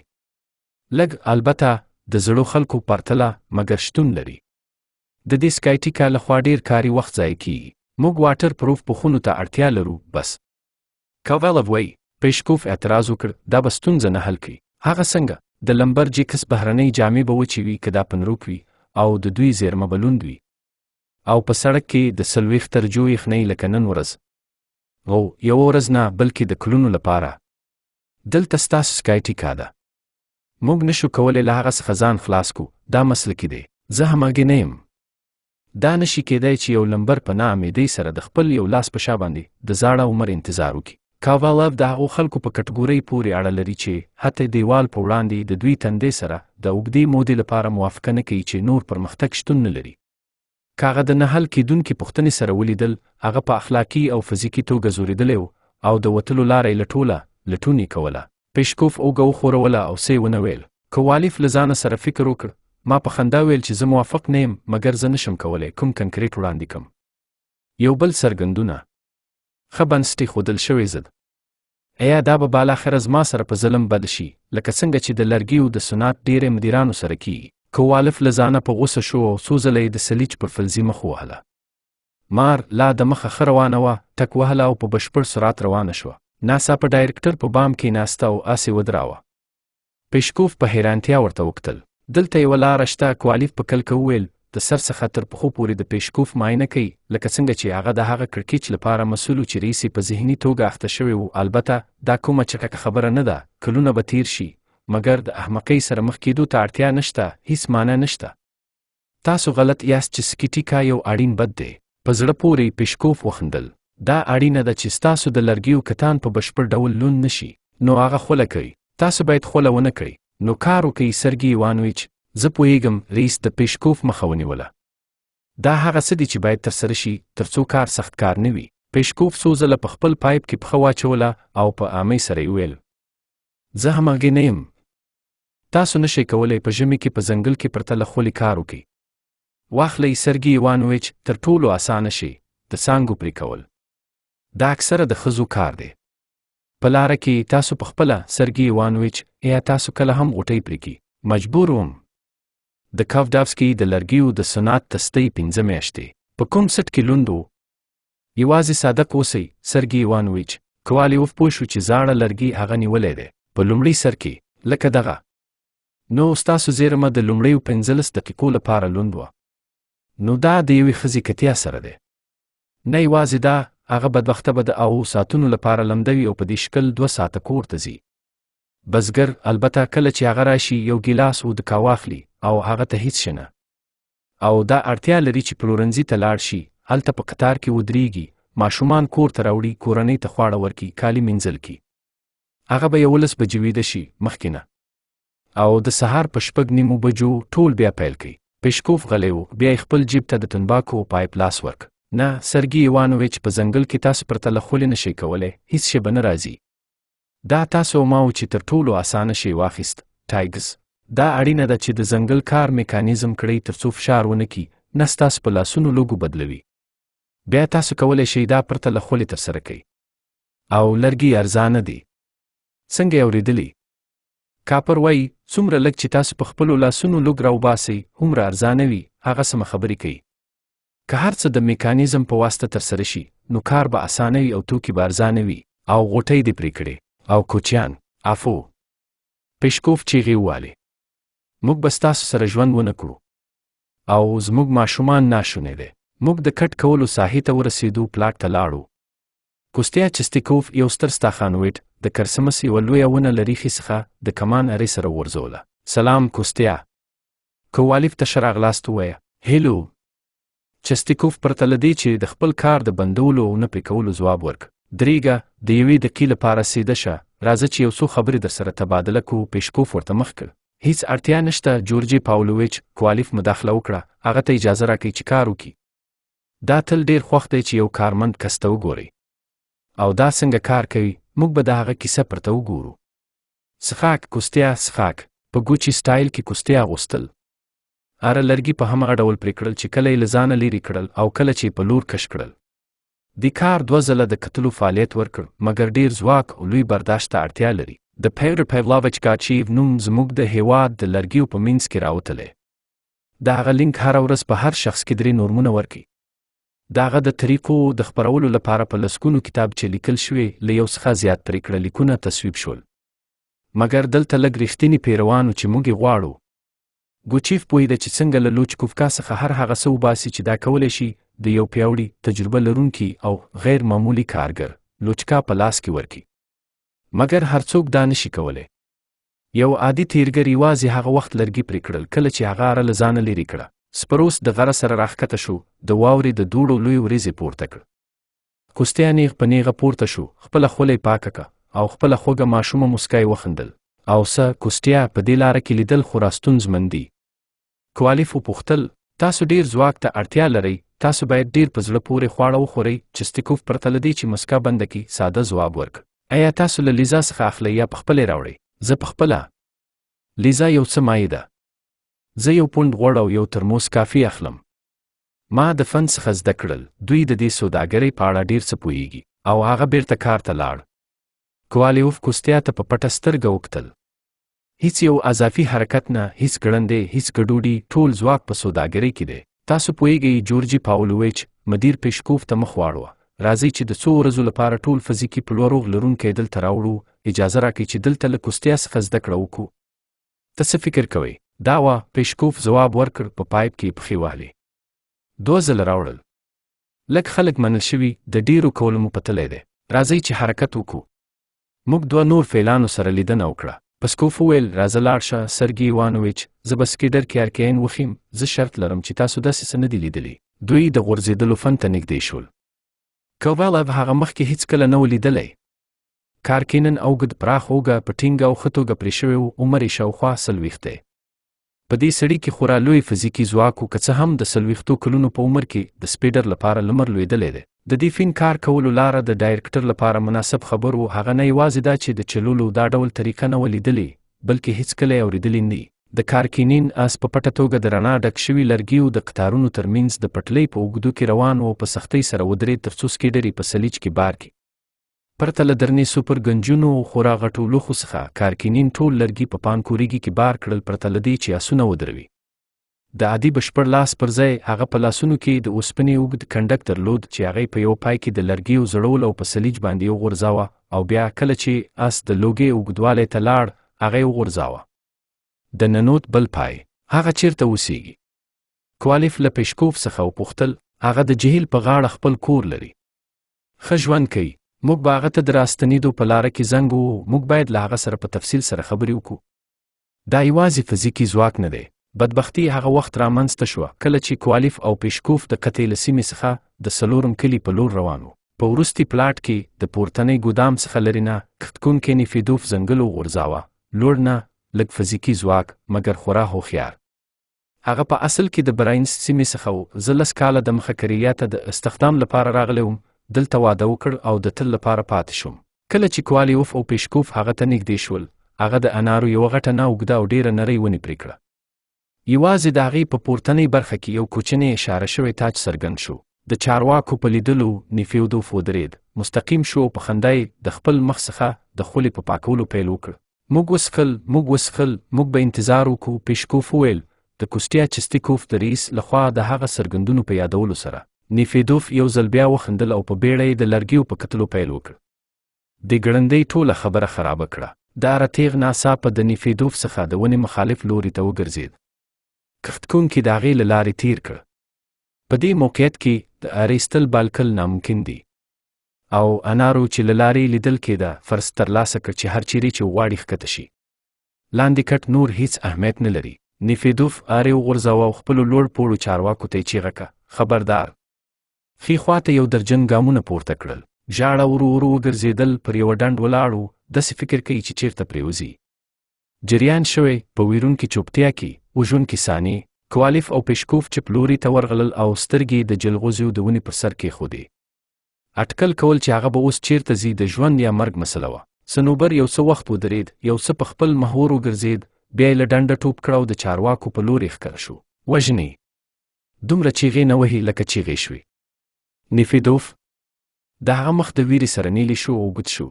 لږ البته د زړو خلکو پرتله مګر شتون لري د دې سکایټیکا لخوا ډیر کاري وخت ضایع کیږي موږ واټر پروف پخونو ته اړتیا لرو بس کوولوف وایي پیشکوف اعتراض وکړ دا به ستونزه نه حل کړي هغه څنګه د لمبر جیکس بهرنۍ جامې به وچې وي که دا پنروک وي او د دوی زیرمه به لوند وي او په سړک کې د سلويخ ترجو یخنۍ لکه نن ورځ او یو ورځ نه بلکې د کلونو لپاره دلته ستاسو سکای ټیکا ده موږ نشو کولی له هغه څخه ځان خلاص کو دا مسلکي دی زه هماګې نه یم دا نشي کېدای چې یو لمبر په ناامیدۍ سره د خپل یو لاس په شا باندې د زاړه عمر انتظار وکړي کاوالوف د هغو خلکو په کټګورۍ پورې اړه لري چې حتی دیوال په وړاندې د دوی تندې سره د اوږدې مودې لپاره موافقه نه کوي چې نور پرمختګ شتون نه لري کاغه د نه حل کیدونکو پوښتنې سره ولیدل هغه په اخلاقی او فزیکی توګه زوریدلی او د وتلو لارې لټوله لټونی کوله پیشکوف اوګه وخوروله او سی ونه ویل کوالیف له ځانه سره فکر وکړ ما په خندا ویل چې زه موافق نه یم مګر زه نشم کولی کوم کنکریټ وړاندې کم یو بل څرګندونه ښه بنسټ ایښودل شوی زد ایا دا به بالاخره زما سره په ظلم بد شي لکه څنګه چې د لرګیو د صنعت ډیری مدیرانو سره کیږي کوالف له ځانه په غوسه شو او څو ځله یې د سلیج پر فلزي مخ ووهله مار لا د مخه ښه روانه وه ټک وهله او په بشپړ سرعت روانه شوه ناڅاپه ډایرکټر په بام کې ناسته او آسې ودراوه پیشکوف په حیرانتیا ورته وکتل دلته یوه لاره شته کوالف په کلکه وویل د سر څخه تر پښو پورې د پیشکوف معاینه کوي لکه څنګه چې هغه د هغه کړکیچ لپاره مسولو چې ریسې په ذهني توګه اخته شوی و البته دا کومه چټکه خبره نه ده کلونه به تیر شي مګر د احمقۍ سره مخ کېدو ته اړتیا نشته هیڅ معنی نشته تاسو غلط یاست چې سکیټیکا یو اړین بد دی په زړه پورې پیشکوف وخندل دا اړینه ده چې ستاسو د لرګیو کتان په بشپړ ډول لون نشي نو هغه خوله کوي تاسو باید خوله ونه کړئ نو کار وکړئ سرګي ایوانویچ زه پوهیږم رئیس د پیشکوف مخه ونیوله دا هغه څه دي چې باید ترسره شي ترڅو کار سخت کار نه وي پیشکوف څو ځله په خپل پایپ کې پښه واچوله او په عامۍ سره یې ویل زه هماغې نه یم تاسو نشئ کولای په ژمي کې په ځنګل کې پرته له خولې کار وکړئ واخلئ سرګي ایوانویچ تر ټولو اسانه شي د څانګو پرې کول دا اکثره د ښځو کار دی په لاره کې تاسو په خپله سرګي ایوانویچ یا تاسو کله هم غوټۍ پرې کی مجبور وم د کافډافسکي د لرګیو د صنعت تستۍ پنځه میاشتې په کوم سټ کې لوندو یوازې صادق اوسئ سرګي ایوانویچ کوالیوف پوه شو چې زاړه لرګي هغه نیولی دی په لومړي سر کې لکه دغه نو ستاسو زیرمه د لومړیو 15 دقیقو لپاره لوند و نو دا د یوې ښځې کتیا سره دی نه یوازې دا هغه بدبخته به د اوو ساعتونو لپاره لمدوي او په دې شکل دوه ساعته کور ته ځي بزګر البته کله چې هغه راشي یو ګیلاس ودکا واخلي او هغه ته هیڅ شنه او دا اړتیا لري چې پلورنځي ته لاړ شي هلته په قطار کې ودرېږي ماشومان کور ته راوړي کورنۍ ته خواړه ورکي کالي مینځل کی هغه به یولس بجې ویده شي مخکې نه او د سهار په شپږ نیمو بجو ټول بیا پیل کړ پېشکوف غلی و بیا خپل جیب ته د تنباکو پایپ لاس ورک نه سرګي ایوانوویچ په ځنګل کې تاسو پر تلخولې نشي کولای هیڅ شی به نه راځي دا تاسو ماو چې تر ټولو اسانه شی واخیست ټایګز دا اړینه ده چې د ځنګل کار میکانیزم کړی ترڅو فشار ونه کی نه ستاسو په لاسونو لوګو بدلوي بیا تاسو کولی شئ دا پرته له خولې ترسره کړئ او لرګي ارزانه دي څنګه اوریدلی کاپر وای څومره لږ چې تاسو په خپلو لاسونو لږ راوباسئ هومره ارزانه وي هغه سمه خبرې کوي که هر څه د میکانیزم په واسطه ترسره شي نو کار به اسانه وي او توکي به ارزانه وي او غوټۍ دې پرې کړې او کوچیان عفو پیشکوف چیغې ووالې موږ به ستاسو سره ژوند ونه کړو او زموږ ماشومان ناشونې دي موږ د کټ کولو ساحې ته ورسېدو پلاټ ته لاړو کوستیا چستیکوف یو ستر ستاخانویټ د کرسمس یو لویه ونه لريخي څخه د کمان اری سره ورزوله سلام کوستیا کوالیف ته شراغلاست وایه هلو چستیکوف پرته لدی چې د خپل کار د بندولو او نه پکولو ځواب ورک دریګه د یوې دقیقې لپاره سیده شه راځه چې یو څو خبرې در سره تبادله کوو پیشکوف ورته مخ کړ هیڅ اړتیا نشته جورجی پاولوویچ کوالیف مداخله وکړه هغه ته اجازه راکړي چې کار وکړي دا تل ډیر خوښ دی چې یو کارمند کس ته وګوري او دا څنګه کار کوي موږ به د هغه کیسه پرته وګورو څښاک کوستیا څښاک په ګوچی سټایل کې کوستیا غوستل اره لرګي په هم اډول پرې کړل چې کله یې لزانه لري کړل او کله چې په لور کش کړل د کار دوه ځله د کتلو فعالیت ورکړ مګر ډیر ځواک او لوی برداشت ته اړتیا لري د پیډر پیولاوچ کاچیو نوم زموږ د هیواد د لرګیو په منځ کې راوتلی دا هغه لینک هر ورځ په هر شخص کې درې نورمونه ورکي داغه د طریقو د خبرولو لپاره په لسکونو کتاب چې لیکل شوی ل یو څخه زیات پریکړه لیکونه تصویب شول مګر دلته لګ رښتینی پیروانو چې موږ غواړو ګوچیف پوهیده چې څنګه له لوچکوفکا څخه هر هغه څه وباسي چې دا کولی شي د یو پیاوړي تجربه لرونکي او غیر معمولي کارګر لوچکا په لاس کې ورکي مګر هر څوک دا نشي کولی یو عادي تیرګر یوازې هغه وخت لرګي پرې کړل کله چې هغه را له ځانه لرې کړه سپروس د غره سره راښکته شو د واورې د دوړو لوی وريزې پورته کړ کوستیان یې په نیغه پورته شو خپل خولې پاکه کړه او خپل خوګه ماشومه مسکای وخندل او سه کوستیا په دې لار کې لیدل خو راستونزمن دي کوالیفو پوښتل تاسو ډیر ځواک ته اړتیا لرئ تاسو باید ډیر په زړه پورې خواړه وخورئ چې ستیکوف پرته لدی چې مسکا بنده کې ساده ځواب ورک آیا تاسو له لیزا څخه اخلي یا په خپلې راوړئ زه په خپله لیزا یو څه مایده زه یو پوند غوړ او یو ترموس کافي اخلم ما د فن څخه زده کړل دوی د دې سوداګرۍ په اړه ډیر څه پوهیږي او هغه بیرته کار ته لاړ کوالیوف کوستیا ته په پټه سترګه وکتل هیڅ یو اضافي حرکت نه هیڅ ګړندې هیڅ ګډوډي ټول ځواک په سوداګرۍ کې دی تاسو پوهیږئ جورجي پاولویچ مدیر پیشکوف ته مخ واړوه راځئ چې د څو ورځو لپاره ټول فزیکي پلوروغ لرونکی دلته راوړو اجازه راکړئ چې دلته له کوستیا څخه زده کړه وکړو ته څه فکر کوئ دا وا پېشکوف ځواب ورکړ په پا پایپ کې پخې والی دوه ځله راوړل لږ خلک منل شوي د ډیرو کولو مو پتلی دی راځئ چې حرکت وکړو موږ دوه نور فیلانو سره لیدنه وکړه پسکوف وویل راځه لاړ شه سرګي ایوانویچ زه به سکیډر کې ارکین وخیم زه شرط لرم چې تاسو داسې څه نه دي لیدلی دوی د غورځېدلو فن ته نږدې شول کووالف هغه مخکې هیڅکله نه و لیدلی کارکینن اوګد پراخ اوګه په ټینګه او ښه توګه پرې شوی و عمر یې شاوخوا څلوېښت دی په دې سړي کې خورا لوی فزیکی ځواک او که څه هم د سلويختو کلونو په عمر کې د سپیډر لپاره لمر لویدلې ده د دې فین کار کولو لار د ډایرکټر لپاره مناسب خبر وو هغه نه یوازې دا چې د چلولو دا ډول طریقه نه ولیدلې بلکې هیڅ کله اوریدلې نه د کارکینین اس په پټه توګه د رڼا ډک شوي لرګیو د قطارونو ترمنځ د پټلۍ په اوږدو کې روان او په سختۍ سره ودرې ترڅو سکیډري په سلیج کې بار کې پرته له درنې سوپر ګنجونو او خورا غټو لوښو څخه کارکینین ټول لرګي په پا پان کوریږي کې بار کړل پرته له دې چې اسونه ودروي د عادي بشپړ لاس پر ځای هغه په لاسونو کې د اوسپنې اوږد کنډک درلود چې هغه په یو پای کې د لرګیو زړول او په سلیج باندې وغورځاوه او بیا کله چې اس د لوګې اوږدوالی ته لاړ هغه وغورځاوه د ننوت بل پای هغه چیرته اوسیږي کوالیف له پېشکوف څخه وپوښتل هغه د جهیل په غاړه خپل کور لري ښه ژوند کوي موږ به هغه ته د راستنېدو په لاره کې زنګ وو موږ باید له هغه سره په تفصیل سره خبرې وکړو دا یوازې فزیکي ځواک نه دی بدبختی هغه وخت رامنځته شوه کله چې کوالیف او پیشکوف د قطعې له سیمې څخه د څلورم کلي په لور روان و په وروستي پلاټ کې د پورتنۍ ګودام څخه لرې نه کښتکونکي نیفیدوف ځنګل وغورځاوه لوړ نه لږ فزیکي ځواک مګر خورا هوښیار هغه په اصل کې د براینس سیمې څخه و زه لس کاله د مخه کریاته د استخدام لپاره راغلی وم دلته واده وکړ او د تل لپاره پاتې شوم کله چې کوالیوف او پیشکوف هغه ته نږدې شول هغه د انارو یو غټه نه اوږده او ډیره نری ونې پرې کړه یوازې د هغې په پورتنۍ برخه کې یو کوچنی اشاره شوی تاج څرګند شو د چارواکو په لیدلو نیفیودوف ودرېد مستقیم شو او په خندا د خپل مخ څخه د خولې په پا پاکولو پیل وکړ موږ وسخل موږ وسخل موږ به انتظار وکړو پیشکوف وویل د کوسټیا چستیکوف د رئیس لخوا د هغه سرګندونو په یادولو سره نیفیدوف یو ځل بیا وخندل او په بیړه یې د لرګیو په کتلو پیل وکړ د ګړندۍ ټوله خبره خرابه کړه دا رتیغ ناڅاپه د نیفیدوف څخه د ونې مخالف لوري ته وګرځېد کښتکونکي د هغې له لارې تیر کړ په دې موقعیت کې د اریستل بالکل ناممکن دی او انارو چې له لارې لیدل کېده فرض ترلاسه کړ چې هر چیرې چې واړي ښکته شي لاندې کټ نور هیڅ اهمیت نه لري نیفیدوف اری وغورځاوه او خپلو لوړ پوړو چارواکو ته یې چیغه کړه خبردار خي خواته یو درجن ګامونه پورته کړل ژاړه ورو ورو ګرځېدل پر یو ډنډ ولاړو داسې فکر کوي چې چیرته پریوزي جریان شوی په ویرون کې چوپتیا کې وژون کې سانی کوالف او پېشکوف چې پلوري ته ورغلل او سترګې د جلغوزیو د ونې پر سر کې خودي اټکل کول چې هغه به اوس چیرته زی د ژوند یا مرګ مسله وه سنوبر یو څه وخت ودرید یو څه په خپل محور وګرځید بیا یې له ډنډه ټوپ کړ او د چارواکو په لورې ښکل شو وژنې دومره چیغې نه وهي لکه چیغې شوې نیفیدوف د هغه مخ د ویرې سره نیلی شو او ګوت شو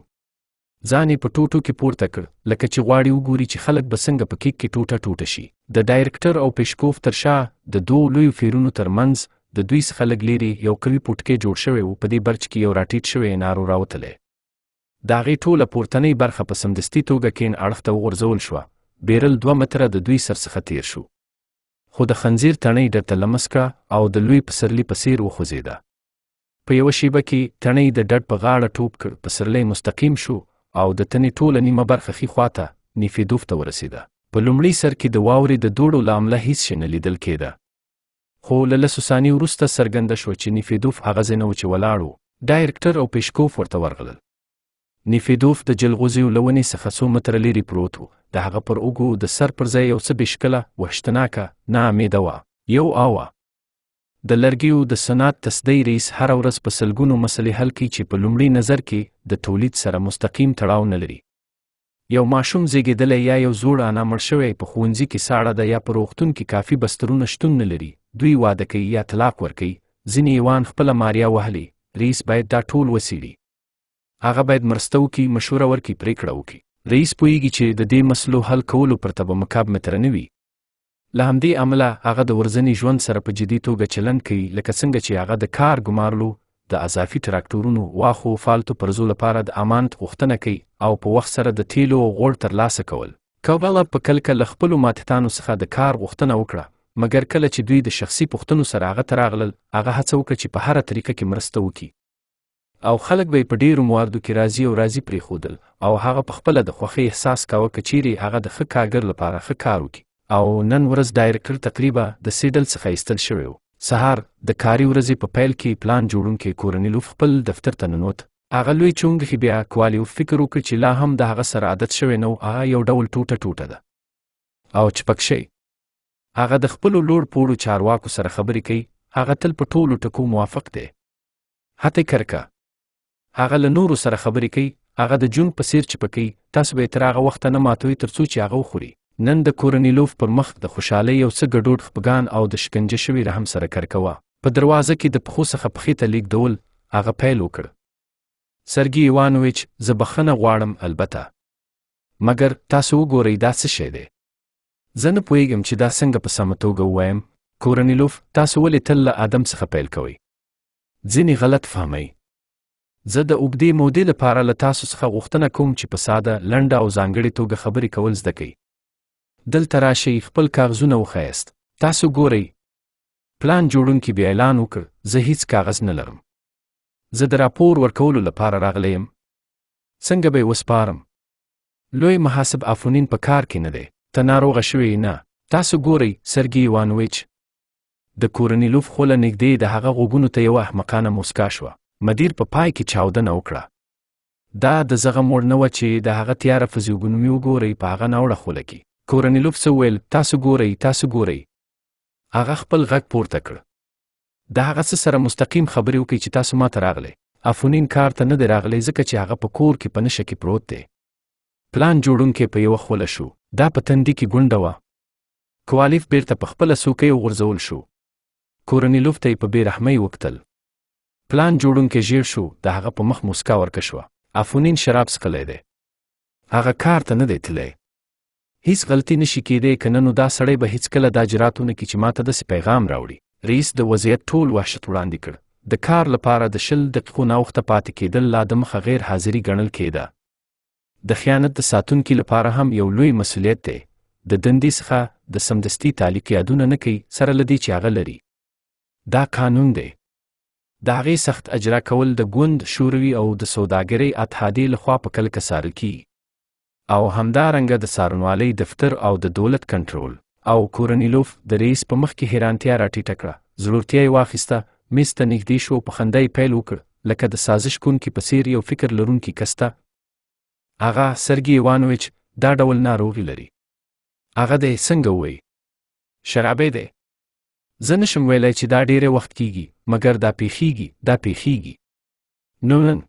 ځان یې په ټوټو کې پورته کړ لکه چې غواړي وګوري چې خلک به څنګه په کیک کې ټوټه ټوټه شي د ډایرکټر او پیشکوف تر شا د دوو لویو فیرونو ترمنځ د دوی څخه لږ لیرې یو قوي پټکی جوړ شوی و په دې برج کې یو راټیټ شوی نارو راوتلی د هغې ټوله پورتنۍ برخه په سمدستي توګه کیڼ اړخ ته وغورځول شوه بیرل دوه متره د دوی سر څخه تیر شو خو د خنزیر تڼۍ ډېرته لمس کړه او د لوی پسرلي په څیر وخوځېده په یو شیبه کې تڼۍ د ډډ په غاړه ټوپ کړ پسرلی مستقیم شو او د تنې ټوله نیمه برخه خي خواته نیفیدوف ته ورسیده په لومړي سر کې د واورې د دوړو له امله هیڅ شی نه لیدل کېده خو له لسو ثانیې وروسته څرګنده شوه چې نیفیدوف هغه ځای نه و چې ولاړ و ډایرکټر او پیشکوف ورته ورغلل نیفیدوف د جلغوزیو له ونې څخه څو متره لرې پروت و د هغه پر اوږو د سر پر ځای یو څه بې شکله وحشتناکه ناامیده وه یو آوه د لرګیو د صنعت تصدۍ رئیس هر ورځ په سلګونو مسلې حل کوي چې په لومړي نظر کې د تولید سره مستقیم تړاو نه لري یو ماشوم زیږیدلی یا یو زوړ انا مړ شوی په ښوونځي کې ساړه ده یا په روغتون کې کافي بسترونه شتون نه لري دوی واده کوي یا طلاق ورکوي ځینې ایوان خپله ماریا وهلي رئیس باید دا ټول وڅېړي هغه باید مرسته وکړي مشوره ورکړي پرېکړه وکړي رئیس پوهیږي چې د دې مسلو حل کولو پرته به مکاب متره نه وي له همدې عمله هغه د ورځني ژوند سره په جدي توګه چلند کوي لکه څنګه چې هغه د کار ګمارلو د اضافي تراکتورونو واخو فالتو پرزو لپاره د امانت غوښتنه کوي او په وخت سره د تیلو غوړ ترلاسه کول کوبلا په کلکه له خپلو ماتحتانو څخه د کار غوښتنه وکړه مګر کله چې دوی د شخصي پوښتنو سره هغه ته راغلل هغه هڅه وکړه چې په هره طریقه کې مرسته وکړي او خلک به په ډیرو مواردو کې راضي او راضي پریښودل او هغه په خپله د خوښۍ احساس کاوه که چیرې هغه د ښه کارګر لپاره ښه کار وکړي او نن ورځ ډایرکټر تقریبا د سیډل څخه ایستل شوی و سهار د کاري ورځې په پیل کې پلان جوړونکي کورنیلوف خپل دفتر ته ننوت هغه لوی چونګ بیا کوالیو فکر وکړ چې لا هم د هغه سره عادت شوی نه و هغه یو ډول ټوټه ټوټه ده او چپکشي هغه د خپل لوړ پوړو چارواکو سره خبرې کوي هغه تل په ټولو ټکو موافق دی هته کرکه هغه له نورو سره خبرې کوي هغه د جون په سیر چپکی تاسو به تر هغه وخت نه ماتوي ترڅو چې هغه وخوري نن د کورنیلوف پر مخ د خوشحالۍ یو څه ګډوډ خپګان او د شکنجه شوي رحم سره کرکوه په دروازه کې د پښو څخه پښې ته لیږدول هغه پیل وکړ سرګي ایوانویچ زه بخښنه غواړم البته مګر تاسو وګورئ دا څه شی دی زه نه پوهیږم چې دا څنګه په سمه توګه ووایم کورنیلوف تاسو ولې تل له آدم څخه پیل کوئ ځینې غلط فهمئ زه د اوږدې مودې لپاره له تاسو څخه غوښتنه کوم چې په ساده لنډه او ځانګړې توګه خبرې کول زده کړئ دلته راشئ خپل کاغذونه وښایست تاسو ګورئ پلان جوړونکي بیا اعلان وکړ زه هیڅ کاغذ نه لرم زه د راپور ورکولو لپاره راغلی یم څنګه به وسپارم لوی محاسب افونین په کار کې نه دی ته ناروغه شوې نه تاسو ګورئ سرګي ایوانویچ د کورنیلوف خوله نږدې د هغه غوګونو ته یوه احمقانه موسکا شوه مدیر په پا پای کې چاودنه وکړه دا د زغم وړ نه وه چې د هغه تیاره فزیوګنومي وګورئ په هغه ناوړه خوله کې کورنیلوف څه ویل تاسو ګورئ تاسو ګورئ هغه خپل غږ پورته کړ دا هغه سره مستقیم خبرې وکړي چې تاسو ما ته راغلي افونین کار ته نه دی راغلی ځکه چې هغه په کور کې په نشه کې پروت دی پلان جوړونکی په یوه خوله شو دا په تندي کې ګونډه وه کوالیف بیرته په خپله څوکۍ وغورځول شو کورنیلوف ته یې په بې رحمۍ وکتل پلان جوړونکی ژیر شو د هغه په مخ موسکا ورکه شوه افونین شراب څښلی دی هغه کار ته نه دی تللی هیڅ غلطي نشي کېدای کنه نو دا سړی به هیڅکله دا جرات ونه کړي چې ماته داسې پیغام راوړي رئیس د وضعیت ټول وحشت وړاندې کړ د کار لپاره د شل دقیقو ناوخته پاتې کېدل لا د مخه غیر حاضري ګڼل کېده د خیانت د ساتونکي لپاره هم یو لوی مسولیت دی د دندې څخه د سمدستي تعلیق یادونه نه کوي سره لدی چې هغه لري دا قانون دی د هغې سخت اجرا کول د ګوند شوروي او د سوداګرۍ اتحادیې لخوا په کلکه څارل کیږي او همدارنګه د سارنوالۍ دفتر او د دولت کنټرول او کورنیلوف د رئیس په مخ کې حیرانتیا راټیټه کړه زړورتیا یې واخیسته میز ته نږدې شو په خندۍ پیل وکړ لکه د سازش کونکي په څیر یو فکر لرونکي کس ته هغه سرګي ایوانویچ دا ډول ناروغي لري هغه دې څنګه وای شرابې دی زه نشم ویلی چې دا ډیره وخت کیږي مګر دا پیخیږي دا پیخیږي نو نن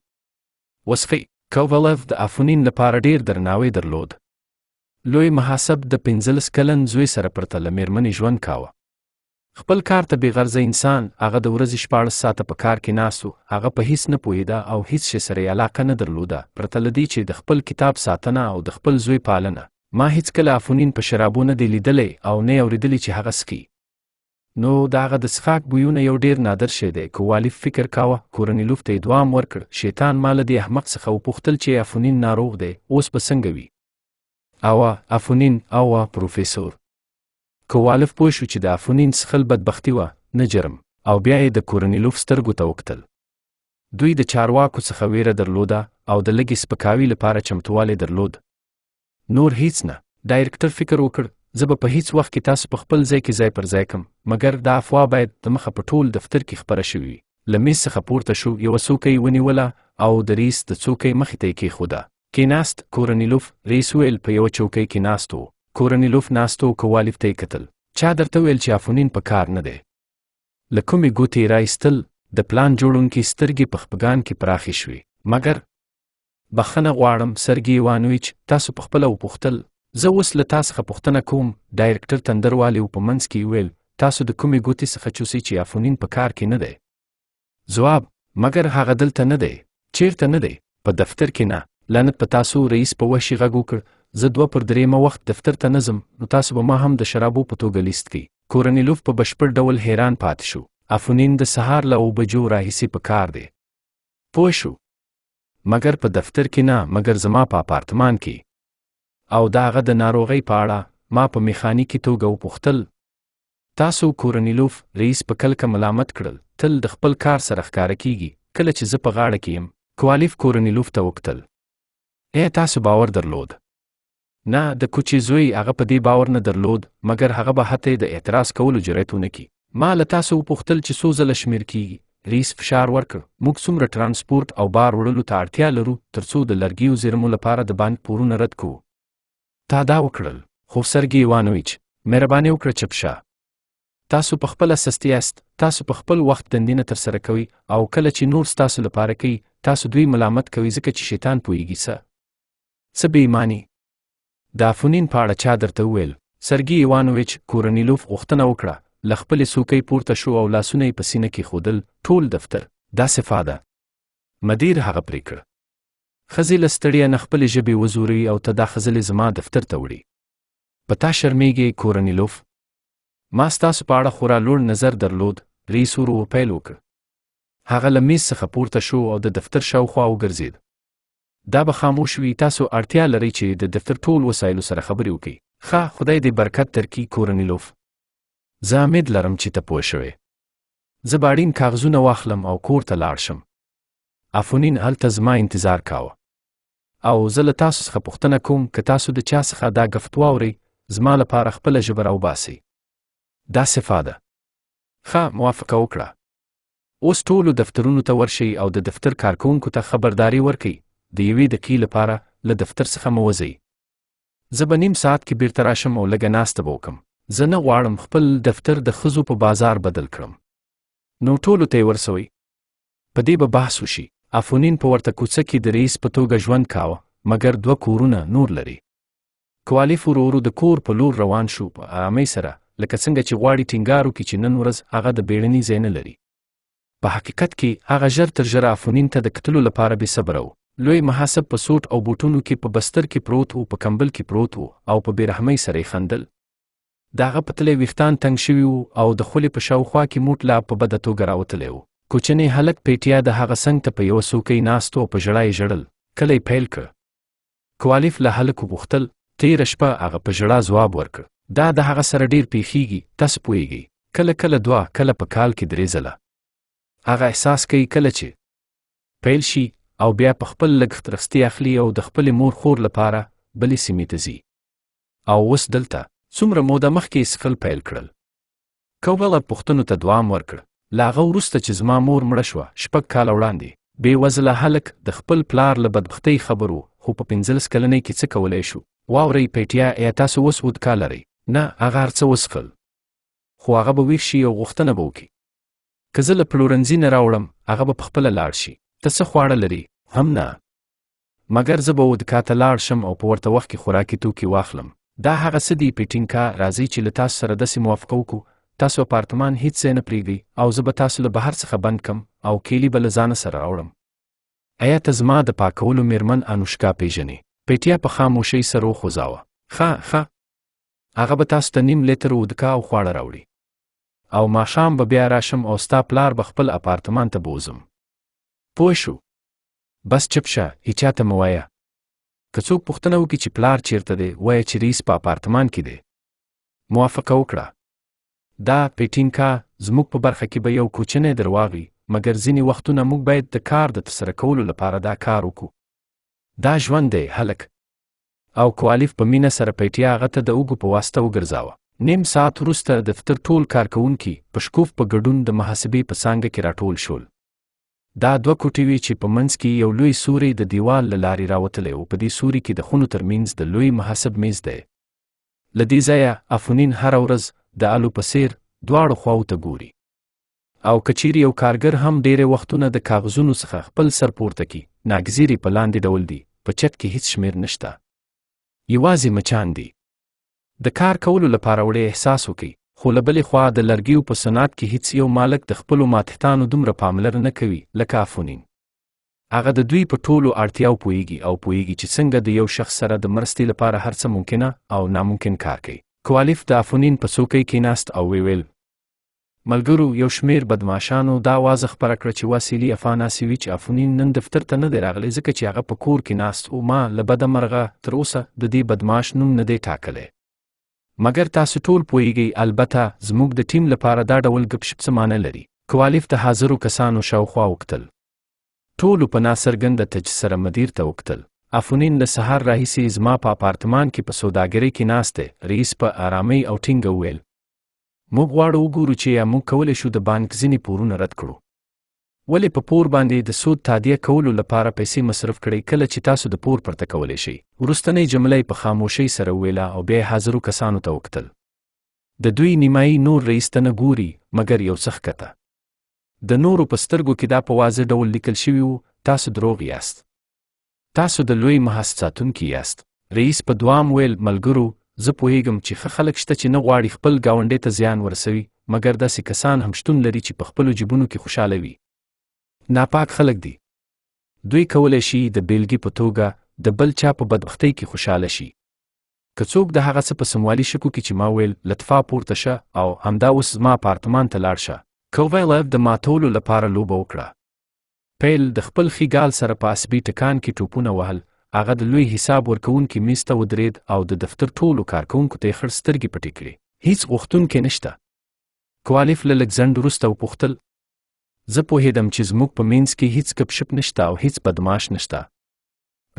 وصفی کوولف د افونین لپاره ډیر درناوی درلود. لوی محاسب د 15 کلن زوی سره پرتله مېرمنې ژوند کاوه. خپل کار ته بغرضه انسان هغه د ورځې 14 ساعته په کار کې ناسو هغه په هیڅ نه پوهیده او هیڅ شي سره علاقه نه درلوده پرته لدی چې د خپل کتاب ساتنه او د خپل زوی پالنه ما هیڅ کله افونین په شرابونه دی لیدلې او نه اوریدلې چې هغه سکي نو داغه د څښاک بویونه یو ډیر نادر شی دی که والف فکر کاوه کورني لوف ته دوام ورکړ شیطان مال دی احمق څخه وپوښتل چې افونین ناروغ دی اوس به څنګه وي اوا افونین اوا پروفیسور که والف پوه شو چې د افونین څښل بدبختی وه نه جرم او بیا یې د کورني لوف سترګو ته وکتل دوی د چارواکو څخه ویره درلوده او د لږې سپکاوي لپاره چمتووالی درلود نور هیڅ نه ډایرکټر فکر وکړ زه به په هیڅ وخت کې تاسو په خپل ځای کې ځای پر ځای کم مګر دا افوا باید د مخه په ټول دفتر کې خپره شوې وي له میز څخه پورته شو یوه څوکۍ ونیوله او د ریس د څوکۍ مخې ته یې کیښوده کیناست کورنیلوف ریس ویل په یوه چوکۍ کې ناست و کورنیلوف ناست و کوالف ته یې کتل چا درته ویل چې افونین په کار نه دی له کومې ګوتې یې رایستل د پلان جوړونکي سترګې په خپګان کې پراخې شوې مګر بخښنه غواړم سرګي وانویچ تاسو په خپله وپوښتل زه اوس له تاسو څخه پوښتنه کوم ډایرکټر تندروالي په منځ کې ویل تاسو د کومې ګوتې څخه چوسئ چې افونین په کار کې نه دی ځواب مګر هغه دلته نه دی چیرته نه دی په دفتر کې نه لعنت په تاسو رئیس په وشي غږ وکړ زه دوه پر درېمه وخت دفتر ته نظم نو تاسو به ما هم د شرابو په توګه لیست کی کورنیلوف په بشپړ ډول حیران پاتې شو افونین د سهار له اوو بجو راهیسې په کار دی پوه شو مګر په دفتر کې نه مګر زما په اپارتمان کې او د هغه د ناروغۍ په اړه ما په میخانیکي توګه وپوښتل تاسو کورنیلوف رئیس په کلکه ملامت کړل تل د خپل کار سره ښکاره کیږي کله چې زه په غاړه کې یم کوالیف کورنیلوف ته وکتل ایا تاسو باور درلود نه د کوچی زوی هغه په دې باور نه درلود مګر هغه به حتی د اعتراض کولو جرأت ونه کی ما له تاسو وپوښتل چې څو ځله شمیر کیږي ریس فشار ورکړ موږ څومره ترانسپورت او بار وړلو ته اړتیا لرو ترڅو د لرګیو زیرمو لپاره د باندې پورونه رد کوو تا دا وکړل خو سرګي ایوانویچ مهرباني وکړه چپ شه تاسو په خپل سستی است تاسو په خپل وخت دندینه تر سره کوي او کله چې نور تاسو لپاره کوي تاسو دوی ملامت کوي ځکه چې شیطان پویږي څه څه بې ایمانی دا فونین په اړه چا درته وویل سرګي ایوانویچ کورنیلوف غوښتنه وکړه له خپلې څوکۍ پورته شو او لاسونه یې په سینه کې ښودل ټول دفتر دا صفا ده مدیر هغه پرې کړ خزې له ستړیا نه خپلې ژبې وزوري او ته دا خزلې زما دفتر ته وړي په تا شرمېږې کورنیلوف ما ستاسو په اړه خورا لوړ نظر درلود رئیس ور وپیل وکړ هغه له میز څخه پورته شو او د دفتر شاوخوا وګرځېد دا به خاموش وي تاسو اړتیا لرئ چې د دفتر ټول وسایلو سره خبرې وکړئ ښه خدای دې برکت درکړي کورنیلوف زه امید لرم چې ته پوه شوې زه به اړین کاغذونه واخلم او کور ته لاړ شم افونین هلته زما انتظار کاوه او زه له تاسو څخه پوښتنه کوم که تاسو د چا څخه دا گفت واورئ زما لپاره خپله ژبه راوباسئ دا صفا ده ښه موافقه وکړه اوس ټولو دفترونو ته ورشئ او د دفتر کارکونکو ته خبرداري ورکئ د یوې دقیقې لپاره له دفتر څخه مو وځئ زه به نیم ساعت کې بیرته راشم او لږه ناسته به وکم زه نه غواړم خپل دفتر د ښځو په بازار بدل کړم نو ټولو ته یې ورسوئ په دې به بحث وشي افونین په ورته کوڅه کې د رئیس په توګه ژوند کاوه مګر دوه کورونه نور لري کوالیف ورو د کور په لور روان شو په آرامۍ سره لکه څنګه چې غواړي ټینګار وکړي چې نن ورځ هغه د بیړني ځای نه لري په حقیقت کې هغه ژر تر ژره افونین ته د کتلو لپاره بې صبره و لوی محاسب په سوټ او بوټونو کې په بستر کې پروت وو په کمبل کې پروت وو او په بیرحمۍ سره یې خندل د هغه پتلې ویښتان تنګ شوي وو او د خولې په شاوخوا کې موټ لا په بده توګه راوتلی وو کوچنی هلک پیټیا د هغه څنګ ته په یوه څوکۍ ناست او په ژړا یې ژړل کله یې پیل کړ کوالیف له هلکو غوښتل تېره شپه هغه په ژړا ځواب ورکړ دا د هغه سره ډیر پیښیږي تاسو پوهیږئ کله کله دوه کله په کال کې درې ځله هغه احساس کوي کله چې پیل شي او بیا په خپل لګښت رخصتي اخلي او د خپل مور خور لپاره بلې سیمې ته ځي او اوس دلته څومره موده مخکې یې څښل پیل کړل کوبله پوښتنو ته دوام ورکړ لاغه وروسته چې زما مور مړه شوه شپږ کاله وړاندې بې وزله هلک د خپل پلار له بدبختۍ خبر و خو په پنځلس کلنۍ کې څه کولی شو واورئ پیټیا یا تاسو اوس اوت کاله لرئ نه هغه هر څه وڅښل خو هغه به ویښ شي او غوښتنه به وکړي که زه له پلورنځي نه راوړم هغه به پخپله لاړ شي ته څه خواړه لري هم نه مګر زه به ودکا ته لاړ شم او په ورته وخت کې خوراکي توکي واخلم دا هغه څه دي پیټینکا راځئ چې له تاسو سره داسې موافقه وکړو تاسو اپارتمان هیڅ ځای نه پریږدئ او زه به تاسو له بهر څخه بند کم او کیلی به له ځانه سره راوړم ایا ته زما د پاکولو میرمن انوشکا پیژنې پیټیا په خاموشۍ سره وخوځاوه ښه ښه هغه به تاسو ته نیم لیتر ودکا او خواړه راوړي او ماښام به بیا راشم او ستا پلار به خپل اپارتمان ته بوزم پوه شو بس چپ شه هیچا ته مه وایه که څوک پوښتنه وکړي چې پلار چیرته دی وایه چې ریس په اپارتمان کې دی موافقه وکړه دا پیټینکا زموږ په برخه کې به یو کوچنی درواغ وي مګر ځینې وختونه موږ باید د کار د ترسره کولو لپاره دا کار وکړو دا ژوند دی هلک او کوالیف په مینه سره پیټیا هغه ته د اوګو په واسطه وګرځاوه نیم ساعت وروسته دفتر ټول کارکونکي په شکوف په ګډون د محاسبې په څانګه کې راټول شول دا دوه کوټې وې چې په منځ کې یو لوی سوري د دیوال له لارې راوتلی و په دې سوري کې د خونو ترمینځ د لوی محاسب میز دی له دې ځایه افونین هره ورځ د الو په څیر دواړو خواو ته ګوري او کچیر یو کارګر هم ډیره وختونه د کاغذونو څخه خپل سر پورته کی ناګزیری په لاندې ډول دی په چت کې هیڅ شمیر نشته یوازې مچان دی د کار کولو لپاره وړې احساس وکي خو له بلې خوا د لرګیو په صنعت کې هیڅ یو مالک د خپلو ماتحتانو دومره پاملر نه کوي لکه افونین هغه د دوی په ټولو اړتیاو پوهیږي او پوهیږي چې څنګه د یو شخص سره د مرستې لپاره هر څه ممکنه او ناممکن کار کوي کوالیف د افونین په څوکۍ کېناست او ویل ملګرو یو شمیر بدمعشانو دا واز خبره کړ چې واسیلی افاناسیویچ افونین نن دفتر ته نه دی راغلی ځکه چې هغه په کور کې ناست او ما له بده مرغه تر اوسه د دې بدمعاش نوم نه دی ټاکلی مګر تاسو ټول پوهیږئ البته زموږ د ټیم لپاره دا ډول ګپشپ څه معنی لري کوالیف د حاضرو کسانو شاوخوا وکتل ټولو په ناسرګنده تج سره مدیر ته وکتل افونین له سهار راهیسې زما په اپارتمان کې په سوداګرۍ کې ناست دی رئیس په آرامۍ او ټینګه وویل موږ غواړو وګورو چې یا موږ کولی شو د بانک ځینې پورونه رد کړو ولې په پور باندې د سود تادیه کولو لپاره پیسې مصرف کړئ کله چې تاسو د پور پرته کولی شئ وروستنۍ جمله په خاموشۍ سره وویله او بیا حاضرو کسانو ته وکتل د دوی نیمایي نور رئیس ته نه ګوري مګر یو څه ښکته د نورو په سترګو کې دا په واضح ډول لیکل شوي وو تاسو دروغ یاست تاسو د لوی محض ساتونکي یاست رئیس په دوام ویل ملګرو زه پوهیږم چې ښه خلک شته چې نه غواړي خپل گاونډي ته زیان ورسوي مګر داسې کسان هم شتون لري چې په خپلو جیبونو کې خوشاله وي ناپاک خلک دي دوی کولی شي د بیلګې په توګه د بل چا په بدبختۍ کې خوشاله شي که څوک د هغه څه په سموالي شکو کې چې ما ویل لطفا پورته شه او همدا اوس زما اپارتمان ته لاړ شه کوویلف د ماتولو لپاره لوبه وکړه پیل د خپل خیګال سره په عصبي ټکان کې ټوپونه وهل هغه د لوی حساب ورکونکي میز ته ودرېد او د دفتر ټولو کارکونکو ته یې خړ سترګې پټې کړې هیڅ غوښتونکی نشته کوالیف له لږ ځنډ وروسته وپوښتل زه پوهېدم چې زموږ په مینځ کې هیڅ کپشپ نشته او هیڅ بدماش نشته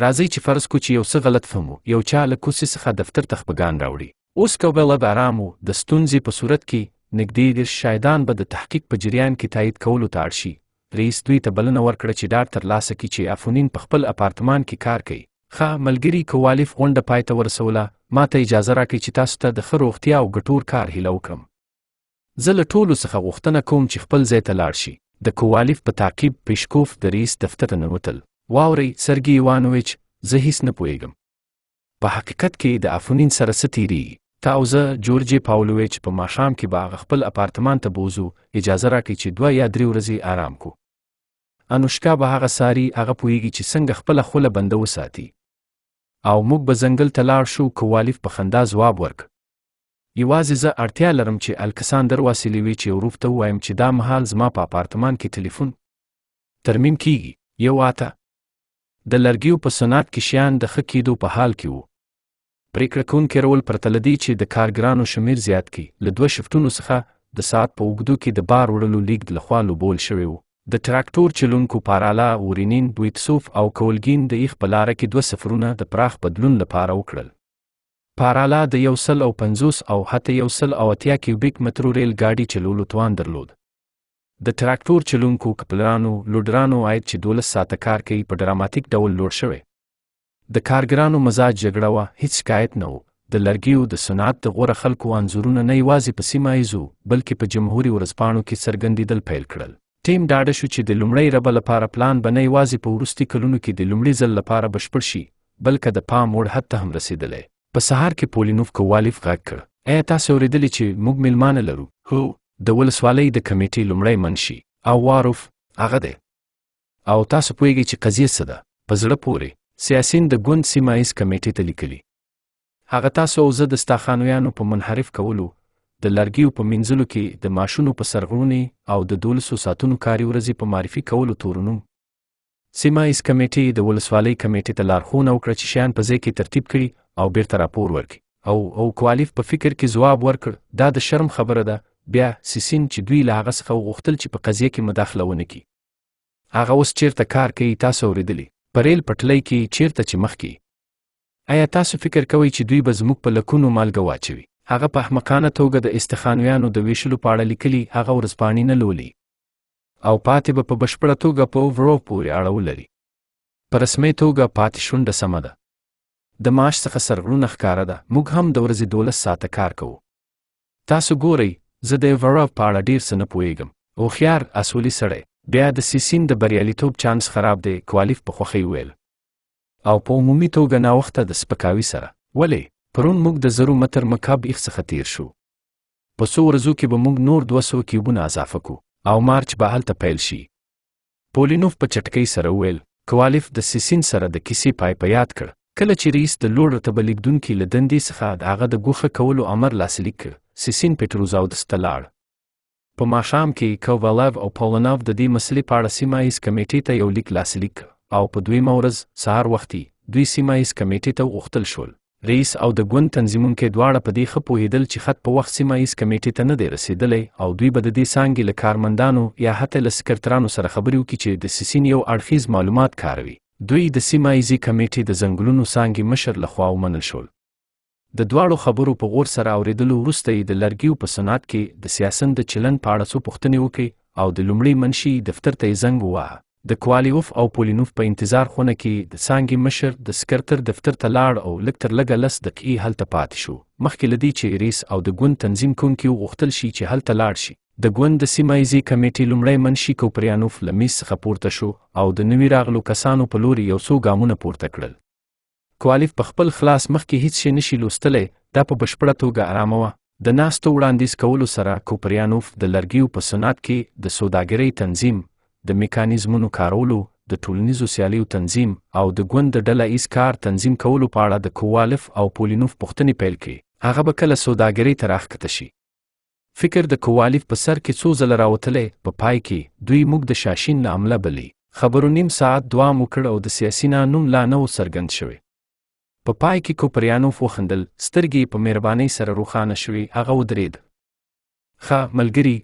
راځئ چې فرض کو چې یو څه غلط فهمو یو چا له کوڅې څخه دفتر ته خپګان راوړي اوس کوبله به ارام و د ستونزې په صورت کې نږدې ډېر شاهدان به د تحقیق په جریان کې تایید کولو ته اړ شي رئیس دوی ته بلنه ورکړه چې ډاډ ترلاسه کړي چې افونین په خپل اپارتمان کې کار کوي ښه ملګري کوالف غونډه پای ته ورسوله ما ته اجازه راکړئ چې تاسو ته د ښه روغتیا او ګټور کار هیله وکړم زه له ټولو څخه غوښتنه کوم چې خپل ځای ته لاړ شي د کوالف په تعقیب پیشکوف د رئیس دفتر ته ننوتل واورئ سرګي ایوانویچ زه هیڅ نه پوهیږم په حقیقت کې د افونین سره څه تیریږي تا او زه جورجي پاولویچ په ماښام کې به هغه خپل اپارتمان ته بوزو اجازه راکړئ چې دوه یا درې ورځې آرام کو انوشکا به هغه ساری هغه پویږي چې څنګه خپل خوله بنده وساتي او موږ به ځنګل ته لاړ شو کوالیف په خندا ځواب ورک یوازې زه اړتیا لرم چې الکساندر واسیلیوی چې وروف ته وایم چې دا مهال زما په اپارتمان کې تلیفون ترمیم کیږي یو اته د لرګیو په صنعت کې شیان د ښه کېدو په حال کې وو پریکړه کوونکی رول پرتله دی چې د کارګرانو شمیر زیات کړي له دوه شفتونو څخه د ساعت په اوږدو کې د بار وړلو لیږد لخوا لوبول شوی و د تراکتور چلونکو پارالا اورینین دویتسوف او کولګین د ایخ په لار کې دوه سفرونه د پراخ بدلون لپاره وکړل پارالا د یو سل او پنځوس او حتی یو سل او اتیا کیوبیک مترو ریل ګاډي چلولو توان درلود د تراکتور چلونکو کپلرانو لوډرانو عاید چې دولس ساعته کار کوي په ډراماتیک ډول لوړ شوی د کارګرانو مزاج جګړه وه هیڅ شکایت نه و د لرګیو د صنعت د غوره خلکو انځورونه نه یوازې په سیمه ایزو بلکې په جمهوري ورځپاڼو کې څرګندېدل پیل کړل ټیم ډاډه شو چې د لومړۍ ربه لپاره پلان به نه یوازې په وروستي کلونو کې د لومړي ځل لپاره بشپړ شي بلکې د پام وړ حد ته هم رسیدلی په سهار کې پولینوف کوالف غږ کړ ایا تاسو اورېدلی چې موږ میلمانه لرو هو د ولسوالۍ د کمیټې لومړی منشي او واروف هغه دی او تاسو پوهیږئ چې قضیه څه ده په زړه پورې سیاسین د ګوند سیمه ایز کمیټې ته لیکلي هغه تاسو او زه د ستاخانویانو په منحرف کولو د لرګیو په منځلو کې د ماشونو په سرغړونې او د دولسو ساعتونو کاري ورځې په معرفي کولو تورونو سیمه ایز کمیټې د ولسوالۍ کمیټې ته لارښوونه وکړه چې شیان په ځای کې ترتیب کړي او بیرته راپور ورکړي او او کوالیف په فکر کې ځواب ورکړ دا د شرم خبره ده بیا سیسین چې دوی له هغه څخه وغوښتل چې په قضیه کې مداخله ونه کړي هغه اوس چیرته کار کوي تاسو اوریدلی په ریل پټلۍ کې چیرته چې مخکې آیا تاسو فکر کوئ چې دوی به زموږ په لکونو مالګه واچوي هغه په احمقانه توګه د استخانویانو د ویشلو په اړه لیکلي هغه ورځپاڼې نه لولي او پاتې به په بشپړه توګه په ورو پورې اړه ولري په رسمي توګه پاتې شونډه سمه ده د معاش څخه سرغړونه ښکاره ده موږ هم د ورځې دولس ساعته کار کوو تاسو ګورئ زه د ورو په اړه ډیر څه نه پوهیږم هوښیار اصولي سړی بیا د سیسین د بریالیتوب چانس خراب دی کوالیف په خوښۍ ویل او په عمومي توګه ناوخته د سپکاوي سره ولې پرون موږ د زرو متر مکعب ایخ څخه تیر شو په څو ورځو کې به موږ نور 200 کیوبونه اضافه کو او مارچ به هلته پیل شي پولینوف په چټکۍ سره وویل کوالف د سیسین سره د کیسې پای په یاد کړ کله چې رئیس د لوړ رتبه لیکدونکي له دندې څخه د هغه د ګوښه کولو امر لاسلیک کړ سیسین پټروزاو د ستلاړ په ماښام کې کووالف او پولینوف د دې مسلې په اړه سیمه ایز کمیټې ته یو لیک لاسلیک او په دویمه ورځ سهار وختي دوی سیمه ایز کمیټې ته وغوښتل شول رئیس او د ګوند تنظیمونکو دواړه په دې ښه پوهېدل چې خط په وخت سیمه ایز کمیټې ته نه دی رسېدلی او دوی به د دې څانګې له کارمندانو یا حتی له سکرترانو سره خبرې وکړي چې د سیسین یو اړخیز معلومات کاروي دوی د سیمه ایزې کمیټې د ځنګلونو څانګې مشر لخوا ومنل شول د دواړو خبرو په غور سره اوریدلو وروسته یې د لرګیو په صنعت کې د سیاسن د چلند په اړه څو پوښتنې وکړي او د لومړي منشي دفتر ته یې زنګ وواهه د کوالیوف او پولینوف په انتظار خونه کې د سانګي مشر د سکرتر دفتر ته لاړ او لکتر لګه لس دقیقې هلته پاتې شو مخکې لدی چې ریس او د ګوند تنظیم کونکي وغوښتل شي چې هلته لاړ شي د ګوند د سیمه ایزي کمیټې لومړی منشي کوپریانوف له میز څخه پورته شو او د نوي راغلو کسانو په لوري یو څو ګامونه پورته کړل کوالیف په خپل خلاص مخکې هیڅ شی نشي لوستلی دا په بشپړه توګه آرامه وه د ناستو وړاندیز کولو سره کوپریانوف د لرګیو په صنعت کې د سوداګرۍ تنظیم د میکانیزمونو کارولو د ټولنیزو سیالیو تنظیم او د ګوند د ډله ایز کار تنظیم کولو په اړه د کووالف او پولینوف پوښتنې پیل کړي هغه به کله سوداګرۍ ته راښکته شي فکر د کووالف په سر کې څو ځله راوتلی په پا پای کې دوی موږ د شاشین له عمله بلي خبرو نیم ساعت دوام وکړ او د سیاسي نوم لا نه و څرګند شوی په پا پای کې کوپریانوف وخندل سترګې په مهربانۍ سره روښانه شوې هغه ودرېد ښه ملګري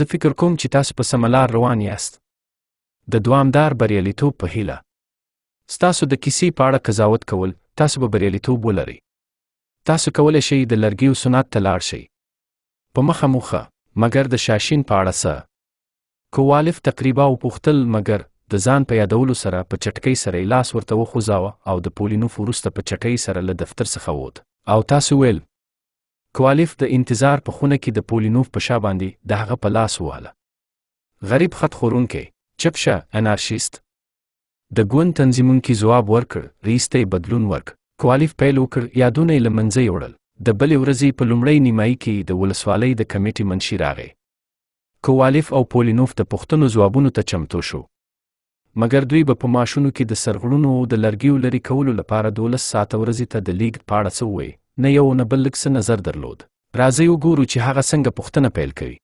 زه فکر کوم چې تاسو په سمه لار روان یاست د دوامدار بریالیتوب په هیله ستاسو د کیسې په اړه قضاوت کول تاسو به بریالیتوب ولرئ تاسو کولی شئ د لرګیو سنت ته لاړ شئ په مخه موخه مګر د شاشین په اړه څه کوالف تقریبا وپوښتل مګر د ځان په یادولو سره په چټکۍ سره یې لاس ورته وخوځاوه او د پولینوف وروسته په چټکۍ سره له دفتر څخه ووت او تاسو ویل کوالف د انتظار په خونه کې د پولینوف په شا باندې د هغه په لاس واله غریب خط خورونکې چپ شه انارشیست د ګوند تنظیمونکي ځواب ورکړ رئیس ته بدلون ورک کوالیف پیل وکړ یادونه یې له منځه یوړل د بلې ورځې په لومړۍ نیمایي کې د ولسوالۍ د کمیټې منشي راغی کوالیف او پولینوف د پښتنو ځوابونو ته چمتو شو مګر دوی به په ماشونو کې د سرغړونو او د لرګیو لرې کولو لپاره دولس ساعته ورځې ته د لیګ په اړه څه ووایي نه یو نه بل لږ څه نظر درلود راځئ وګورو چې هغه څنګه پوښتنه پیل کوي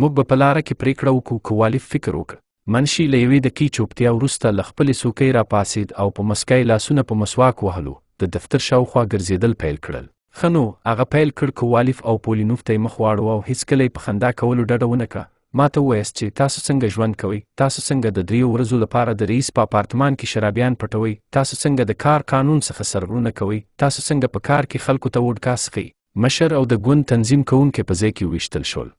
موږ به په لاره کې پریکړه وکړو کوالیف فکر وکړ منشي له یوې دقیقې چوپتیا وروسته له خپلې څوکۍ راپاڅېد او په مسکۍ لاسونه په مسواک وهلو د دفتر شاوخوا ګرځېدل پیل کړل ښه نو هغه پیل کړ کوالیف او پولینوف ته یې مخ واړوه او هیڅکله یې په خندا کولو ډډه ونه کړه ما ته وویاست چې تاسو څنګه ژوند کوئ تاسو څنګه د دریو ورځو لپاره د رئیس په اپارتمان کې شرابیان پټوئ تاسو څنګه د کار قانون څخه سرغړونه کوئ تاسو څنګه په کار کې خلکو ته وډکا څښئ مشر او د ګوند تنظیم کوونکي په ځای کې ویشتل شول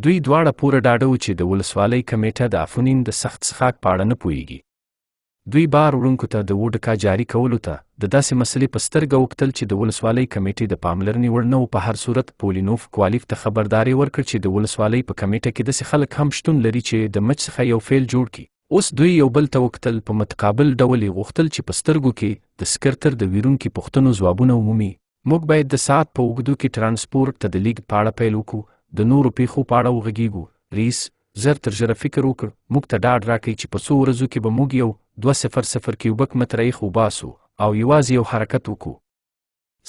دوی دواړه پوره ډاډه وو چې د ولسوالۍ کمیټه د افونین د سخت څښاک په اړه نه پوهیږي دوی بار وړونکو ته د وډکا جاری کولو ته د داسې مسلې په سترګه وکتل چې د ولسوالۍ کمیټې د پاملرنې وړ نه په هر صورت پولینوف کوالیف ته خبرداري ورکړ چې د ولسوالۍ په کمیټه کې داسې خلک هم شتون لري چې د مچ څخه یو فعل جوړ کړي اوس دوی یو بل ته وکتل په متقابل ډول یې غوښتل چې په سترګو کې د سکرتر د ویرونکو پوښتنو ځوابونه ومومي موږ باید د ساعت په اوږدو کې ترانسپورت ته د لیږد په اړه پیل وکړو د نورو پیښو په اړه وغږیږو رئیس زر تر ژره فکر وکړ موږ ته ډاډ راکړي چې په څو ورځو کې به موږ یو دوه صفر صفر کیوبک متریخ وباسو او یوازې یو حرکت وکړو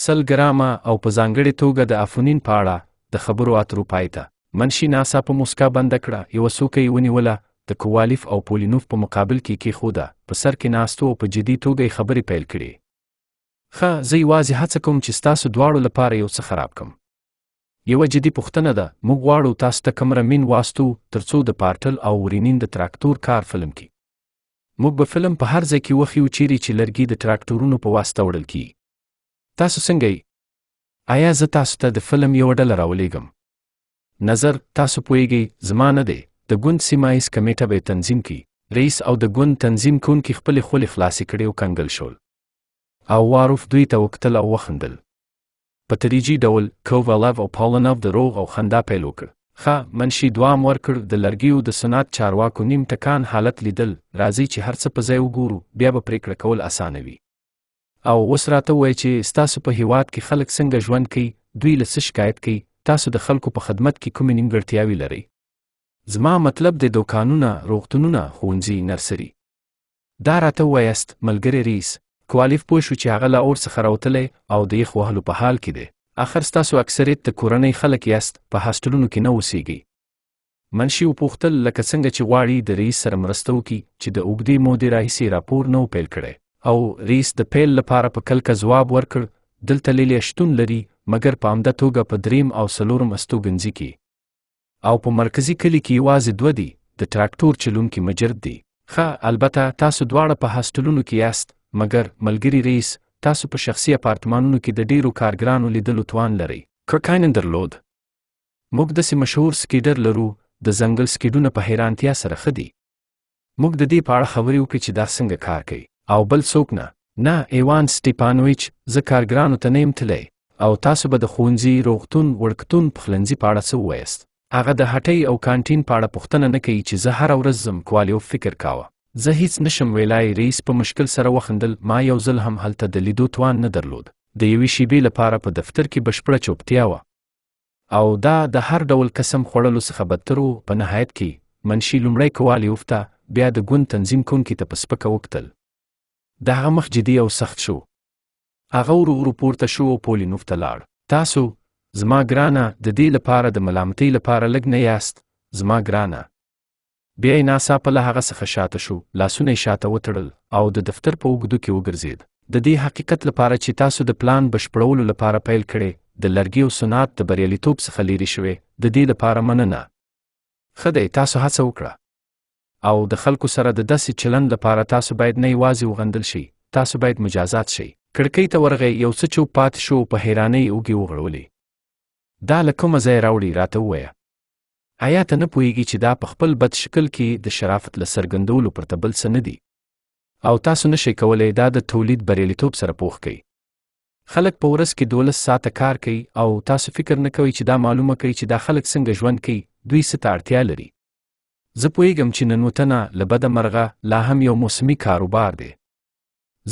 سل ګرامه او په ځانګړې توګه د افونین په اړه د خبرو اترو پای ته منشي ناسا په موسکا بنده کړه یو څوکۍ ونیوله د کوالف او پولینوف په مقابل کې کیښوده په سر کې ناستو او په جدي توګه خبرې پیل کړې ښه زه یوازې هڅه کوم چې ستاسو دواړو لپاره یو څه خراب کم یوه جدي پوښتنه ده موږ غواړو تاسو ته کمرمین واستو ترڅو د پارټل او ورینین د تراکتور کار فلم کړي موږ به فلم په هر ځای کې وښیو چیرې چې لرګي د تراکتورونو په واسطه وړل کیږي تاسو څنګه یې آیا زه تاسو ته د فلم یو ډله راولېږم نظر تاسو پوهیږئ زما نه دی د ګوند سیمه ایز کمیټه به تنظیم کی رئیس او د ګوند تنظیم کونکي خپلې خولې خلاصې کړې او کنګل شول او واروف دوی ته وکتل او وخندل په تدریجي ډول کوولف او پاولنوف د روغ او خندا پیل وکړ ښه منشي دوام ورکړ د لرګیو د صنعت چارواکو نیم ټکان حالت لیدل راځي چې هر څه په ځای وګورو بیا به پریکړه کول اسانه وي او اوس راته وایي چې ستاسو په هیواد کې خلک څنګه ژوند کوي دوی له څه شکایت کوي تاسو د خلکو په خدمت کې کومې نیمګړتیاوې لرئ زما مطلب د دوکانونه روغتونونه ښوونځي نرسري دا راته وایست ملګری ریس سکوالیف پوه شو چې هغه له اور څخه راوتلی او د یخ وهلو په حال کې دی اخر ستاسو اکثریت د کورنۍ خلک یاست په هاسټلونو کې نه اوسیږئ منشي وپوښتل لکه څنګه چې غواړي د رئیس سره مرسته وکړي چې د اوږدې مودې راهیسې راپور نه پیل کړی او رئیس د پیل لپاره په کلکه ځواب ورکړ دلته لیلې شتون لري مګر په عمده توګه په دریم او څلورم استوګنځي کې او په مرکزی کلی کې یوازې دوه دي د تراکتور چلونکي مجرد دي ښه البته تاسو دواړه په هاسټلونو کې یاست مګر ملګری رئیس تاسو په شخصي اپارتمانونو کې د ډیرو کارګرانو لیدلو توان لري کرکاینن درلود موږ داسې مشهور سکیډر لرو د ځنګل سکیډونه په حیرانتیا سره خدي موږ د دې په اړه خبرې وکړې چې دا څنګه کار کوي او بل څوک نه نه ایوان سټیپانویچ زه کارګرانو ته نه یم تللی او تاسو به د ښوونځي روغتون وړکتون پخلنځي په اړه څه ووایست هغه د هټۍ او کانټین په اړه پوښتنه نه کوي چې زه هره ورځ ځم کوالیو فکر کاوه زه هیڅ نشم ویلای رئیس په مشکل سره وخندل ما یو ځل هم هلته د لیدو توان نه درلود د یوې شیبې لپاره په دفتر کې بشپړه چوپتیا وه او دا د هر ډول قسم خوړلو څخه بدتر و په نهایت کې منشي لومړی کوالی وفته بیا د ګوند تنظیم کوونکي ته په سپکه وکتل د هغه مخ جدي او سخت شو هغه ورو ورو پورته شو او پولینوف ته لاړ تاسو زما ګرانه د دې لپاره د ملامتۍ لپاره لږ نه یاست زما ګرانه بیا یې ناڅاپه له هغه څخه شاته شو لاسونه یې شاته وتړل او د دفتر په اوږدو کې وګرځېد د دې حقیقت لپاره چې تاسو د پلان بشپړولو لپاره پیل کړئ د لرګي او صنعت د بریالیتوب څخه لیرې شوې د دې لپاره مننه ښه دی تاسو هڅه وکړه او د خلکو سره د داسې چلند لپاره تاسو باید نه یوازې وغندل شي تاسو باید مجازات شي کړکۍ ته ورغی یو څه چوپ پات شو په حیرانۍ اوږې وغړولې دا له کومه ځای راوړي راته ووایه آیا ته نه پوهیږي چې دا په خپل بد شکل کې د شرافت له څرګندولو پرته بل څه نه دي او تاسو نشئ کولی دا د تولید بریالیتوب سره پوښ کړئ خلک په ورځ کې دولس ساعته کار کوي او تاسو فکر نه کوئ چې دا معلومه کوي چې دا خلک څنګه ژوند کوي دوی څه ته اړتیا لري زه پوهیږم چې ننوتنه له بده مرغه لا هم یو موسمي کاروبار دی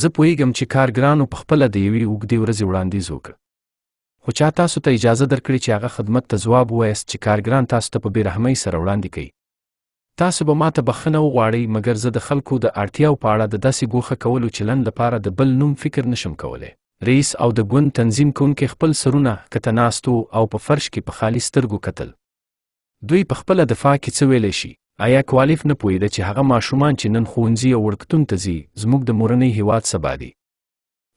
زه پوهیږم چې کارګرانو په خپله د یوې اوږدې ورځې وړاندیز وکړ خو چا تاسو ته اجازه درکړي چې هغه خدمت ته ځواب ووایاست چې کارګران تاسو ته په بیرحمۍ سره وړاندې کوي تاسو به ماته بخښنه وغواړئ مګر زه د خلکو د اړتیاو په اړه د داسې ګوښه کولو چلند لپاره د بل نوم فکر نشم کولی رئیس او د ګوند تنظیم کونکي خپل سرونه کته ناستو او په فرش کې په خالي سترګو کتل دوی په خپل دفاع کې څه ویلی شي آیا کوالیف نه پوهیده چې هغه ماشومان چې نن ښوونځي او وړکتون ته ځي زموږ د مورنۍ هیواد سبا دي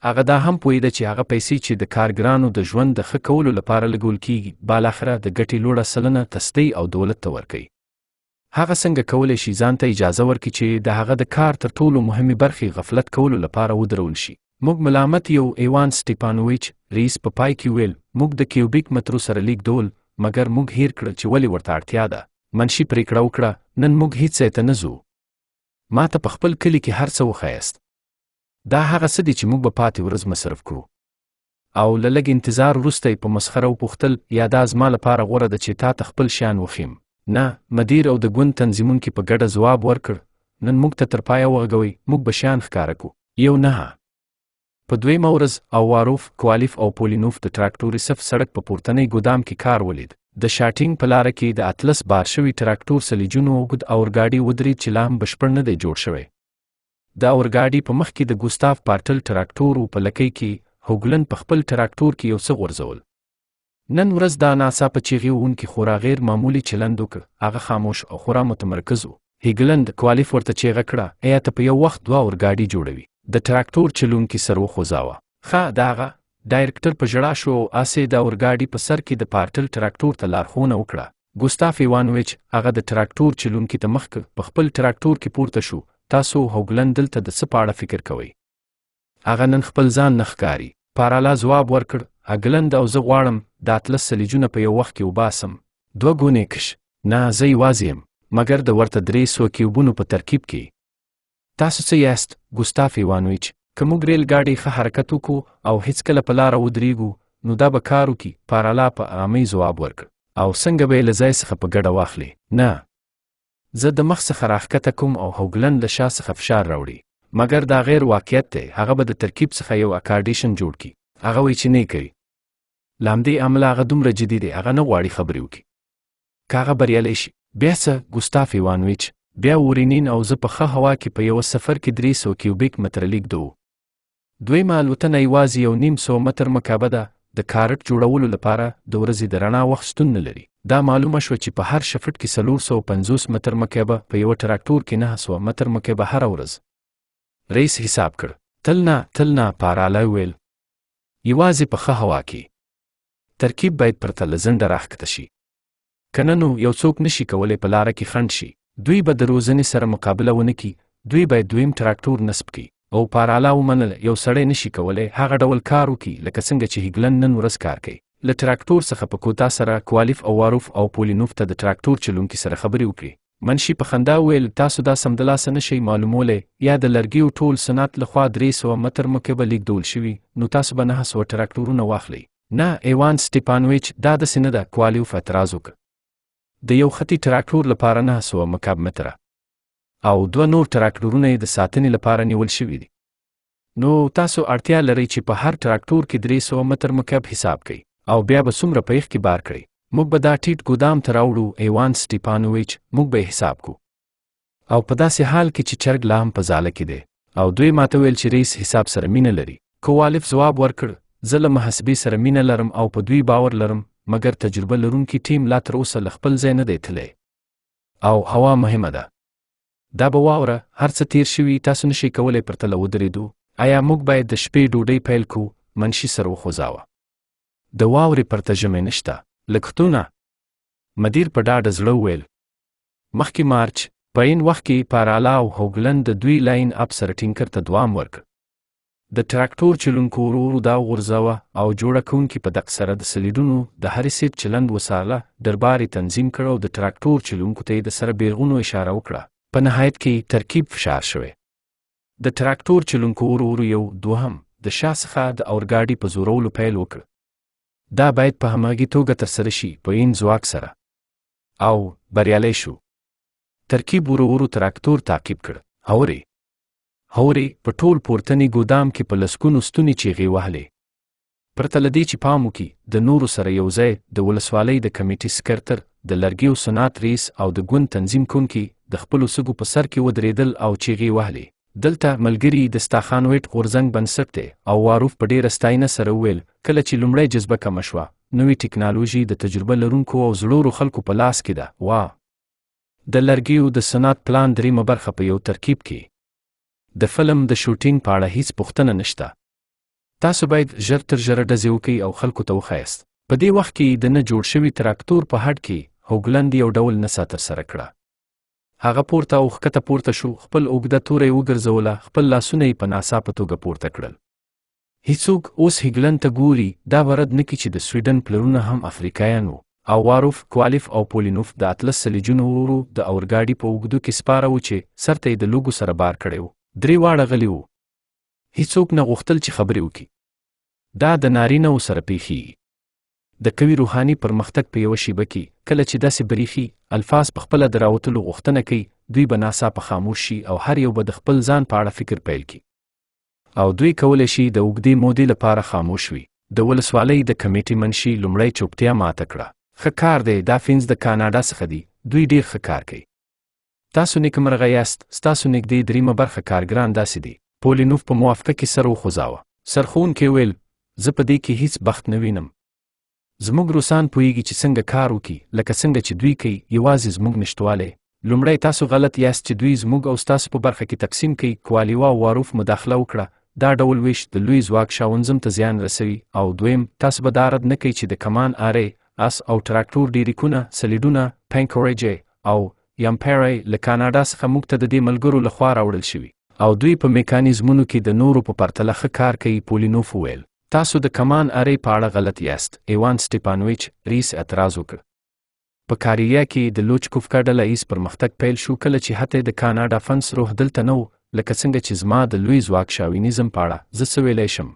هغه دا هم پوهیده چې هغه پیسې چې د کارګرانو د ژوند د ښه کولو لپاره لګول کیږي بالاخره د ګټې لوړه سلنه تستۍ او دولت ته ورکوي هغه څنګه کولی شي ځان ته اجازه ورکړي چې د هغه د کار تر ټولو مهمې برخې غفلت کولو لپاره ودرول شي موږ ملامت یو ایوان سټیپانویچ ریس په پا پای کې ویل موږ د کیوبیک مترو سره لیک ډول مګر موږ هیر کړل چې ولې ورته اړتیا ده منشي پریکړه وکړه نن موږ هیڅ ځای ته نه ځو ما ته په خپل کلي کې هر څه وښایست دا هغه څه دي چې موږ به پاتې ورځ مصرف کړو او له لږ انتظار وروسته یې په مسخره وپوښتل یا دا زما لپاره غوره ده چې تا ته خپل شیان وښیم نه مدیر او د ګوند تنظیمونکي په ګډه ځواب ورکړ نن موږ ته تر پایه وغږوئ موږ به شیان ښکاره کړو یو نه په دویمه ورځ اواروف کوالیف او پولینوف د تراکتور صف سړک په پورتنۍ ګودام کې کار ولید د شاټینګ په لار کې د اتلس بار شوي تراکتور سلیجونو اوږد اورګاډي ودرې چې لا هم بشپړ نه دی جوړ شوی دا اورګاډي په مخ کې د ګوستاف پارټل تراکتور په لکۍ کې هوګلن په خپل تراکتور کې یو څه غورځول نن ورځ دا ناسا په چیغي اون کې خورا غیر معمولی چلند وکړ هغه خاموش او خورا متمرکز و هیګلند کوالیف ورته چیغه کړه ایا ته په یو وخت دوه اورګاډي جوړوي د تراکتور چلونکي سر وخوځاوه ښه دا هغه ډایرکټر په ژړا شو او اسې دا اورګاډي په سر کې د پارټل تراکتور ته لارښوونه وکړه ګوستاف ایوانویچ هغه د تراکتور چلونکي ته مخک په خپل تراکتور کې پورته شو تاسو هوګلن دلته د څه په اړه فکر کوئ هغه نن خپل ځان نه ښکاري پارالا ځواب ورکړ هګلند او زه غواړم د اتلس سلیجونه په یو وخت کې وباسم دوه ګونې کش نه زه یوازې یم مګر د ورته درې سوه کیوبونو په ترکیب کې تاسو څه یاست ګوستاف ایوانویچ که موږ ریل ګاډۍ ښه حرکت وکړو او هیڅکله په لاره ودرېږو نو دا به کار وکړي پارالا په پا آمۍ ځواب ورکړ او څنګه به یې له ځای څخه په ګډه واخلي نه زه د مخ څخه راښکته کوم او هوګلن له شا څخه فشار راوړي مګر دا غیر واقعیت دی هغه به د ترکیب څخه یو اکارډیشن جوړ کړي هغه وایي چې نه کوي له همدې امله هغه دومره جدي دی هغه نه غواړي خبرې وکړي که هغه بریالی شي بیا څه ګوستاف ایوانویچ بیا ورینین او زه په ښه هوا کې په یوه سفر کې درې سو کیوبیک متره لیږدو دویمه الوتنه یوازې یو نیم سو متر مکعبه ده د کارټ جوړولو لپاره د ورځې د رڼا وخت شتون نه لري دا معلومه شوه چې په هر شفټ کې څلور سوه پنځوس متر مکعبه په یوه تراکتور کې نهه سوه متر مکعبه هره ورځ رئیس حساب کړ تل نه تل نه پاراله ویل یوازې په ښه هوا کې ترکیب باید پرته له زنډه راښکته شي کنه نو یو څوک نشي کولی په لاره کې خنډ شي دوی به د روزنې سره مقابله ونه کړي دوی باید دویم تراکتور نصب کړي او پاراله ومنله یو سړی نشي کولی هغه ډول کار وکړي لکه څنګه چې هیګلن نن ورځ کار کوي له تراکتور څخه په کوتا سره کوالیف او واروف او پولینوف ته د تراکتور چلونکي سره خبرې وکړي منشي په خندا ویل تاسو دا سمدلاسه نشئ معلومولی یا د لرګیو ټول صنعت لخوا درې سوه متر مکعبه لیږدول شوي نو تاسو به نهه سوه تراکتورونه واخلئ نه ایوان سټیپانویچ دا داسې نه ده کوالیف اعتراض وکړ د یو خطي تراکتور لپاره نهه سوه مکعب متره او دوه نور تراکتورونه یې د ساتنې لپاره نیول شوي دي نو تاسو اړتیا لرئ چې په هر تراکتور کې درې سوه متر مکعب حساب کړئ او بیا به څومره په یخ کې بار کړئ موږ به دا ټیټ ګودام ته راوړو ایوان سټیپانوویچ موږ به حساب کو او په داسې حال کې چې چرګ لا هم په زاله کې دی او دوی ماته ویل چې رئیس حساب سره مینه لري کوالف ځواب ورکړ زه له محاسبې سره مینه لرم او په دوی باور لرم مګر تجربه لرونکي ټیم لا تر اوسه له خپل ځای نه دی تللی او هوا مهمه ده دا به واوره هر څه تیر شوي تاسو نشئ کولی پرته له ودرېدو ایا موږ باید د شپې ډوډۍ پیل کو منشي سر وخوځاوه د واورې پرته ژمې نشته لګښتونه مدیر په ډاډه زړه وویل مخکې مارچ په این وخت کې پارالا او هوګلند د دوی لاین اپ سره ټینکر ته دوام ورکړ د تراکتور چلونکو ورو ورو دا غورځوه او جوړه کوونکي په دق سره د سلیډونو د هرې سیټ چلند وساله دربار یې تنظیم کړ او د تراکتور چلونکو ته یې د سره بیرغونو اشاره وکړه په نهایت کې ترکیب فشار شوی د تراکتور چلونکو ورو ورو یو دوهم د شا څخه د اورګاډي په زورولو پیل وکړ دا باید په همغږي توګه ترسره شي په این ځواک سره او بریالی شو ترکیب ورو ورو تراکتور تعقیب کړ هورې هورې په ټول پورتنی ګودام کې په لسکونو ستونې چیغې وهلې پرته له دې چې پام وکړي د نورو سره یو ځای د ولسوالۍ د کمیټې سکرتر د لرګیو صنعت رئیس او د ګوند تنظیم کونکي د خپلو سږو په سر کې ودرېدل او چیغې وهلې دلته ملګری د ستاخانویټ غورزنګ بنسټ دی او واروف په ډیره ستاینه سره ویل کله چې لومړی جذبه کم شوه نوې ټکنالوژي د تجربه لرونکو او زړورو خلکو په لاس کې ده وا د لرګیو د صنعت پلان دریمه برخه په یو ترکیب کې د فلم د شوټینګ په اړه هیڅ پوښتنه نشته تاسو باید ژر تر ژره ډزې وکړئ او خلکو ته وښایست په دې وخت کې د نه جوړ شوي تراکتور په هډ کې هوګلند یو ډول نڅا ترسره کړه هغه پورته او ښکته پورته شو خپل اوږده توره یې وګرځوله خپل لاسونه یې په ناڅاپه توګه پورته کړل هیڅوک اوس هیګلن ته ګوري دا ورد نه کی چې د سویډن پلرونه هم افریقایان وو او واروف کوالیف او پولینوف د اتلس سلیجونو ورو د اورګاډي په اوږدو کې سپاره و چې سرته یې د لوګو سره بار کړی و درې واړه غلي وو هیڅوک نه غوښتل چې خبرې وکړي دا د نارینه و سره پیښیږي د قوي روحاني پرمختګ په یو شیبه کې کله چې داسې بریخي الفاظ په خپل دراوتلو غوښتنه کوي دوی به ناڅاپه خاموش شي او هر یو به د خپل ځان په اړه فکر پیل کړي او دوی کولی شي د اوږدې مودې لپاره خاموش وي د ولسوالۍ د کمیټې منشي لومړی چوپتیا ماته کړه ښه کار دی دا فینز د کاناډا څخه دی دوی ډیر ښه کار کوي تاسو نیکمرغه یاست ستاسو نږدې دریمه برخه کارګران داسې دي پولینوف په موافقه کې سر وخوځاوه سرخون کې ویل زه په دې کې هیڅ بخت نه وینم زموږ روسان پوهیږي چې څنګه کار وکړي لکه څنګه چې دوی کوي یوازې زموږ نشټوالی لومړی تاسو غلط یاست چې دوی زموږ او ستاسو په برخه کې تقسیم کوي کوالیوا واروف مداخله وکړه دا ډول ویش د لوی ځواک شاونزم ته زیان رسوي او دویم تاسو به دا رد نه کوي چې د کمان آرې اس او تراکټور ډیریکونه سلیډونه پینکورېجې او یمپیرې له کاناډا څخه موږ ته د دې ملګرو لخوا راوړل شوي او دوی په میکانیزمونو کې د نورو په پرتله ښه کار کوي پولینوف وویل تاسو د کمان اری په اړه غلط یاست ایوان سټیپانویچ ریس اعتراض وکړ په کاریا کې د لوچکوف کډله ایس پرمختګ پیل شو کله چې هته د کاناډا فنس روح دلته نو لکه څنګه چې زما د لوی ځواک شاوینیزم په اړه زه څه ویلی شم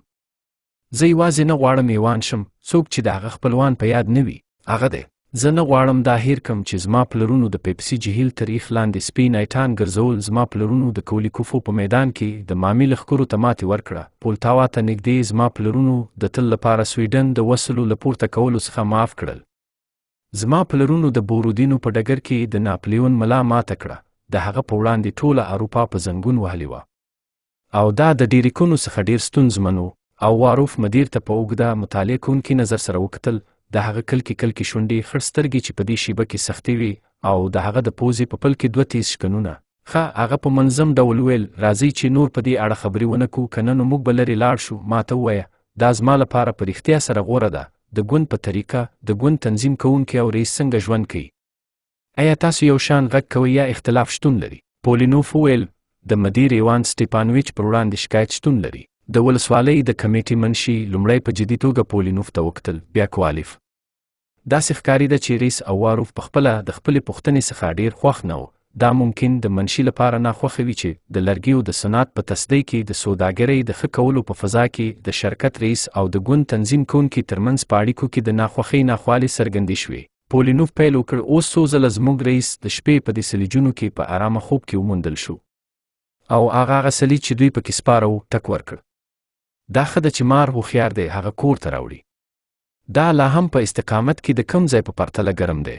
زه یوازې نه غواړم ایوان شم څوک چې د هغه خپلوان په یاد نه وي هغه دی زه نه غواړم دا هیر کم چې زما پلرونو د پیپسي جهیل تر ایخ لاندې سپین ایټان ګرځول زما پلرونو د کولیکوفو په میدان کې د مامي لښکرو ته ماتې ورکړه پولتاوا ته نږدې زما پلرونو د تل لپاره سویډن د وسلو له پورته کولو څخه معاف کړل زما پلرونو د بورودینو په ډګر کې د ناپلیون ملا ماته کړه د هغه په وړاندې ټوله اروپا په زنګون وهلې وه او دا د ډیریکونو څخه ډیر ستونزمنو او واروف مدیر ته په اوږده مطالعه کونکي نظر سره وکتل د هغه کلکی کلکی شونډې خړسترګې چې په دې شیبه کې سختې وي او د هغه د پوزې په پل کې دوه تیز شکنونه ښه هغه په منظم ډول ویل راځئ چې نور په دې اړه خبرې ونه کړو که نه نو موږ به لرې لاړ شو ما ته ووایه دا زما لپاره په رښتیا سره غوره ده د ګوند په طریقه د ګوند تنظیم کوونکی او رئیس څنګه ژوند کوي ایا تاسو یو شان غږ کوئ یا اختلاف شتون لري پولینوف وویل د مدیر ایوان سټیپانویچ پر وړاندې شکایت شتون لري د ولسوالۍ د کمیټې منشي لومړی په جدي توګه پولینوف ته وکتل بیا کوالیف داسې ښکاري ده چې ریس او واروف په خپله د خپلې پوښتنې څخه ډیر خوښ نه و دا ممکن د منشي لپاره ناخوښه وي چې د لرګیو د صنعت په تصدۍ کې د سوداګرۍ د ښه کولو په فضا کې د شرکت رئیس او د ګوند تنظیم کونکي ترمنځ په اړیکو کې د ناخوښۍ ناخوالې څرګندې شوې پولینوف پیل وکړ اوس څو ځله زموږ رئیس د شپې په دې سلیجونو کې په ارامه خوب کې وموندل شو او هغه هغه سلیج چې دوی پکې سپاره و ټک ورکړ دا خده چې مار هوښیار دی هغه کور ته راوړي دا لا هم په استقامت کې د کم ځای په پرتله ګرم دی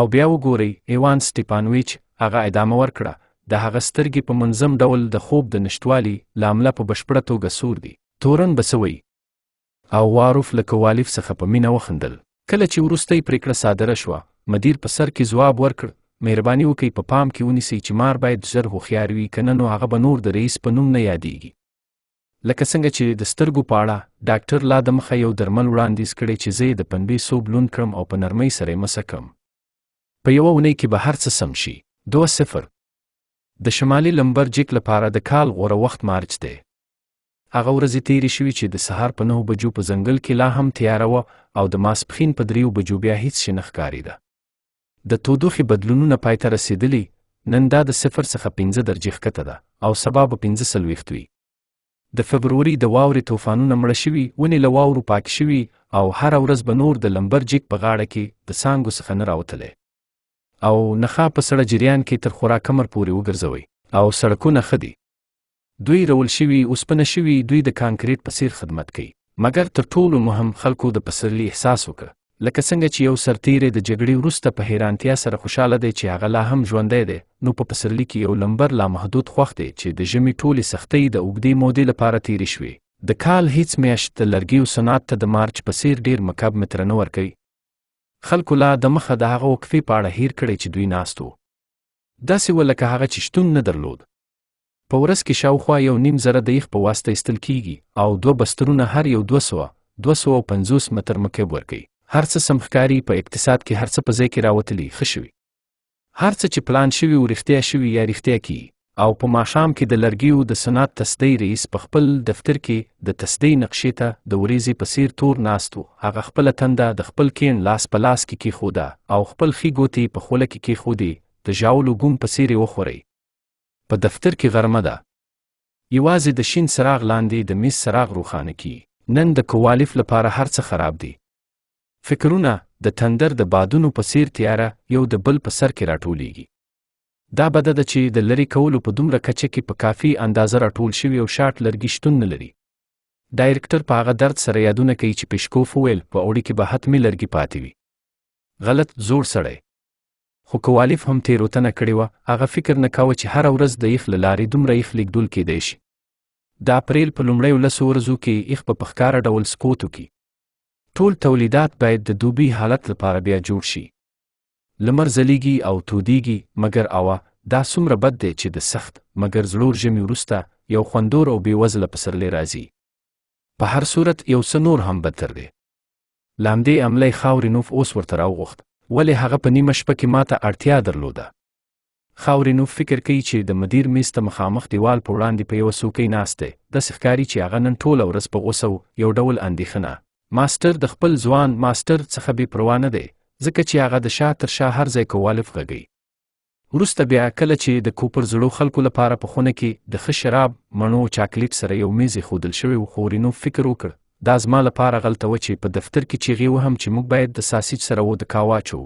او بیا وګورئ ایوان سټیپانویچ هغه ادامه ورکړه د هغه سترګې په منظم ډول د خوب د نشټوالي لامله په بشپړه توګه سور دي تورن بسوي او واروف له کوالیف څخه په مینه وخندل کله چې وروستۍ پریکړه صادره شوه مدیر په سر کې ځواب ورکړ مهرباني وکړئ په پا پام کې ونیسئ چې مار باید ژر هوښیار وي کنه نو هغه به نور د رئیس په نوم نه یادیږي لکه څنګه چې د سترګو په اړه ډاکټر لا د مخه یو درمل وړاندیز کړي چې زه د پنبې سوب لون کړم او په نرمۍ سره مسکم په یوه اونۍ کې به هر څه سم شي دوه صفر د شمالي لمبر جیک لپاره د کال غوره وخت مارچ دی هغه ورځې تیرې شوې چې د سهار په نهو بجو په ځنګل کې لا هم تیاره وه او د ماسپخین په دریو بجو بیا هیڅ شي نه ښکارېده د تودوخې بدلونونه پای ته رسېدلي نن دا د صفر څخه پنځه درجې ښکته ده او سبا به پنځه څلوېښت وي د فبروري د واورې طوفانونه مړه شوي ونې له واورو پاک شوي او هر ورځ به نور د لمبر جیک په غاړه کې د سانګو څخه نه راوتلې او نخا په سړه جریان کې تر خورا کمر پورې وګرځوي او سړکونه ښه دي دوی رول شوي اوسپنه شوي دوی د کانکریټ په څیر خدمت کوي مګر تر ټولو مهم خلکو د پسرلی احساس وکړ لکه څنګه چې یو سرتیری د جګړې وروسته په حیرانتیا سره خوشاله دی چې هغه لا هم ژوندی دی نو په پسرلی کې یو لمبر لا محدود خوښ دی چې د ژمي ټولې سختۍ د اوږدې مودې لپاره تیرې شوې د کال هیڅ میاشت د لرګیو صنعت ته د مارچ په څیر ډیر مکب مترنه ورکوي خلکو لا د مخه د هغه وقفې په اړه هیر کړی چې دوی ناست وو داسې و لکه هغه چې شتون نه درلود په ورځ کې شاوخوا یو نیم زره د یخ په واسطه ایستل کیږي او دوه بسترونه هر یو دوه سوه دوه سوه پنځوس متر مکب ورکوي هرڅه سمخکاری په اقتصاد کې هرڅه په ځای کې راوتلی ښه شوي هرڅه چې پلان شوي او رښتیا شوي یا رښتیا کی او په ماښام کې د لرګیو د صنعت تسدی رئیس په خپل دفتر کې د تسدی نقشې ته د ورېزې په سیر تور ناست و هغه خپله تنده د خپل کین لاس په لاس کې کیښوده او خپل ښي ګوتې په خوله کې کیښودې د ژاولو ګوم په سیرې وخورئ په دفتر کې غرمه ده یوازې د شین څراغ لاندې د میز څراغ روښانه کی نن د کوالف لپاره هر څه خراب دي فکرونه د تندر د بادونو په سیر تیاره یو د بل په سر کې راټولیږي دا بده ده چې د لری کولو په دومره کچه کې په کافي اندازه راټول شوی او شاټ لرګي شتون نه لري ډایرکټر په هغه درد سره یادونه کوي چې پیشکوف وویل په اوړي کې به حتمي لرګي پاتې وي غلط زور سړی خو کوالف هم تیروتنه کړې وه هغه فکر نه کاوه چې هره ورځ د یخ له لارې دومره یخ لیږدول کیدی شي د اپریل په لومړیو لسو ورځو کې یخ په پخکاره ډول سکوتو کې ټول تولیدات باید د دوبي حالت لپاره بیا جوړ شي لمر ځلیږي او تودیږي مګر اوا دا څومره بد دی چې د سخت مګر زلور ژمي وروسته یو خوندور او بېوزله پسرلی راځي په هر صورت یو څه نور هم بدتر دی لاندې عملی خاورینوف اوس ورته راوغوښت ولې هغه په نیمه شپه کې ما ته اړتیا درلوده خاورینوف فکر کوي چې د مدیر میز ته مخامخ دیوال په وړاندې په یوه څوکۍ ناست دی داسې ښکاري چې هغه نن ټوله ورځ په غوسه یو ډول اندېښنه ماستر د خپل ځوان ماستر څخه بې پروا نه دی ځکه چې هغه د شا تر شا هر ځای کوالف غږی وروسته بیا کله چې د کوپر زړو خلکو لپاره په خونه کې د ښه شراب مڼو چاکلیټ سره یو میز خودل شوی و خورینو فکر وکړ دا زما لپاره غلطه و چې په دفتر کې چیغې وهم چې موږ باید د ساسیج سره و د کاواچو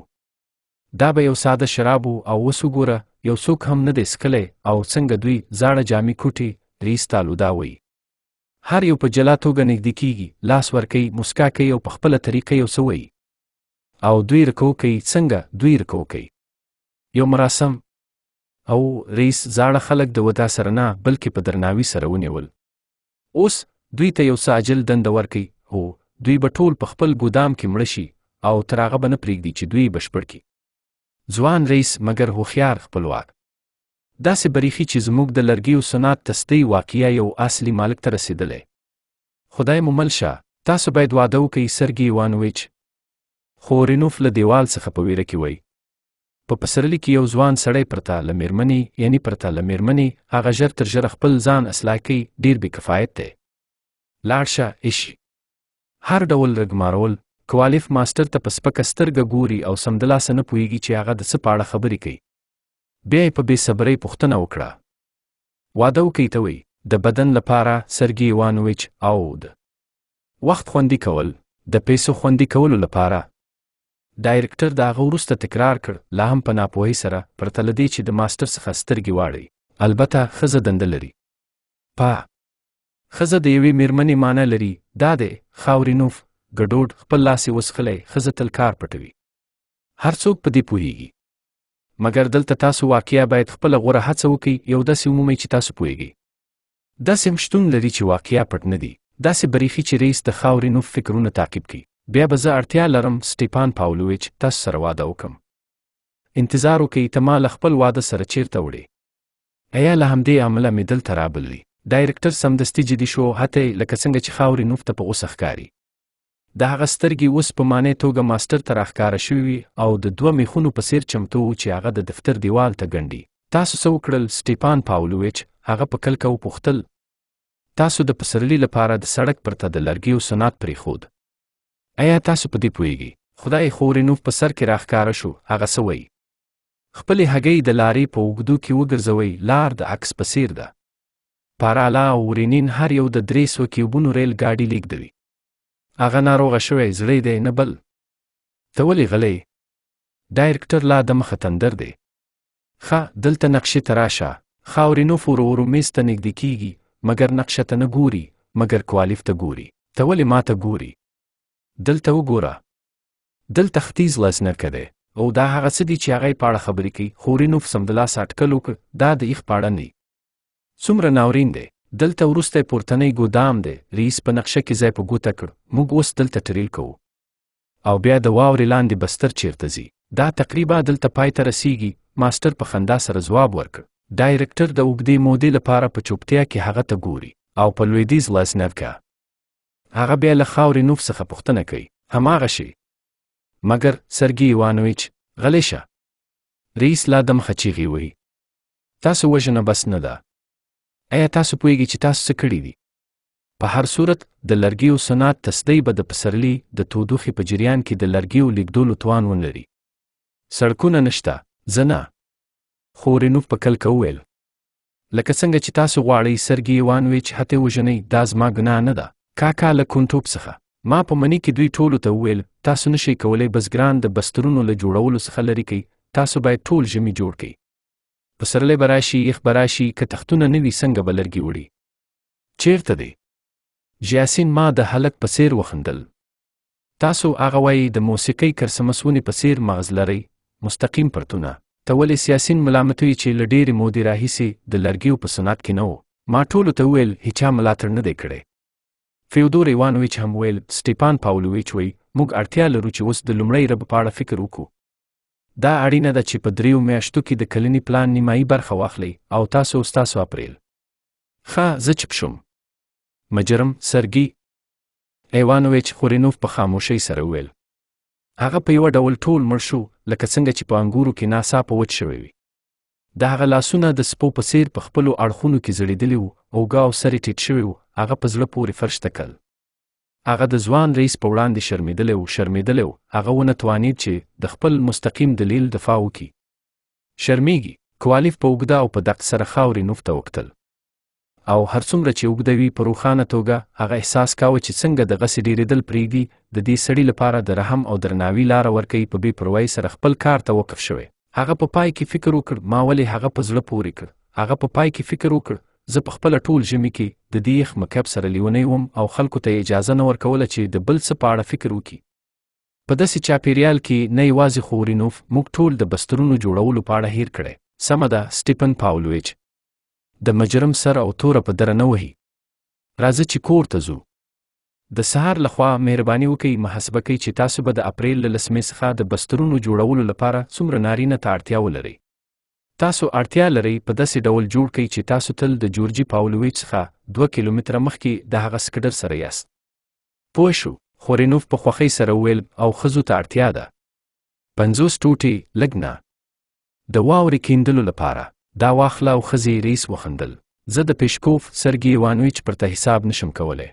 دا به یو ساده شراب او وسوګوره یو څوک هم نه دی سکلی او څنګه دوی زاړه جامې کوټې ریس تالودا وایي هر یو په جلا توګه نږدې کیږي لاس ورکوي مسکا کوي او په خپله طریقه یو څه وایي او دوی رکو کوي څنګه دوی رکو کوي یو مراسم او رئیس زاړه خلک د ودا سره نه بلکې په درناوي سره ونیول اوس دوی ته یو ساجل دند ورکي هو دوی به ټول په خپل ګودام کې مړ شي او تر هغه به نه پرېږدي چې دوی بشپړ کړي ځوان رئیس مګر هوښیار خپلواک داسې بریښي چې زموږ د لرګیو صنعت تستۍ واقعیا یو اصلي مالک ته رسیدلی خدای مو مل شه تاسو باید واده وکئ سرګي ایوانویچ خو رینوف له دیوال څخه په ویره کې وی په پسرلی کې یو ځوان سړی پرته له میرمنې یعنی پرته له میرمنې هغه ژر تر ژره خپل ځان اصلاح کوي ډیر بې کفایت دی لاړ شه ایشي هر ډول رګمارول کوالف ماستر ته په سپکه سترګه ګوري او سمدلاسه نه پوهیږي چې هغه د څه په اړه خبرې کوي بیا یې په بې صبرۍ پوښتنه وکړه واده وکئ ته وی د بدن لپاره سرګي ایوانویچ او د وخت خوندي کول د پیسو خوندي کولو لپاره ډایرکټر دا غوړسته تکرار کړ لا هم په ناپوهي سره پرته لدی چې د ماستر څخه سترګي واړی البته خزه دند لري پا خزه د یوې میرمنې معنی لري دا د خاورینوف ګډوډ خپل لاسې وسخلی خزه تل کار پټوي هر څوک په دې پوهیږي مګر دلته تاسو واقعیا باید خپل غوره هڅه وکړئ یو داسې عمومي چې تاسو پوهیږئ داسې مشتون لري چې واقعیا پټ نه دي داسې بریخي چې رئیس د خاورې نو فکرونه تعقیب کړي بیا به زه اړتیا لرم سټیپان پاولویچ تاسو سره واده وکم انتظار وکړئ ته ما له خپل واده سره چیرته وړي ایا له همدې عمله مې دلته رابللی ډایرکټر سمدستي جدي شو حتی لکه څنګه چې خاورې نوف ته په غوسه ښکاري د هغه سترګې اوس په معنی توګه ماستر ته راښکاره شوي او د دوه میخونو په څیر چمتو و چې هغه د دفتر دیوال ته ګنډي تاسو څه وکړل سټیپان پاولویچ هغه په کلکه وپوښتل تاسو د پسرلی لپاره د سړک پرته د لرګیو سنات پرېښود ایا تاسو په دې پوهیږئ خدای خورینوف په سر کې راښکاره شو هغه څه وایي خپلې هګۍ د لارې په اوږدو کې وګرځوئ لار د عکس په څیر ده پارالا او ورینین هر یو د درې سو کیوبونو ریل ګاډي لیږدوي هغه ناروغه شوی زړی دی نه بل ته ولې غلی ډایرکټر لا د مخه تندر دی ښه دلته نقشې ته راشه خاورینو فورورو میز ته نږدې کیږي مګر نقشه ته نه ګوري مګر کوالیف ته ګوري ته ولې ماته ګوري دلته وګوره دلته ختیځ لاس نه کده او دا هغه څه دي چې هغه په اړه خبرې کوي خورینوف سمدلاسه اټکل وکړ دا د یخ پاړه نه څومره ناورین دی دلته وروستی پورتنی ګودام دی رئیس په نقشه کې ځای په ګوته کړ موږ اوس دلته ټریل کوو او بیا د واورې لاندې بستر چیرته ځي دا تقریبا دلته پای ته رسیږي ماستر په خندا سره ځواب ورکړ ډایرکټر د اوږدې مودې لپاره په چوپتیا کې هغه ته ګوري او په لویدیز لاسنفکا هغه بیا له خاورې نوف څخه پوښتنه کوي هماغه شي مګر سرګي ایوانویچ غلی شه رئیس لا دم خچیغي وي تاسو وژنه بس نه ده آیا تاسو پوهیږئ چې تاسو څه کړي دي په هر صورت د لرګیو صنعت تصدی به د پسرلی د تودوخې په جریان کې د لرګیو لیږدولو توان ونلري سړکونه نشته زه نه خو رینوف په کلکه وویل لکه څنګه چې تاسو غواړئ سرګي ایوانویچ هته وژنئ دا زما ګناه نه ده کاکا له کونټوب څخه ما په منی کې دوی ټولو ته وویل تاسو نشئ کولی بزګران د بسترونو له جوړولو څخه لرې کئ تاسو باید ټول ژمی جوړ کئ پسرلی به راشي یخ به راشي که تختونه نه وي څنګه به لرګي وړي چیرته دی ژاسین ما د هلک په څیر وخندل تاسو هغه وایي د موسیقۍ کرسمس ونې په څیر مغز لرئ مستقیم پرتونه ته ولې سیاسین ملامتوي چې له ډېرې مودې راهیسې د لرګیو په صنعت کې نه و ما ټولو ته وویل هیچا ملاتړ نه دی کړی فیودور ایوانویچ هم ویل سټیپان پاولویچ وایي موږ اړتیا لرو چې اوس د لومړۍ رب په اړه فکر وکړو دا اړینه ده چې په دریو میاشتو کې د کلنی پلان نیمایي برخه واخلئ او تاسو ستاسو اپریل ښه زه چپ شوم مجرم سرګي ایوانویچ خورینوف په خاموشۍ سره وویل هغه په یو ډول ټول مړ شو لکه څنګه چې په انګورو کې ناڅاپه وچ شوی وي د هغه لاسونه د سپو په څیر په خپلو اړخونو کې زړېدلي وو اوږه او سر یې ټیټ شوی و هغه په زړه پورې فرش تکل هغه د ځوان رئیس په وړاندې شرمېدلی و شرمېدلی و هغه ونه توانید چې د خپل مستقیم دلیل دفاع وکړي شرمېږي کوالیف په اوږده او په دقت سره خاورې نوف ته وکتل او هر څومره چې اوږدوي په روښانه توګه هغه احساس کاوه چې څنګه دغسې ډېرېدل پرېږدي د دې سړي لپاره د رحم او درناوي لاره ورکوي په بې پروایي سره خپل کار ته وقف شوی هغه په پا پای کې فکر وکړ ما ولې هغه په زړه پورې کړ هغه په پا پای کې فکر وکړ زه په خپل ټول ژمي کې د دې یخ مکب سره لیونی وم او خلکو ته اجازه نه ورکوله چې د بل څه په اړه فکر وکړي په داسې چاپیریال کې نه یوازې خورینوف موږ ټول د بسترونو جوړولو په اړه هیر کړی سمه ده سټیپن پاولویچ د مجرم سر او توره په دره نه وهي راځه چې کور ته ځو د سهار لخوا مهرباني وکړئ محاسبه کوئ چې تاسو به د اپریل له لسمې څخه د بسترونو جوړولو لپاره څومره نارینه ته اړتیا ولرئ تاسو اړتیا لرئ په داسې ډول جوړ کړئ چې تاسو تل د جورجي پاولویچ څخه دوه کیلومتره مخکې د هغه سکډر سره یاست پوه شو خورینوف په خوښۍ سره وویل او ښځو ته اړتیا ده پنځوس ټوټې لږ نه د واورې کیندلو لپاره دا واخله او ښځې رئیس وخندل زه د پیشکوف سرګي ایوانویچ پرته حساب نشم کولی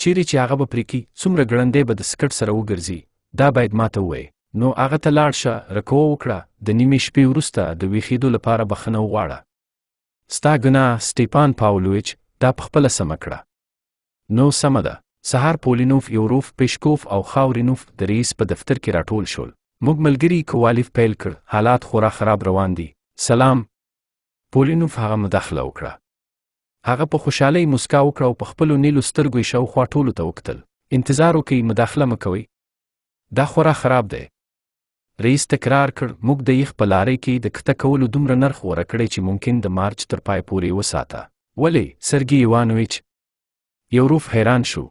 چیرې چې هغه به پرې کې څومره ګړندی به د سکټ سره وګرځي دا باید ماته ووایي نو هغه ته لاړ شه رکو وکړه د نیمې شپې وروسته د ویښېدو لپاره بخښنه وغواړه ستا ګناه سټیپان پاولویچ دا پخپله سمه کړه نو سمه ده سهار پولینوف یوروف پیشکوف او خاورینوف د رئیس په دفتر کې راټول شول موږ ملګري کوالیف پیل کړ حالات خورا خراب روان دي سلام پولینوف هغه مداخله وکړه هغه په خوشحالۍ مسکا وکړه او په خپلو نیلو سترګو یې شاوخوا ټولو ته وکتل انتظار وکئ مداخله مه کوئ دا خورا خراب دی رئیس تکرار کړ موږ د یخ په لارې کې د کته کولو دومره نرخ ورکړی چې ممکن د مارچ تر پای پورې وساته ولې سرګي ایوانویچ یوروف حیران شو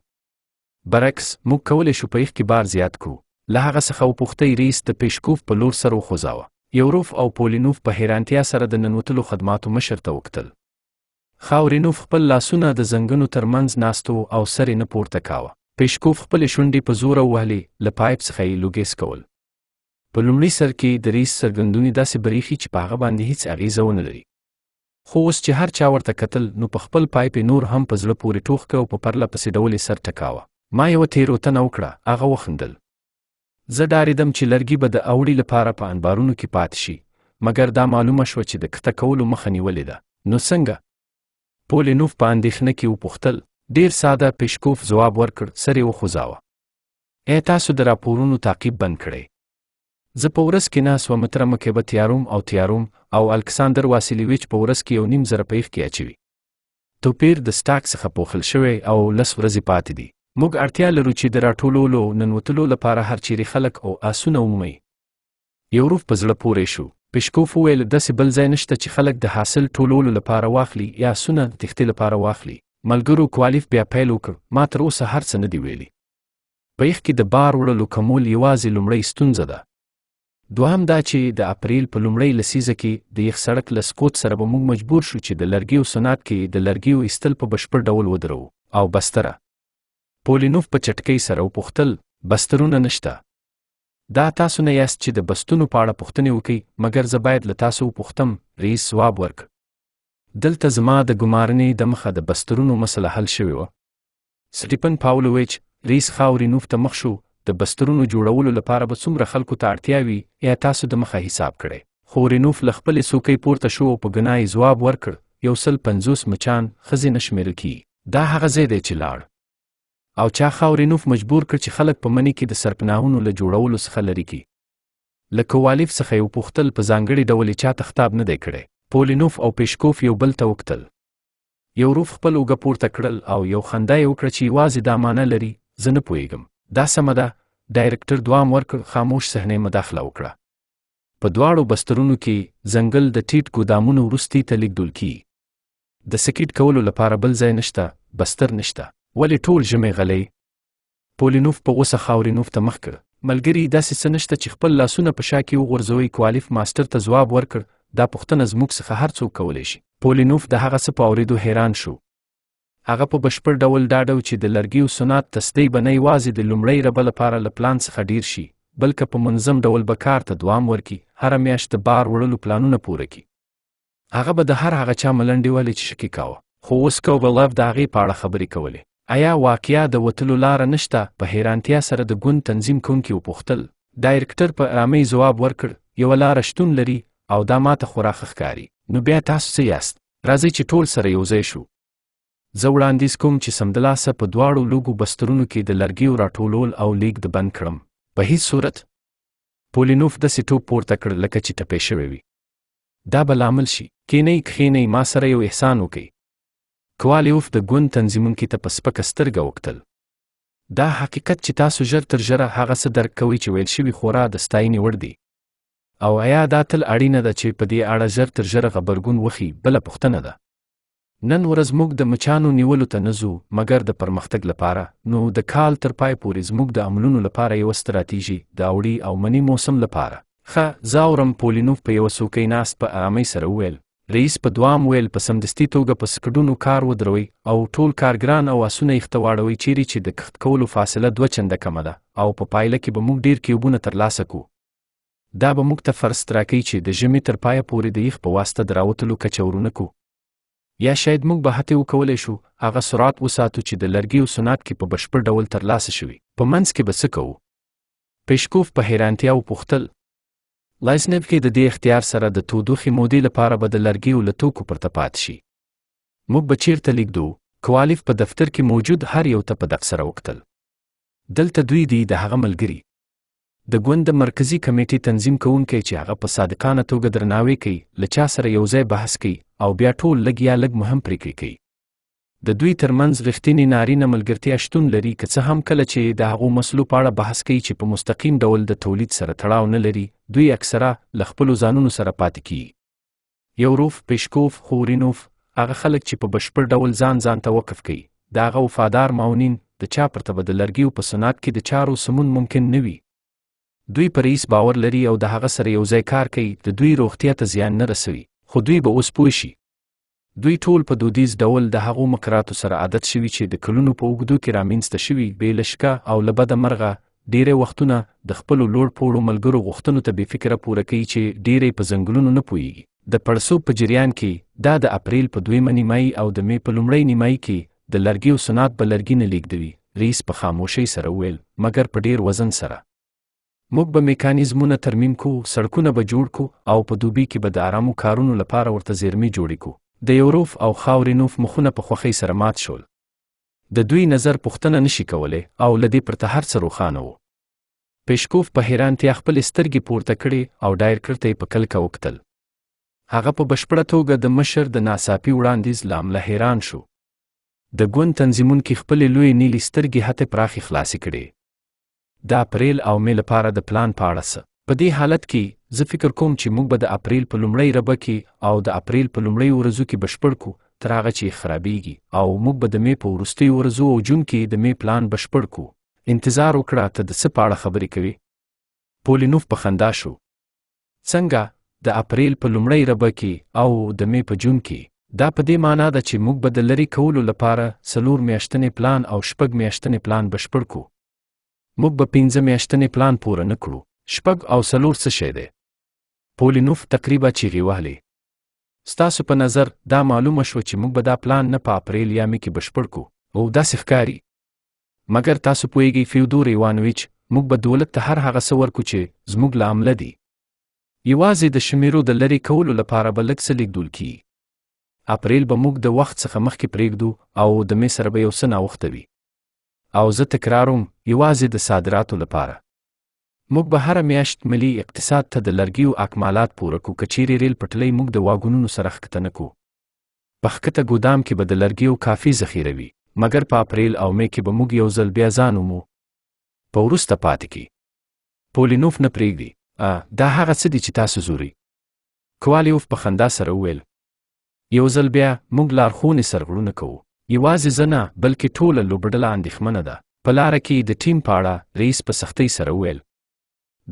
برعکس موږ کولی شو په یخ کې بار زیات کو له هغه څخه وپوښتئ رئیس د پیشکوف په لور سر وخوځاوه یوروف او پولینوف په حیرانتیا سره د ننوتلو خدماتو مشر ته وکتل خاورینوف خپل لاسونه د زنګنو ترمنځ ناستو او سر یې نه پورته کاوه پیشکوف خپلې شونډې په زوره وهلې له پایپ څخه یې لوګیس کول په لومړي سر کې د ریس سرګندونی داسې بریخي چې په هغه باندې هیڅ اغیزه ونه لري خو اوس چې هر چا ورته کتل نو په خپل پایپ نور هم په زړه پورې ټوخ کو په پرله پسې ډول سر ټکاوه ما یو تیروتنه وکړه هغه وخندل زه ډارېدم چې لرګي به د اوړي لپاره په انبارونو کې پاتې شي مګر دا معلومه شوه چې د کته کولو مخه نیولې ده نو څنګه پولینوف په اندېښنه کې وپوښتل ډیر ساده پیشکوف ځواب ورکړ سر یې وخوځاوه ای تاسو د راپورونو تعقیب بند کړئ زه په ورس کې نه سوه متره مکبه تیاروم او تیاروم او الکساندر واسیلیویچ په ورس کې یو نیم زره په کې اچوي توپیر د سټاک څخه پوښل شوی او لس ورځې پاتې دي موږ اړتیا لرو چې د راټولولو ننوتلو لپاره هر چیرې خلک او آسونه ومومي یو روف په زړه پورې شو پشکوف وویل داسې بل ځای نشته چې خلک د حاصل ټولولو لپاره واخلي یا آسونه تختې لپاره واخلي ملګرو کوالیف بیا پیل وکړ ما تر اوسه هر څه نه دی ویلي په یخ کې د بار وړلو کمول یوازې لومړۍ ستونزه ده دوهم دا چې د اپریل په لومړۍ لسیزه کې د یخ سړک له سقوط سره به موږ مجبور شو چې د لرګیو صنعت کې د لرګیو ایستل په بشپړ ډول ودرو او بستره پولینوف په چټکۍ سره وپوښتل بسترونه نشته دا تاسو نه یاست چې د بستونو په اړه پوښتنې وکړئ مګر زه باید له تاسو وپوښتم رئیس ځواب ورک دلته زما د ګمارنې د مخه د بسترونو مسله حل شوې وه سټیپن پاولویچ رئیس خاورینوف ته مخ شو د بسترونو جوړولو لپاره به څومره خلکو ته اړتیا وي یا تاسو د مخه حساب کړئ خو رینوف له خپلې څوکۍ پورته شو او په ګناه ځواب ورکړ یو سل پنځوس مچان ښځې نه شمیرل کیږي دا هغه ځای دی چې لاړ او چا خاورینوف مجبور کړ چې خلک په منی کې د سرپناهونو له جوړولو څخه لري کی لکه والف څخه یو پوښتل په ځانګړي ډول چا تختاب نه دی کړی پولینوف او پیشکوف یو بل ته وکتل یو روف خپل وګ پورته کړل او یو خندا یې وکړه چې یوازې دا معنی لري زه نه پوهیږم دا سمه ده ډایرکټر دوام ورکړ خاموش صحنه مداخله وکړه په دواړو بسترونو کې ځنګل د ټیټ ګودامونو وروستي ته لیکدل کی د سکیټ کولو لپاره بل ځای نشته بستر نشته ولې ټول ژمې غلې پولینوف په غوسه خاورینوف ته مخ کړ ملګری داسې څه نشته چې خپل لاسونه په شا کې وغورځوي کوالیف ماستر ته ځواب ورکړ دا پوښتنه زموږ څخه هر څوک کولی شي پولینوف د هغه څه په اوریدو حیران شو هغه په بشپړ ډول ډاډو چې د لرګیو صنعت تسدی بنې واځي د لومړی ربل لپاره له پلان څخه ډیر شي بلکې په منظم ډول به کار ته دوام ورکړي هر میاشت د بار وړلو پلانونه پوره کړي هغه به د هر هغه چا ملنډې ولې چې شکی کاوه خو اوس کوبلف د هغې په اړه خبرې کولې آیا واقعیا د وتلو لار نشته په حیرانتیا سره د ګوند تنظیم کوونکي وپوښتل ډایرکټر په آرامۍ ځواب ورکړ یو لار شتون لري او دا ماته خوراخ ښکاری نو بیا تاسو څه یاست راځئ چې ټول سره یو ځای شو زه وړاندیز کوم چې سمدلاسه په دواړو لوګو بسترونو کې د لرګیو راټولول او لیږد بند کړم په هیڅ صورت پولینوف د سټو پورته کړ لکه چې ټپې شوی وي دا به لامل شي کینې کښینې ما سره یو احسان وکړي کوالیوف د ګوند تنظیمونکي ته په سپکه سترګه وکتل دا حقیقت چې تاسو ژر تر ژره هغه څه درک کوئ چې ویل شوي خورا د ستاینې وړ دي او آیا دا تل اړینه ده چې په دې اړه ژر تر ژره غبرګون وخی بله پوښتنه ده نن ورځ موږ د مچانو نیولو ته نه ځو مګر د پرمختګ لپاره نو د کال تر پای پورې زموږ د عملونو لپاره یو ستراتیژي د اوړي او منی موسم لپاره ښه زاورم پولینوف په یو څوکۍ ناست په آرامۍ سره وویل رئیس په دوام ویل په سمدستي توګه په سکډونو کار ودروي او ټول کارګران او اسونه یې اختواړوي چیرې چې د کښت کولو فاصله دوه چنده کمه ده او په پایله کې به موږ ډیر کیوبونه ترلاسه کړو دا به موږ ته فرصت راکوي چې د ژمي تر پایه پورې د یخ په واسطه د راوتلو کچه ورونه کړو یا شاید موږ به هڅه وکولای شو هغه سرعت وساتو چې د لرګي او صنعت کې په بشپړ ډول ترلاسه شوي په منځ کې به څه کوو پیشکوف په حیرانتیا وپوښتل لایسنف کې د دې اختیار سره د تودوخې مودې لپاره به د لرګي او لتوکو پرته پات شي موږ به چیرته لیږدو کوالیف په دفتر کې موجود هر یو ته په دفتر وکتل دلته دوی دی د هغه ملګری د ګوند د مرکزی کمیټې تنظیم کوونکی چې هغه په صادقانه توګه درناوی کوي له چا سره یو ځای بحث کوي او بیا ټول لږ یا لږ مهم پریکړې کوي د دوی ترمنځ رښتینی نارینه ملګرتیا شتون لري که څه هم کله چې د هغو مسلو په اړه بحث کوي چې په مستقیم ډول د تولید سره تړاو نه لري دوی اکثره له خپلو ځانونو سره پاتې کیږي یوروف پیشکوف خورینوف هغه خلک چې په بشپړ ډول ځان ځان ته وقف کوي د هغه وفادار معاونین د چا پرته به د لرګیو په صنعت کې د چارو سمون ممکن نه وي دوی په رئیس باور لري او د هغه سره یو ځای کار کوي د دوی روغتیا ته زیان نه رسوي خو دوی به اوس پوه شي دوی ټول په دودیز ډول د هغو مکراتو سره عادت شوي چې د کلونو په اوږدو کې رامنځته شوي بې لشکه او له بده مرغه ډیری وختونه د خپلو لوړ پوړو ملګرو غوښتنو ته بې فکره پوره کوي چې ډیری په زنګلونو نه پوهیږي د پړسو په جریان کې دا د اپریل په دویمه نیمایي او د می په لومړۍ نیمایي کې د لرګیو صنعت به لرګي نه لیږدوي رئیس په خاموشۍ سره وویل مګر په ډیر وزن سره موږ به میکانیزمونه ترمیم کوو سړکونه به جوړ کو او په دوبي کې به د آرامو کارونو لپاره ورته زیرمې جوړې کو د یوروف او خاورې نوف مخونه په خوښۍ سره مات شول د دوی نظر پوښتنه نشي کولی او لدې پرته هر څه روښانه وو پیشکوف په حیرانتیا خپل سترګې پورته کړې او ډایرکټر ته یې په کلکه وکتل هغه په بشپړه توګه د مشر د ناڅاپي وړاندیز له امله حیران شو د ګوند تنظیمونکي خپلې لوی نیلې سترګې هته پراخې خلاصې کړې د اپریل او مې لپاره د پلان په اړه څه په دې حالت کې زه فکر کوم چې موږ به د اپریل په لومړۍ ربه کې او د اپریل په لومړۍ ورځو کې بشپړ کو تر هغه چې خرابېږي او موږ به د مې په وروستۍ ورځو او جون کې د مې پلان بشپړ کو انتظار وکړه ته د څه په اړه خبرې کوي پولینوف په خندا شو څنګه د اپریل په لومړۍ ربه کې او د مې په جون کې دا په دې معنی ده چې موږ به د لری کولو لپاره سلور میاشتنې پلان او شپږ میاشتنې پلان بشپړ کو موږ به پنځه میاشتنې پلان پوره نه کړو شپږ او څلور څه شی دی پولینوف تقریبا چیغې وهلې ستاسو په نظر دا معلومه شوه چې موږ به دا پلان نه په اپریل یا مې کې بشپړ کړو او داسې ښکاري مګر تاسو پوهیږئ فیودور ایوانویچ موږ به دولت ته هر هغه څه ورکړو چې زموږ له عمله دي یوازې د شمیرو د لرې کولو لپاره به لږ څه لیږدول کیږي اپریل به موږ د وخت څخه مخکې پرېږدو او د مې سره به یو څه ناوخته وي او زه تکراروم یوازې د صادراتو لپاره موږ به هر میاشت ملي اقتصاد ته د لرګیو اکمالات پوره کو کچيري ریل پټلۍ موږ د واګونونو سره ختنه کو پخکته ګودام کې به د لرګیو کافي ذخیره وي مګر په اپریل او می کې به موږ یو ځل بیا ځان ومو په ورسته پاتې کې پولینوف نه پرېږدي دا هغه څه دي چې تاسو زوري کوالیوف په خندا سره وویل یو ځل بیا موږ لارښوونې سرغړونه کوو یوازې زه نه بلکې ټوله لوبډله اندېښمنه ده په لاره کې د ټیم په اړه رئیس په سختۍ سره وویل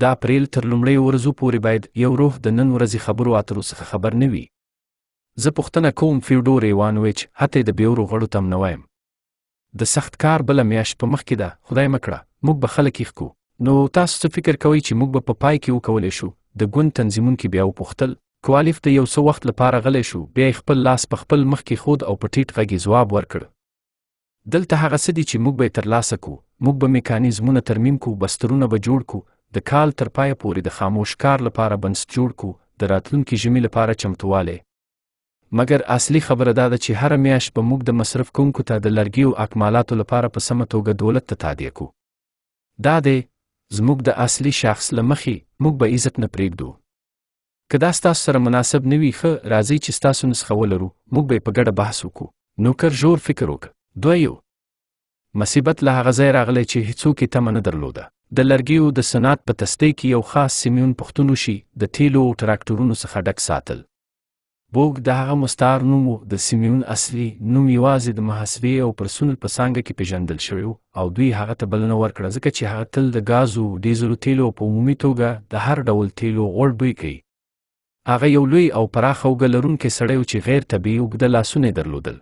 د اپریل تر لومړۍ ورځو پورې باید یو روح د نن ورځې خبرو اترو څخه خبر نه وي زه پوښتنه کوم فیوډور ایوانویچ حتی د بیورو غړو تم نه وایم د سخت کار بله میاشت په مخ کې ده خدای مکړه موږ به خلک یې نو تاسو څه فکر کوئ چې موږ به په پا پای کې وکولی شو د ګوند تنظیمونکي بیا وپوښتل کوالیف د یو څه وخت لپاره غلی شو بیا یې خپل لاس په خپل مخ کې ښود او په ټیټ غږ یې ځواب ورکړ دلته هغه څه دي چې موږ به یې ترلاسه کو موږ به میکانیزمونه ترمیم کو بسترونه به جوړ کو د کال تر پایه پورې د خاموش کار لپاره بنسټ جوړ کو د راتلونکي ژمي لپاره چمتوالی مګر اصلي خبره دا ده چې هره میاشت به موږ د مصرف کوونکو ته د لرګیو اکمالاتو لپاره په سمه توګه دولت ته تادیه کو دا دی زموږ د اصلي شخص له مخې موږ به عزت نه پرېږدو که دا ستاسو سره مناسب نه وي ښه راځئ چې ستاسو نسخه ولرو موږ به یې په ګډه بحث وکړو نوکر ژور فکر وکړه دوه یو مصیبت له هغه ځای راغلی چې هیڅوک یې تمه نه درلوده د لرګیو د صنعت په تستۍ کې یو خاص سیمیون پښتون شي د تیلو او تراکتورونو څخه ډک ساتل بوګ د هغه مستعار نوم و د سیمیون اصلي نوم یوازې د محاسبې او پرسونل په څانګه کې پیژندل شوی او دوی هغه ته بلنه ورکړه ځکه چې هغه تل د ګازو ډیزلو تیلو په عمومي توګه د هر ډول تیلو غوړ بوی کوي هغه یو لوی او پراخ اوګه لرونکی سړی و چې غیر طبیعي اوږده لاسونه درلودل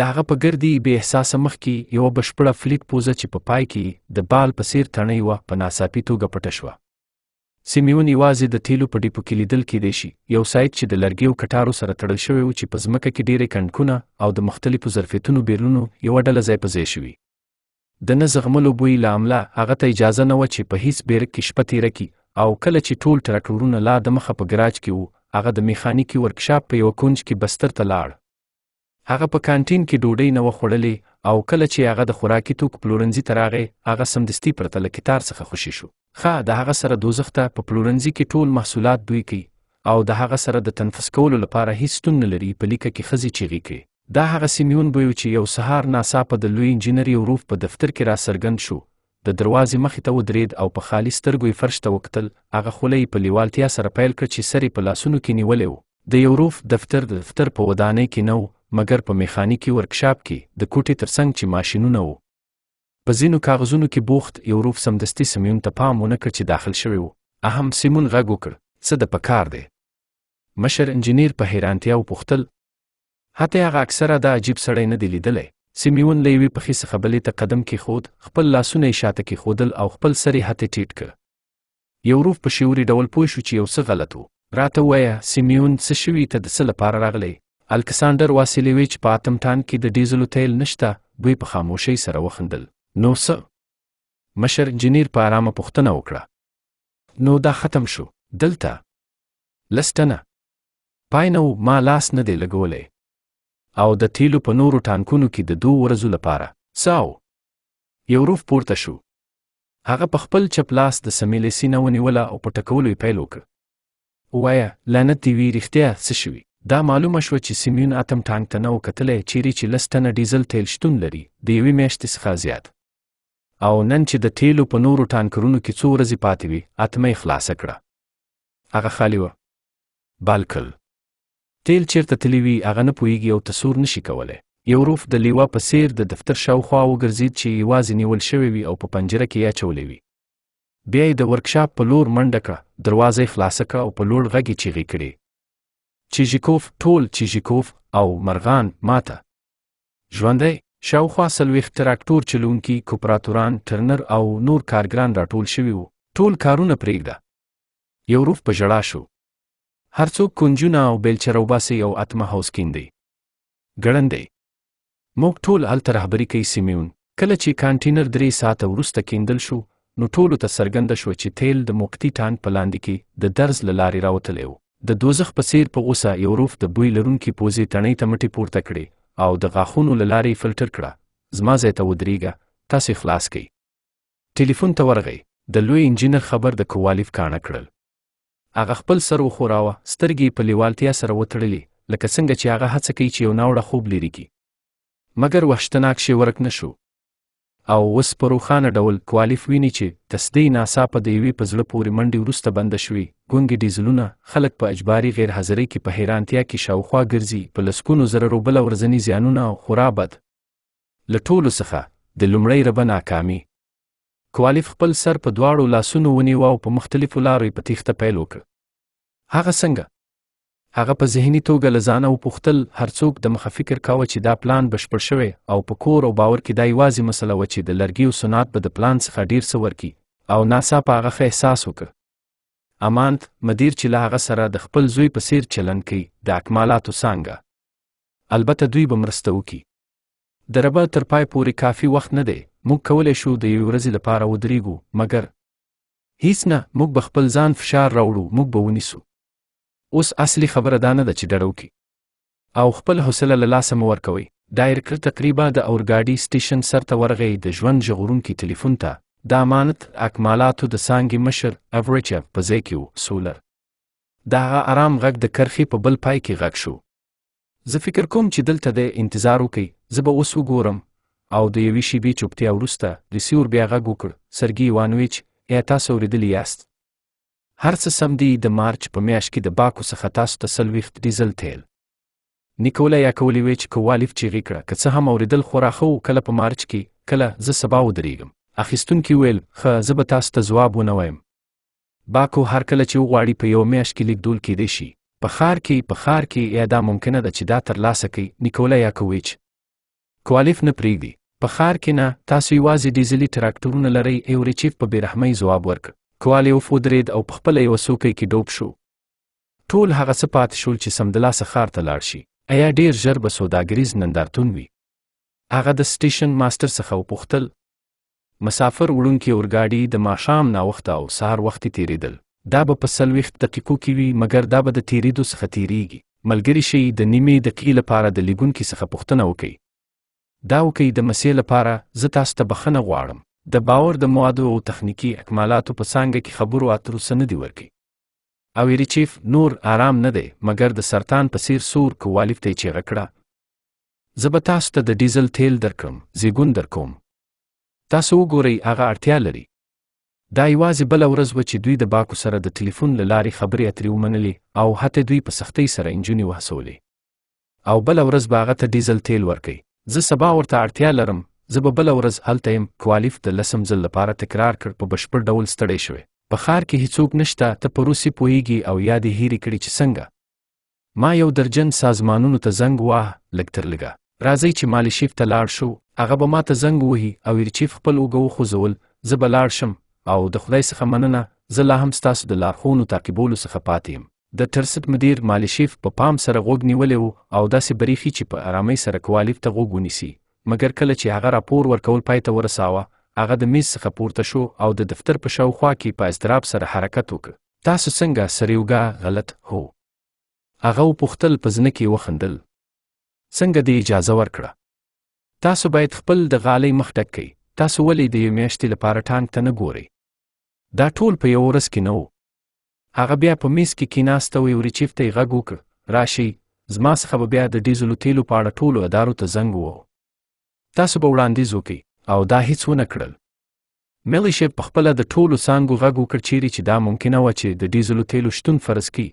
د هغه په ګردي بې احساسه مخ کې یوه بشپړه فلیټ پوزه چې په پا پای کې د بال په څیر تڼۍ وه په ناڅاپي توګه پټه شوه سیمیون یوازې د تیلو په ډیپو کې لیدل کېدی شي یو سایت چې د لرګیو کټارو سره تړل شوی و چې په ځمکه کې ډیری کڼکونه او د مختلفو ظرفیتونو بیرلونو یوه ډله ځای په ځای شوي د نه زغملو بوی له امله هغه ته اجازه نه وه چې په هیڅ بیرک کې شپه تېره کړي او کله چې ټول تراکتورونه لا د مخه په ګراج کې وو هغه د میخانیکی ورکشاپ په یو کونج کې بستر ته لاړ هغه په کانټین کې ډوډۍ نه وخوړلې او کله چې هغه د خوراکي توکو پلورنځي ته راغی هغه سمدستي پرته له کتار څخه خوشی شو ښه د هغه سره دوزخ ته په پلورنځي کې ټول محصولات دوی کوي او د هغه سره د تنفس کولو لپاره هیڅ ستون نه لري په لیکه کې خزي چیغي کوي دا هغه سیمیون بویو چې یو سهار ناڅاپه د لوی انجینری روف په دفتر کې را سرګند شو د دروازې مخې ته ودرېد او په خالي سترګو یې فرش ته وکتل هغه خوله په لیوالتیا سره پیل کړ چې سر په لاسونو کې نیولې و د یوروف دفتر د دفتر په ودانۍ کې نه و مګر په میخانیکي ورکشاپ کې د کوټې ترڅنګ چې ماشینونه و په ځینو کاغذونو کې بوخت یوروف سمدستي سمیون ته پام ونه کړ چې داخل شوی و اهم سیمون غږ وکړ څه د پکار دی مشر انجینیر په حیرانتیا وپوښتل حتی هغه اکثره دا عجیب سړی نه دی لیدلی سیمیون له یوې پخې څخه بلې ته قدم کیښود خپل لاسونه یې شاته کیښودل او خپل سر یې هته ټیټ کړ یو روف په شعوري ډول پوه شو چې یو څه غلط و راته ووایه سیمیون څه شوي ته د څه لپاره راغلی الکساندر واسیلیویچ په اتم ټان کې د ډیزلو تیل نشته دوی په خاموشۍ سره وخندل نو څه مشر انجینیر په آرامه پوښتنه وکړه نو دا ختم شو دلته لستنه پای نو ما لاس نه دی لګولی او د تیلو په نورو ټانکونو کې د دوو ورځو لپاره ساو یو روف پورته شو هغه په خپل چپ لاس د سمیلې سینه ونیوله او په ټکولو یې پیل وکړ ووایه لعنت دې وي رښتیا څه شوي دا معلومه شوه چې سیمیون اتم ټانک ته نه و کتلی چیرې چې لس تنه ډیزل تیل شتون لري د یوې میاشتې څخه زیات او نن چې د تیلو په نورو ټانکرونو کې څو ورځې پاتې وي اتمه یې خلاصه کړه هغه خالي وه بالکل تیل چیرته تلی وي هغه نه پوهیږي او تصور نشي کولی یو روف د لیوا په څیر د دفتر شاوخوا وګرځید چې یوازې نیول شوی وي او په پنجره کې یې اچولی وي بیا یې د ورکشاپ په لور منډه کړه دروازه یې خلاصه کړه او په لوړ غږ یې چیغې کړې چیژیکوف ټول چیژیکوف او مرغان ماته ژوندی شاوخوا څلوېښت تراکتور چلونکي کوپراتوران ټرنر او نور کارګران راټول شوي وو ټول کارونه پرېږده یو روف په ژړا شو هر څوک کنجونه او بیلچه راوباسي او اتمه هاوسکین دی ګړن دی موږ ټول هلته رهبري کوي سیمیون کله چې کانټینر درې ساعته وروسته کیندل شو نو ټولو ته څرګنده شوه چې تیل د موقتي ټانک په لاندې کې د درز له لارې راوتلی و د دوزخ په څیر په غوسه یوروف د بوی لرونکي پوزې تڼۍ ته مټې پورته کړې او د غاښونو له لارې فلټر کړه زما ځای ته ودرېږه تاسې خلاص کړئ ټلیفون ته ورغی د لوی انجینر خبر د کوالف کاڼه کړل هغه خپل سر وښوراوه سترګې په لیوالتیا سره وتړلې لکه څنګه چې هغه هڅه کوي چې یو ناوړه خوب لرې کړي مګر وحشتناک شی ورک نشو او اوس په روښانه ډول کوالیف ویني چې تسدی ناڅاپه د یوې په زړه پورې منډې وروسته بنده شوې ګونګې ډیزلونه خلک په اجباري غیر حاضرۍ کې په حیرانتیا کې شاوخوا ګرځي په لسکونو زره روبله ورځني زیانونه او خورا بد له ټولو څخه د لومړۍ ربه ناکامي کوالیف خپل سر په دواړو لاسونو ونیو او په مختلفو لارو په تیښته پیل وکړ هغه څنګه هغه په ذهني توګه لزانه او پختل هرڅوک د مخه فکر کاوه چې دا پلان بشپړ شوی او په کور او باور کې دا یوازې مسله و چې د لرګي او سنات به د پلان څخه ډیر څه ورکی او ناڅاپه هغه ښه احساس وکړ امانت مدیر چې له هغه سره د خپل زوی په څیر چلند کوي د اکمالاتو څانګه البته دوی به مرسته وکړي دربه تر پای پورې کافي وخت نه دی موږ کولای شو د یوې ورځې لپاره ودرېږو مګر هیڅ نه موږ به خپل ځان فشار راوړو موږ به ونیسو اوس اصلي خبره دا نه ده چې ډډه وکړي او خپل حوصله له لاسه مه ورکوئ دایرکر تقریبا د اورګاډي سټیشن سرته ورغی د ژوند ژغورونکي ټلیفون ته دا امانت اکمالاتو د سانګې مشر اوریچا په ځای کې و سولر دا هغه آرام غږ د کرخې په بل پای کې غږ شو زه فکر کوم چې دلته د انتظار وکړي زه به اوس وګورم او د یوې شیبې چوپتیا وروسته ریسیور بیا غږ وکړ سرګي ایوانویچ یا تاسو اورېدلی یاست هر څه سم دي د مارچ په میاشت کې د باکو څخه تاسو ته څلوېښت ډیزل تیل نیکولا یاکولیویچ کووالیف چیغې کړه که څه هم اورېدل خورا ښه کله په مارچ کې کله زه سبا ودرېږم اخیستونکي ویل ښه زه به تاسو ته ځواب ونه وایم باکو هر کله چې وغواړي په یو میاشت کې لیکدول کېدی شي په ښار کې په ښار کې یا دا ممکنه ده چې دا ترلاسه کړي نیکولا یاکوویچ کوالیف نه پرېږدي په ښار کې نه تاسو یوازې ډیزلي تراکتورونه لرئ ایوریچیف په بیرحمۍ ځواب ورک کوالیوف ودرید او په خپل یو سوکۍ کې ډوب شو ټول هغه څه پاتې شول چې سمدلاسه ښار ته لاړ شي ایا ډیر ژر به سوداګریز نندارتون وي هغه د سټیشن ماستر څخه وپوښتل مسافر وړونکي اورګاډي د ماښام ناوخته او سهار وختي تیریدل دا به په سلويخت دقیقو کې وي مګر دا به د تیریدو څخه تیریږي ملګری شي د نیمې دقیقې لپاره د لیګونکي څخه پوښتنه وکړي دا وکئ د مسې لپاره زه تاسو ته بخښنه غواړم د باور د موادو او تخنیکی اکمالاتو په څانګه کې خبرو اترو سند دی ورکی او ریچیف نور آرام نه دی مګر د سرطان په سیر سور کوالف ته چې غکړه زه به تاسو ته د ډیزل تیل درکم زیګون درکوم تاسو وګورئ هغه اړتیا لري دا یوازې بل ورځ و چې دوی د باکو سره د ټلیفون لارې خبرې اترې ومنلې او حتی دوی په سختۍ سره انجونې وهڅولې او بل ورځ به هغه ته ډیزل تیل ورکئ زه سبا ورته اړتیا لرم زه به بله ورځ هلته یم کوالیف د لسم ځل لپاره تکرار کړ په بشپړ ډول ستړی شوی په ښار کې هیڅوک نشته ته په روسي پوهیږي او یاد یې هیرې کړي چې څنګه ما یو درجن سازمانونو ته زنګ واه لږ تر لږه راځئ چې مالیشیف ته لاړ شو هغه به ما ته زنګ وهي او ایرچیف خپل اوږه وخوځول زه به لاړ شم او د خدای څخه مننه زه لا هم ستاسو د لارښوونو تعقیبولو څخه پاتې یم د ترسټ مدیر مالشیف په پا پام سره غوږ نیولی وو او داسې بریخي چې په آرامۍ سره کوالیف ته غوږ ونیسي مګر کله چې هغه راپور ورکول پای ته ورساوه هغه د میز څخه پورته شو او د دفتر په شاوخوا کې په اضطراب سره حرکت وکړ تاسو څنګه سریوګا غلط هو هغه وپوښتل په زنه کې وخندل څنګه دې اجازه ورکړه تاسو باید خپل د غالۍ مخ ډک کړئ تاسو ولې د یوې میاشتې لپاره ټانک ته نه ګورئ دا ټول په یو ورځ کې نه و هغه بیا په میز کې کیناسته وی ورچیف ته غږ وکړ راشي زما څخه به بیا د ډیزلو تیلو په اړه ټولو ادارو ته زنګ وو تاسو به وړاندیز وکړئ او دا هیڅ ونه کړل ملیشپ په خپله د ټولو څانګو غږ وکړ چیرې چې دا ممکنه وه چې د ډیزلو تیلو شتون فرض کړي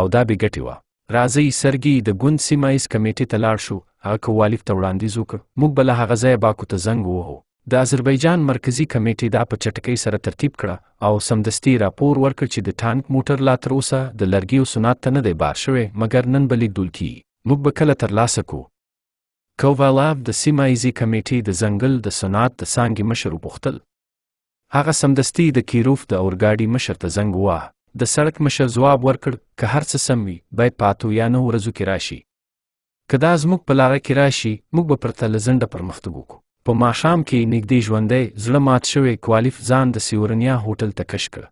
او دا بې ګټې وه راځئ سرګي د ګوند سیمه ایز کمیټې ته لاړ شو هغه کوالیف ته وړاندیز وکړ موږ به له هغه ځایه باکو ته زنګ ووهو د آذربایجان مرکزی کمیټې دا په چټکۍ سره ترتیب کړه او سمدستي راپور ورکړ چې د ټانک موټر لا تر اوسه د لرګیو صنعت ته نه دی بار شوی مګر نن به لیکدول کی موږ به کله ترلاسه کو کووالاف د سیمه ایزي کمیټې د ځنګل د صنعت د څانګې مشر وپوښتل هغه سمدستي د کیروف د اورګاډي مشر ته زنګ وواه د سړک مشر ځواب ورکړ که هر څه سم وي باید پاتو یا نه ورځو کې راشي که دا زموږ په لاره کې راشي موږ به پرته لزنده پرمختګ وکړو په ماښام کې نږدې ژوندۍ زړه مات شوی کوالیف ځان د سیورنیا هوټل ته کش کړ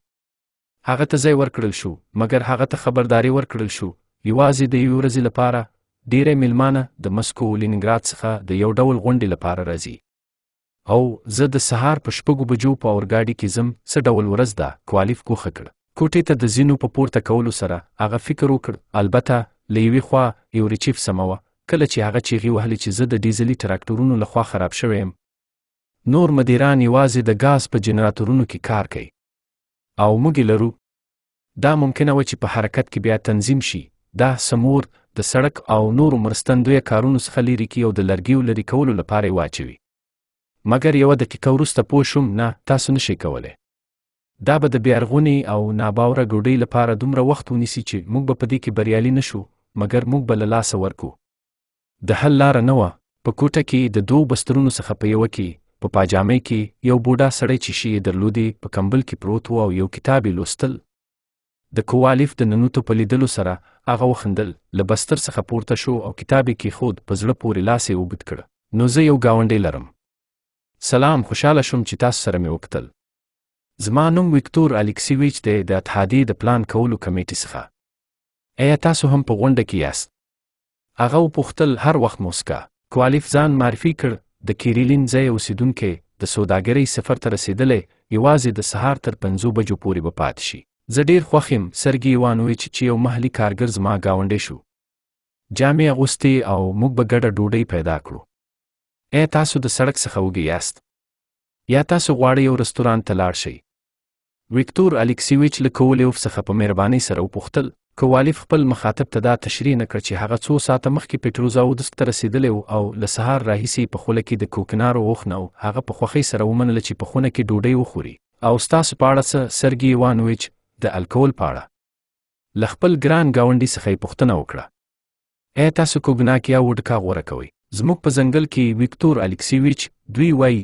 هغه ته ځای ورکړل شو مګر هغه ته خبرداري ورکړل شو یوازې د یوې ورځې لپاره ډیری میلمانه د مسکو لینینګراد څخه د یو ډول غونډې لپاره راځي او زه د سهار په شپږو بجو په اورګاډي کې ځم څه ډول ورځ ده کوالیف کوښه کړ کوټې ته د زینو په پورته کولو سره هغه فکر وکړ البته له یوې خوا یوریچیف سمه وه کله چې هغه چیغې وهلې چې زه د ډیزلي تراکټورونو لخوا خراب شوی یم نور مدیران یوازې د ګاز په جنراتورونو کې کار کوي او موږ لرو دا ممکنه و چې په حرکت کې بیا تنظیم شي دا سمور د سړک او نورو مرستندویه کارونو څخه لرې کړي او د لرګیو لرې کولو لپاره یې واچوي مګر یوه دقیقه وروسته پوه شوم نه تاسو نشئ کولی دا به د بیارغونې او ناباوره ګوډۍ لپاره دومره وخت ونیسي چې موږ به په دې کې بریالي نشو مګر موږ به له لاسه ورکو د حل لار نه و په کوټه کې د دوو بسترونو څخه په یو کې په پا پاجامې کې یو بوډا سړی چې شي درلودي په کمبل کې پروت و او یو کتاب لوستل د کوالف د ننوتو په لیدلو سره هغه وخندل له بستر څخه پورته شو او کتاب کې خود په زړه پورې لاس یې اوږد کړ نو زه یو گاونډی لرم سلام خوشاله شوم چې تاسو سره مې وکتل زما نوم وکتور الکسیویچ دی د اتحادیې د پلان کولو کمیټې څخه ایا تاسو هم په غونډه کې یاست هغه وپوښتل هر وخت موسکا کوالیف ځان معرفي کړ د کیریلین ځای اوسیدونکي د سوداګرۍ سفر ته رسیدلې یوازې د سهار تر پنځو بجو پورې به پاتې شي زه ډیر خوښ یم سرګي ایوانویچ چې یو محلي کارګر زما ګاونډی شو جامې اغوستې او موږ به ګډه ډوډۍ پیدا کړو اے تاسو د سړک څخه وږي یاست یا تاسو غواړئ یو رستوران ته لاړ شئ ویکتور الکسیویچ له کولیوف څخه په مهربانۍ سره وپوښتل کوالیف خپل مخاطب ته دا تشریح نه کړ چې هغه څو ساعته مخکې پټروزا او دست ته رسیدلی او له سهار راهیسې په خوله کې د کوکنارو وښنه او هغه په خوښۍ سره ومنله چې په خونه کې ډوډۍ وخوري او ستاسو په اړه څه سرګي ایوانویچ د الکول په اړه له خپل ګران ګاونډي څخه یې پوښتنه وکړه ایا تاسو کوګناکیا وډکا غوره کوئ زموږ په ځنګل کې ویکتور الکسیویچ دوی وایي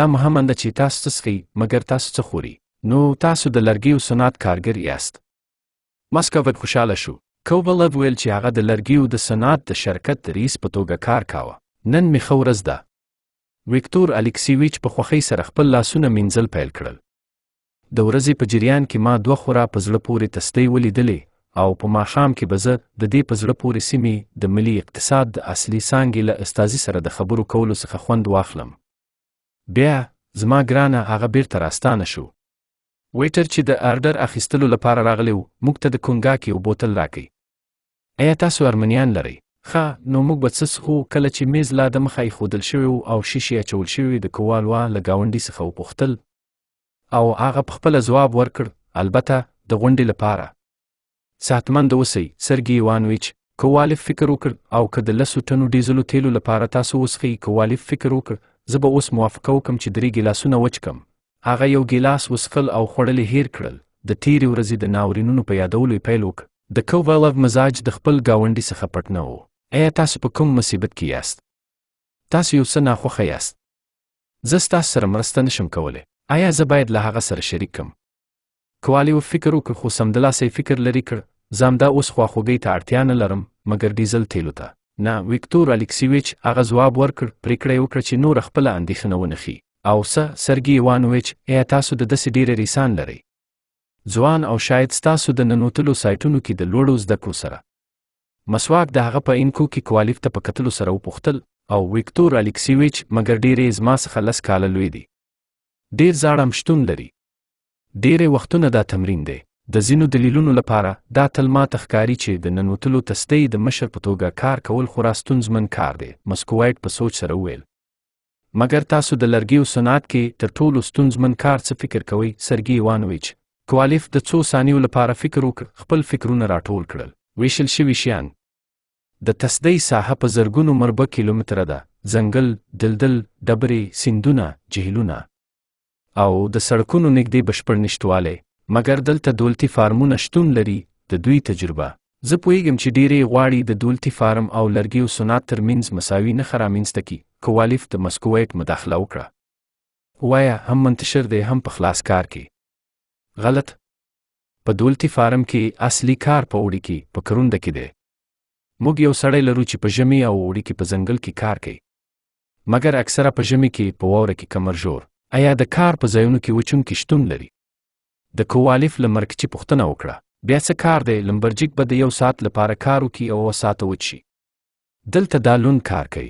دا مهمه ده چې تاسو څه څښئ مګر تاسو څه خوري نو تاسو د لرګیو صنعت کارګر یاست مسکوت خوشاله شو کوبلو ویل چې هغه د لرګیو د صنعت د شرکت د رئیس په توګه کار کاوه نن می خورز ده ویکتور الکسیویچ په خوخی سره خپل لاسونه منځل پیل کړل د ورځې په جریان کې ما دوه خورا په زړه پورې تستۍ ولیدلې او په ماښام کې به زه د دې په زړه پورې سیمې د ملي اقتصاد د اصلي څانګې له استازي سره د خبرو کولو څخه خوند واخلم بیا زما ګرانه هغه بیرته راستانه شو ویټر چې د آرډر اخیستلو لپاره راغلی و موږ ته د کونګاکي او بوتل راکړي ایا تاسو ارمنیان لرئ ښه نو موږ به څه څښو کله چې میز لا د مخه ایښودل شوی و او شیشې اچول شوي د کوالوا له ګاونډي څخه وپوښتل او هغه پخپله ځواب ورکړ البته د غونډې لپاره ساتمند اوسئ سرګي ایوانویچ کوالف فکر وکړ او که د لسو ټنو ډیزلو تیلو لپاره تاسو وسخی کوالف فکر وکړ زه به اوس موافقه وکم چې درې ګلاسونه وچکم هغه یو ګیلاس وسفل او خوړل هیر کړل د تیری ورځې د ناورینونو په یادولو یې پیل وکړ د کوولف مزاج د خپل گاونډي څخه پټ نه و ایا تاسو په کوم مصیبت کې یاست تاسو یو څه ناخوښه یاست زه ستاسو سره مرسته نشم کولی ایا زه باید له هغه سره شریک کم کوالیو فکر وکړ خو سمدلاسه فکر لري کړ زامدا اوس خواخوږۍ ته اړتیا نه لرم مګر ډیزل تیلو ته نه ویکتور الکسیویچ هغه ځواب ورکړ پریکړه وکړه چې نور خپل اندېښنه ونخي او سه سرګي ایوانویچ ایا تاسو د داسې ډیره ریسان لرئ ځوان او شاید ستاسو د ننوتلو سایټونو کې د لوړو زده کړو سره مسواک د هغه په انکو کې کوالیف ته په کتلو سره وپوښتل او ویکتور الکسیویچ مګر ډیرې زما څخه لس کاله لوی دی ډیر زاړم شتون لري ډیره وختونه دا تمرین دی د ځینو دلیلونو لپاره دا تل ما تخکاری چې د ننوتلو تستۍ د مشر په توګه کار کول خورا ستونزمن کار دی مسکوایټ په سوچ سره وویل مګر تاسو د لرګیو صنعت کې تر ټولو ستونزمن کار څه فکر کوئ سرګي ایوانویچ کوالیف د څو ثانیو لپاره فکر وکړ خپل فکرونه راټول کړل ویشل شوي شیان د تسدی ساحه په زرګونو مربع کیلومتره ده ځنګل دلدل ډبرې سیندونه جهیلونه او د سړکونو نږدې بشپړ نشتوالی مګر دلته دولتي فارمونه شتون لري د دوی تجربه زه پوهیږم چې ډیرې غواړي د دولتي فارم او لرګي او صنعت ترمنځ مساوي نه خرامینسته کی کوالف د مسکوویت مداخله وکړه وایا هم منتشر دی هم په خلاص کار کې غلط په دولتي فارم کې اصلي کار په وړي کې په کرونده کې دی موږ یو سړی لرو چې په ژمي او وړي کې په ځنګل کې کار کوي مګر اکثره په ژمي کې په واوره کې کمرجور ایا د کار په ځایونو کې وچون کې شتون لري د کوالف لمرکچی پوښتنه وکړه بیا څه کار دی لمبرجیک به د یو ساعت لپاره کار وکړي او اوه ساعته وچشي دلته دا لون کار کوي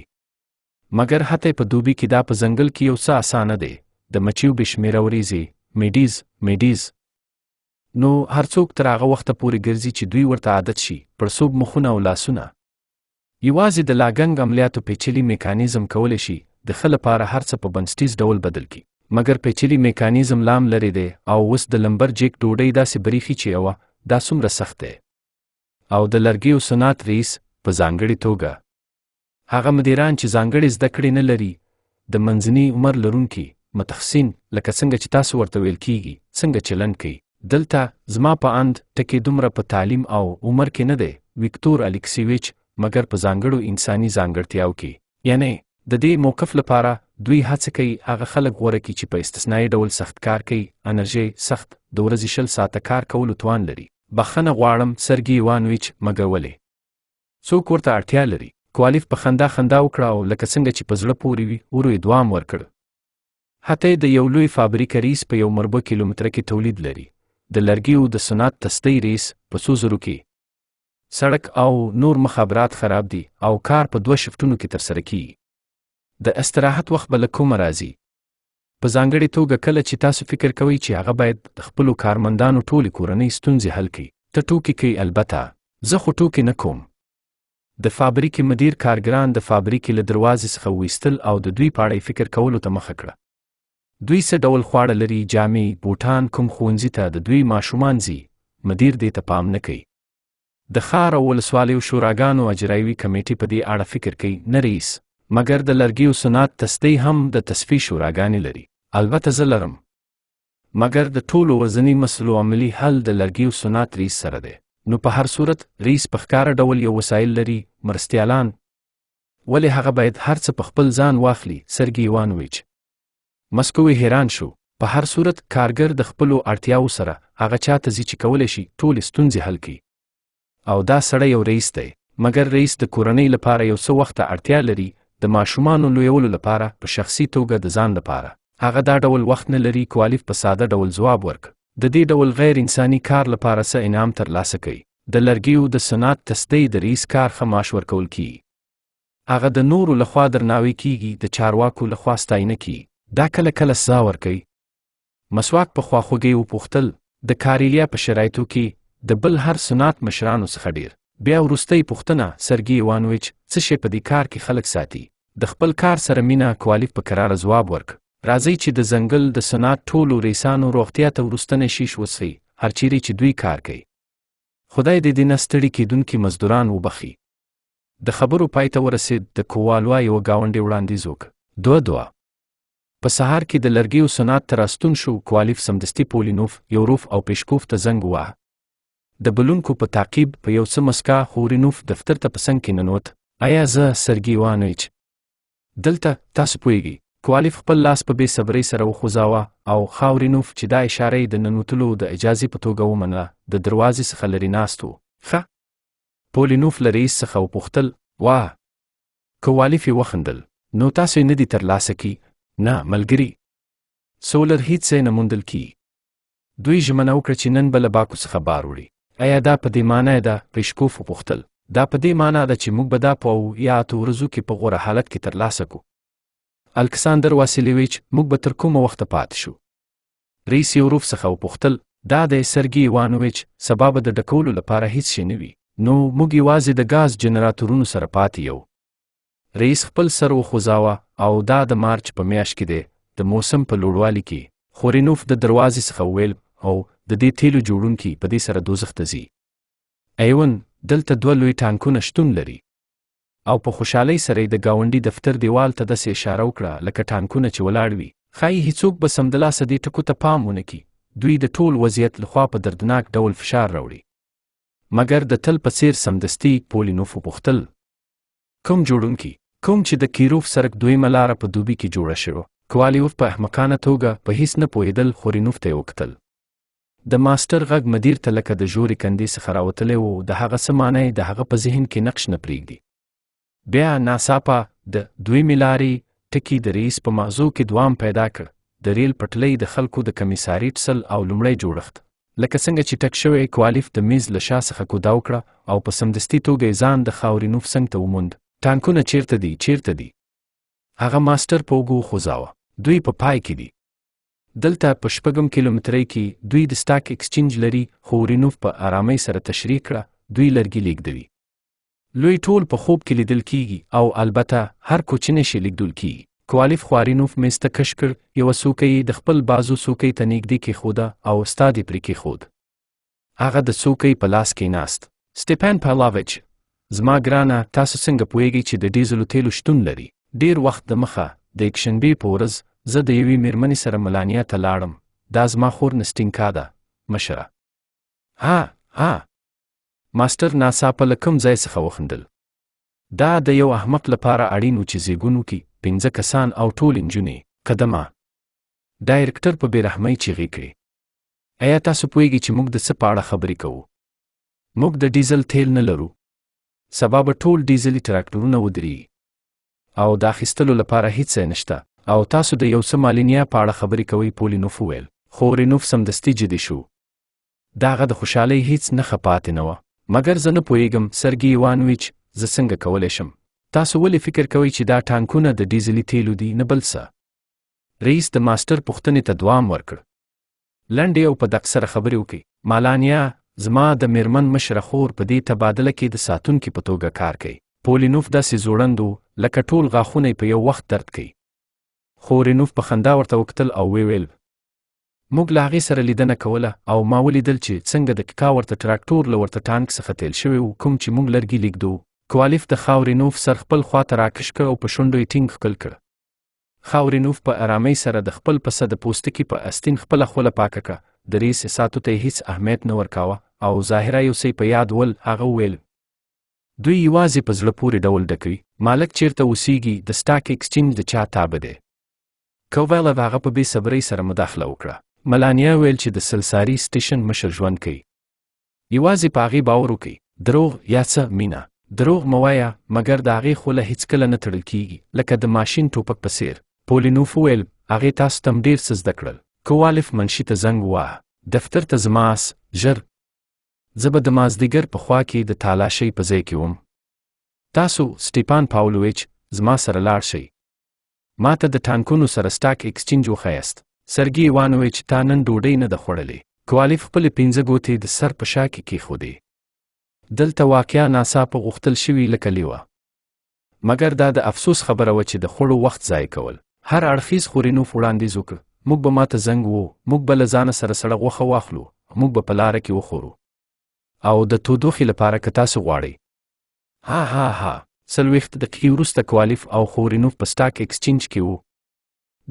مګر حتی په دوبي کې دا په ځنګل کې یو څه اسانه دی د مچیو بې شمېره ورېځې میډیز میډیز نو هر څوک تر هغه وخته پورې ګرځي چې دوی ورته عادت شي پړسوب مخونه او لاسونه یوازې د لاګنګ عملیاتو پیچلي میکانیزم کولی شي د ښه لپاره هر څه په بنسټیز ډول بدل کړي مګر پیچلي میکانیزم لام لري دی او اوس د لمبر جیک ډوډۍ داسې بریخي چې یوه دا څومره سخت دی او د لرګیو صنعت رئیس په ځانګړې توګه هغه مدیران چې ځانګړې زده کړې نه لري د منځني عمر لرونکي متخصصین لکه څنګه چې تاسو ورته ویل کیږي څنګه چلند کوي دلته زما په اند ټکی دومره په تعلیم او عمر کې نه دی ویکتور الکسیویچ مګر په ځانګړو انساني ځانګړتیاو کې یعنی د دې موقف لپاره دوی هڅه کوي هغه خلک غوره کړي چې په استثنایی ډول سخت کار کوي انرژي سخت د ورځې شل ساعته کار کولو توان لري بخښنه غواړم سرګي ایوانویچ مګر ولې څوک ورته اړتیا لري کوالیف په خندا خندا وکړه او لکه څنګه چې په زړه پورې وي ورو یې دوام ورکړ حتی د یو لوی فابریک رئیس په یو مربع کیلومتره کې تولید لري د لرګیو د صنعت تستۍ رئیس په څو زرو کې سړک او نور مخابرات خراب دي او کار په دوه شفتونو کې ترسره کیږي د استراحت وخت به له کومه راځي په ځانګړې توګه کله چې تاسو فکر کوئ چې هغه باید د خپلو کارمندانو ټولې کورنۍ ستونزې حل کړي ته ټوکې کوي البته زه خو ټوکې نه کوم د فابریکې مدیر کارګران د فابریکې له دروازې څخه ویستل او د دوی په اړه فکر کولو ته مخه کړه دوی څه ډول خواړه لري جامې بوټان کوم ښوونځي ته د دوی ماشومان ځي مدیر دې ته پام نه کوي د ښار او ولسوالیو شوراګانو اجرایوي کمیټې په دې اړه فکر کوي نه رئیس مګر د لرګیو صنعت تستۍ هم د تصفیې شوراګانې لري البته زه لرم مګر د ټولو وزنی مسلو عملی حل د لرګیو صنعت ریس سره دی نو په هر صورت ریس په ښکاره ډول یو وسایل لري مرستیالان ولې هغه باید هر څه په خپل ځان واخلي سرګي ایوانویچ مسکوي حیران شو په هر صورت کارګر د خپلو اړتیاو سره هغه چاته ځي چې کولی شي ټول ستونزې حل کړي او دا سړی یو رئیس دی مګر رئیس د کورنۍ لپاره یو څه وخت اړتیا لري د ماشومانو لویولو لپاره په شخصي توګه د ځان لپاره هغه دا ډول وخت نه لري کوالیف په ساده ډول ځواب ورک د دې ډول غیر انساني کار لپاره څه انعام ترلاسه کوي د لرګیو د صنعت تستۍ د رئیس کار ښه معاش ورکول کیږي هغه د نورو لخوا درناوی کیږي د چارواکو لخوا ستاینه کیږي دا کله کله سزا ورکوي مسواک په خواخوږۍ وپوښتل د کاریلیا په شرایطو کې د بل هر صنعت مشرانو څخه ډیر بیا وروستۍ پوښتنه سرګي ایوانویچ څه شی په دې کار کې خلک ساتي د خپل کار سره مینا کوالیف په قرار ځواب ورک راځي چې د ځنګل د صنعت ټولو رئیسانو روغتیا ته ورستنه شیش وسی هر چیرې چې دوی کار کوي خدای دې دې نستړي کیدونکو مزدوران وبخي د خبرو پای ته ورسید د کوالوا یو گاونډي وړاندیز وک دوه دوه په سهار کې د لرګیو صنعت تراستون شو کوالیف سمدستي پولینوف یوروف او پېشکوف ته زنګ واه د بلونکو په تعقیب په یو څه مسکا خورینوف دفتر ته پسنګ کې ننوت آیا زه سرګي وانویچ دلته تاسو پوهیږئ کوالیف خپل لاس په بې صبرۍ سره وخوځاوه او خاورینوف چې دا اشاره یې د ننوتلو د اجازې په توګه ومنله د دروازې څخه لرې ناست و ښه پولینوف له رئیس څخه وپوښتل واه کوالیف یې وخندل نو تاسو یې نه دي ترلاسه کی نه ملګري سولر هیڅ ځای نه موندل کی دوی ژمنه وکړه چې نن به له باکو څخه بار وړي ایا دا په دې معنی ده پیشکوف وپوښتل دا په دې معنی ده چې موږ به دا په یا اتو ورځو کې په غوره حالت کې ترلاسه کو الکساندر واسیلیویچ موږ به تر کومه وخته پاتې شو رئیس یوروف څخه وپوښتل دا د سرګي ایوانوویچ سبا به د ډکولو لپاره هیڅ شی نه وي نو موږ یوازې د ګاز جنراتورونو سره پاتې یو رئیس خپل سر وخوځاوه او دا د مارچ په میاشت کې دی د موسم په لوړوالي کې خورینوف د دروازې څخه ویل او د دې تیلو جوړونکي په دې سره دوزخ ته ځي ایون دلته دوه لوی ټانکونه شتون لري او په خوشحالۍ سره د گاونډي دفتر دیوال ته داسې اشاره وکړه لکه ټانکونه چې ولاړ وي ښایي هیڅوک به سمدلاسه دې ټکو ته پام ونه کړي دوی د ټول وضعیت لخوا په دردناک ډول فشار راوړي مګر د تل په څیر سمدستي پولینوف وپوښتل کوم جوړونکي کوم چې د کیروف سرک دویمه لاره په دوبي کې جوړه شوه کوالیوف په احمقانه توګه په هیڅ نه پوهېدل خورینوف ته یې وکتل د ماسټر غږ مدیر ته لکه د ژورې کندې څخه راوتلی و د هغه څه معنی د هغه په ذهن کې نقش نه پرېږدي بیا ناڅاپه د دویمې لارې ټکي د رئیس په مغزو کې دوام پیدا کړ د ریل پټلۍ د خلکو د کمیساریټ سل او لومړی جوړښت لکه څنګه چې ټک شوی کوالیف د میز له شا څخه کودا وکړه او په سمدستي توګه یې ځان د خاورې نوف څنګ ته وموند ټانکونه چیرته دي چیرته دي هغه ماسټر په اوږو خوځاوه دوی په پا پای کې دي دلته په شپږم کیلومترۍ کې دوی د سټاک ایکسچینج لري خو رینوف په آرامۍ سره تشریح کړه دوی لرګي لیږدوي لوی ټول په خوب کې لیدل کیږي او البته هر کوچنی شی لیږدول کیږي کوالیف خوارینوف مېز ته کش کړ یوه څوکۍ د خپل بازو څوکۍ ته نږدې کیښوده او ستا دې پرې کیښود هغه د څوکۍ په لاس کې ناست سټیپان پالاویچ زما ګرانه تاسو څنګه پوهیږئ چې د ډیزلو تیلو شتون لري ډیر وخت دمخه د یکشنبې په ورځ زه د یوې میرمنې سره ملانیا ته لاړم دا زما خور نستینکا ده مشره ها ها ماستر ناڅاپه له کوم ځای څخه وخندل دا د یو احمق لپاره اړین و چې زیږونو کې پنځه کسان او ټول نجونې قدمه ډایرکټر په بېرحمۍ چیغې کړې ایا تاسو پوهیږئ چې موږ د څه په اړه خبرې کوو موږ د ډیزل تیل نه لرو سبا به ټول ډیزلي تراکټورونه ودرېږي او د اخیستلو لپاره هیڅ نشته او تاسو د یو څه مالینیا په اړه خبرې کوئ پولینوف وویل خو رینوف سمدستي جدي شو دا هغه د خوشحالۍ هیڅ نه خپاتې نه وه مګر زه نه پوهیږم سرګي ایوانویچ زه څنګه کولی شم تاسو ولې فکر کوئ چې دا ټانکونه د ډیزلي تیلو دي نه بل څه رئیس د ماسټر پوښتنې ته دوام ورکړ لنډې او په دق سره خبرې وکړي مالانیا زما د میرمن مشره خور په دې تبادله کې د ساتونکي په توګه کار کوي پولینوف داسې زوړند لکه ټول غاښونه په یو وخت درد کوي خورینوف په خندا ورته وکتل او وی ویل موږ له هغې سره لیدنه کوله او ما ولیدل چې څنګه د کیکا ورته تراکټور له ورته ټانک څخه تیل شوی و کوم چې موږ لرګي لیږدو کوالیف د خاورینوف سر خپل خوا ته راکش کړ او په شونډو یې ټینګ ښکل کړ خاورینوف په آرامۍ سره د خپل پسه د پوستکي په استین خپله خوله پاکه کړه د ریس ساتو ته هیڅ اهمیت نه ورکاوه او ظاهره یو څه په یاد ول هغه ویل دوی یوازې په زړه پورې ډول ډکوي مالک چیرته اوسیږي د سټاک ایکسچینج د چا تابع دی کوویل د هغه په بې صبرۍ سره مداخله وکړه ملانیا ویل چې د سلساری سټیشن مشر ژوند کوي یوازې په هغې باور وکړئ دروغ یا څه مینه دروغ موایا مګر د هغې خوله هیڅکله نه تړل کیږي لکه د ماشین ټوپک په څیر پولینوف وویل هغې تاسو تم ډیر څه زده کړل کوالف منشي ته زنګ ووهه دفتر ته زما آس ژر زه به د مازدیګر په خوا کې د تالاشۍ په ځای کې وم تاسو سټیپان پاولویچ زما سره لاړ شئ ما ته د ټانکونو سره سټاک ایکسچینج وښایست سرګي ایوانویچ تا نن ډوډۍ نه ده خوړلې کوالیف خپلې پنځه ګوتې د سر په شا کې کیښودې دلته واقعا ناڅاپه غوښتل شوي لکه لیوه مګر دا د افسوس خبره وه چې د خوړو وخت ضایع کول هر اړخیز خورینوف وړاندیز وکړ موږ به ماته زنګ وو موږ به له ځانه سره سړه غوښه واخلو موږ به په لاره کې وخورو او د تودوخې لپاره که تاسو غواړئ ها ها ها څلوېښت دقیقې وروسته کوالیف او خورینوف په سټاک اکسچینج کې وو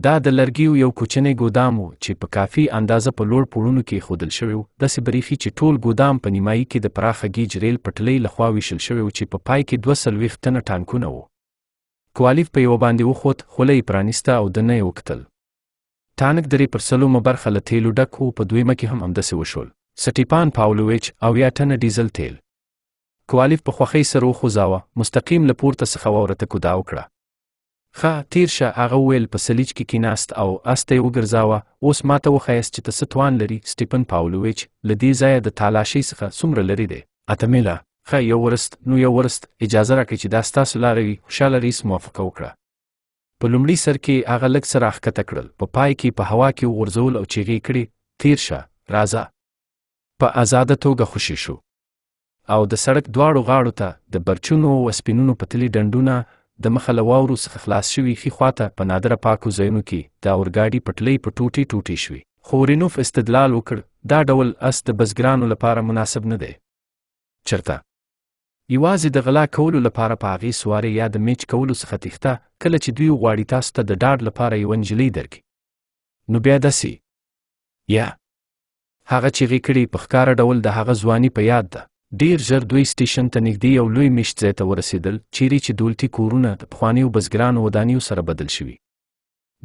دا د لرګیو یو کوچنی ګودام و چې په کافي اندازه په لوړ پوړونو کې خودل شوی و داسې بریخي چې ټول ګودام په نیمایي کې د پراخه گیج ریل پټلۍ لخوا ویشل شوی و چې په پا پای کې دوه څلوېښت تنه ټانکونه وو کوالیف په یو باندې وخوت خوله یې پرانیسته او دننه یې وکتل ټانک درې پر سلومه برخه له تیلو ډک و په دویمه کې هم همداسې وشول سټیپان پاولویچ او یا ټنه ډیزل تیل کوالیف په خوښۍ سره وخوځاوه مستقیم له پورته څخه واورته کودا وکړه ښه تیر شه هغه وویل په سلیج کې کیناست او استه یې وګرځاوه اوس ماته وښایست چې ته څه توان لري سټیپن پاولویچ له دې ځایه د تالاشۍ څخه څومره لرې دی اته میله ښه یو ورست نو یو ورست اجازه راکړئ چې دا ستاسو لاره وي خوشحاله رئیس موافقه وکړه په لومړي سر کې هغه لږ څه راښکته کړل په پا پای کې په هوا کې وغورځول او چیغې کړې تیر شه راځه په آزاده توګه خوشې شو او د سړک دواړو غاړو ته د برچونو او سپینونو پتلي ډنډونه د مخه له واورو څخه خلاص شوي ښي خواته په نادره پاکو ځایونو کې د اورګاډي پټلۍ په ټوټې ټوټې شوي خو رینوف استدلال وکړ دا ډول اس د بزګرانو لپاره مناسب نه دی چرته یوازې د غلا کولو لپاره په هغې سوارې یا د میچ کولو څخه تیښته کله چې دوی غواړي تاسو ته د ډاډ لپاره یوه نجلۍ درکړي نو بیا داسې یا هغه چې غې کړي په ښکاره ډول د هغه ځواني په یاد ده ډیر ژر دوی سټیشن ته نږدې یو لوی مشت ځای ته ورسېدل چیرې چې دولتي کورونه پخوانیو بزګرانو ودانیو سره بدل شوي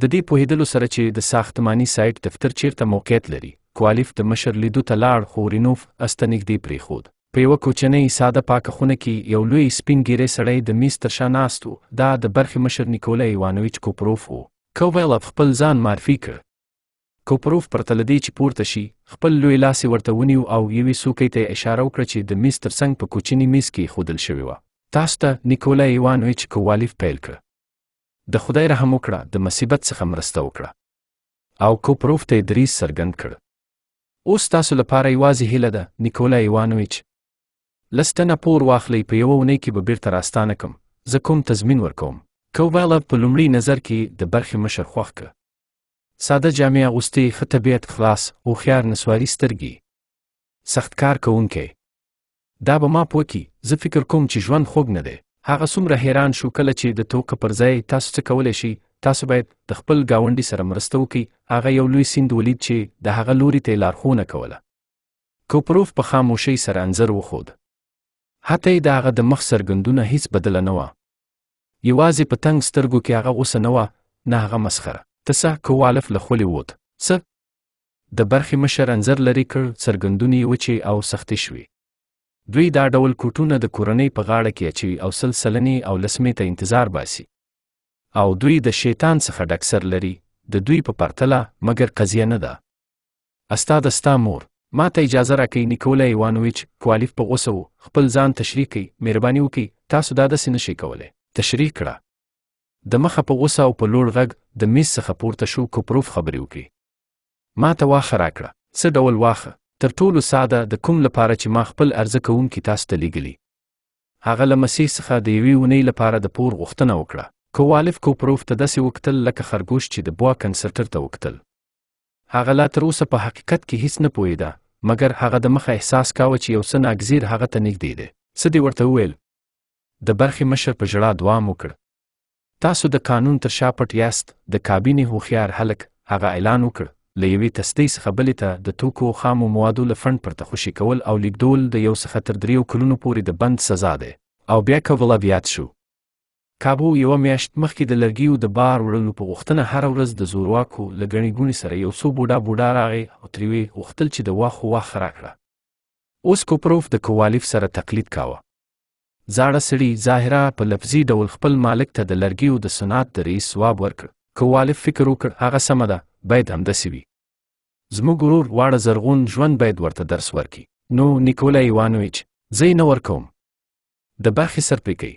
د دې پوهیدلو سره چې د ساختماني سایټ دفتر چیرته موقعیت لري کوالیف د مشر لیدو ته لاړ خو رینوف استه نږدې پرېښود په یوه کوچنۍ ساده پاکه خونه کې یو لوی سپین ګیرې سړی د میز تر شا ناست و دا د برخې مشر نیکولا ایوانویچ کوپروف و کوویلف خپل ځان معرفي کړ کوپروف پرته لدې چې پورته شي خپل لوی لاس ورته ونیو او یوې سوکۍ ته اشاره وکړه چې د میز تر څنګ په کوچني میز کې خودل شوی و تاسو ته نیکولای ایوانویچ کووالیف پیل کړ د خدای رحم وکړه د مصیبت څخه مرسته وکړه او کوپروف ته دریس سرګند کړ اوس تاسو لپاره یوازې هیله ده نیکولای ایوانویچ لستنه پور واخلي په یو ونی کې به بیرته راستانه کوم زه کوم تضمین ورکوم کووالا په لومړي نظر کې د برخې مشر خوښ کړ ساده جامع اغوستي ښه طبیعت خلاص هوښیار نسواري سترګې سخت کار کوونکی دا به ما پوه کي زه فکر کوم چې ژوند خوږ نه دی هغه څومره حیران شو کله چې د توکه پر ځای تاسو څه کولی شئ تاسو باید د خپل گاونډي سره مرسته وکړئ هغه یو لوی سیند ولید چې د هغه لوري ته لارښوونه کوله کوپروف په خاموشۍ سره انځر وښود حتی د هغه د مخ څرګندونه هیڅ بدله نه وه یوازې په تنګ سترګو کې هغه غوسه نه وه نه هغه مسخره تسع کوالف له خولې ووت څه د برخې مشر انځر لري کړ څرګندونې وچې او سختې شوې دوی دا ډول کوټونه د کورنۍ په غاړه کې اچوي او سلسلنې او لسمې ته انتظار باسي او دوی د شیطان څخه ډک سر لري د دوی په پرتله مګر قضیه نه ده استاد ستا مور ما ته اجازه راکړئ نیکولا ایوانویچ کوالیف په غوسه و خپل ځان تشریح کړئ مهرباني وکړئ تاسو دا داسې نشئ کولی تشریح کړه د مخه په غوسه او په لوړ غږ د میز څخه پورته شو کوپروف خبرې وکړې ما ته واخه راکړه څه ډول واخه تر ټولو ساده د کوم لپاره چې ما خپل ارزه کوونکي تاسو ته لیږلی هغه له مسیح څخه د یوې اونۍ لپاره د پور غوښتنه وکړه کوالف کوپروف ته داسې وکتل لکه خرګوش چې د بوا کنسرټر ته وکتل هغه لا تر اوسه په حقیقت کې هیڅ نه پوهیده مګر هغه د مخه احساس کاوه چې یو څه ناګزیر هغه ته نږدې دی څه دې ورته وویل د برخې مشر په ژړا دوام وکړ تاسو د قانون تر شا پټ یاست د کابینې هوښیار هلک هغه اعلان وکړ له یوې تستۍ څخه بلې ته د توکو خامو موادو له فنډ پرته خوشي کول او لیږدول د یو څخه تر دریو کلونو پورې د بند سزا دی او بیا کولا بیات شو کابو یوه میاشت مخکې د لرګیو د بار وړلو په غوښتنه هره ورځ د زورواکو له ګڼې ګوڼې سره یو څو بوډا بوډا راغی او ترې ویې غوښتل چې د واښو واښه راکړه اوس کوپروف د کووالیف سره تقلید کاوه زاړه سړي ظاهرا په لفظي ډول خپل مالک ته د لرګیو د صنعت د رئیس ځواب ورکړ که والف فکر وکړ هغه سمه ده باید همداسې وي زموږ ورور واړه زرغون ژوند باید ورته درس ورکړي نو نیکولا ایوانویچ زه یې نه ورکوم د برخې سرپیکۍ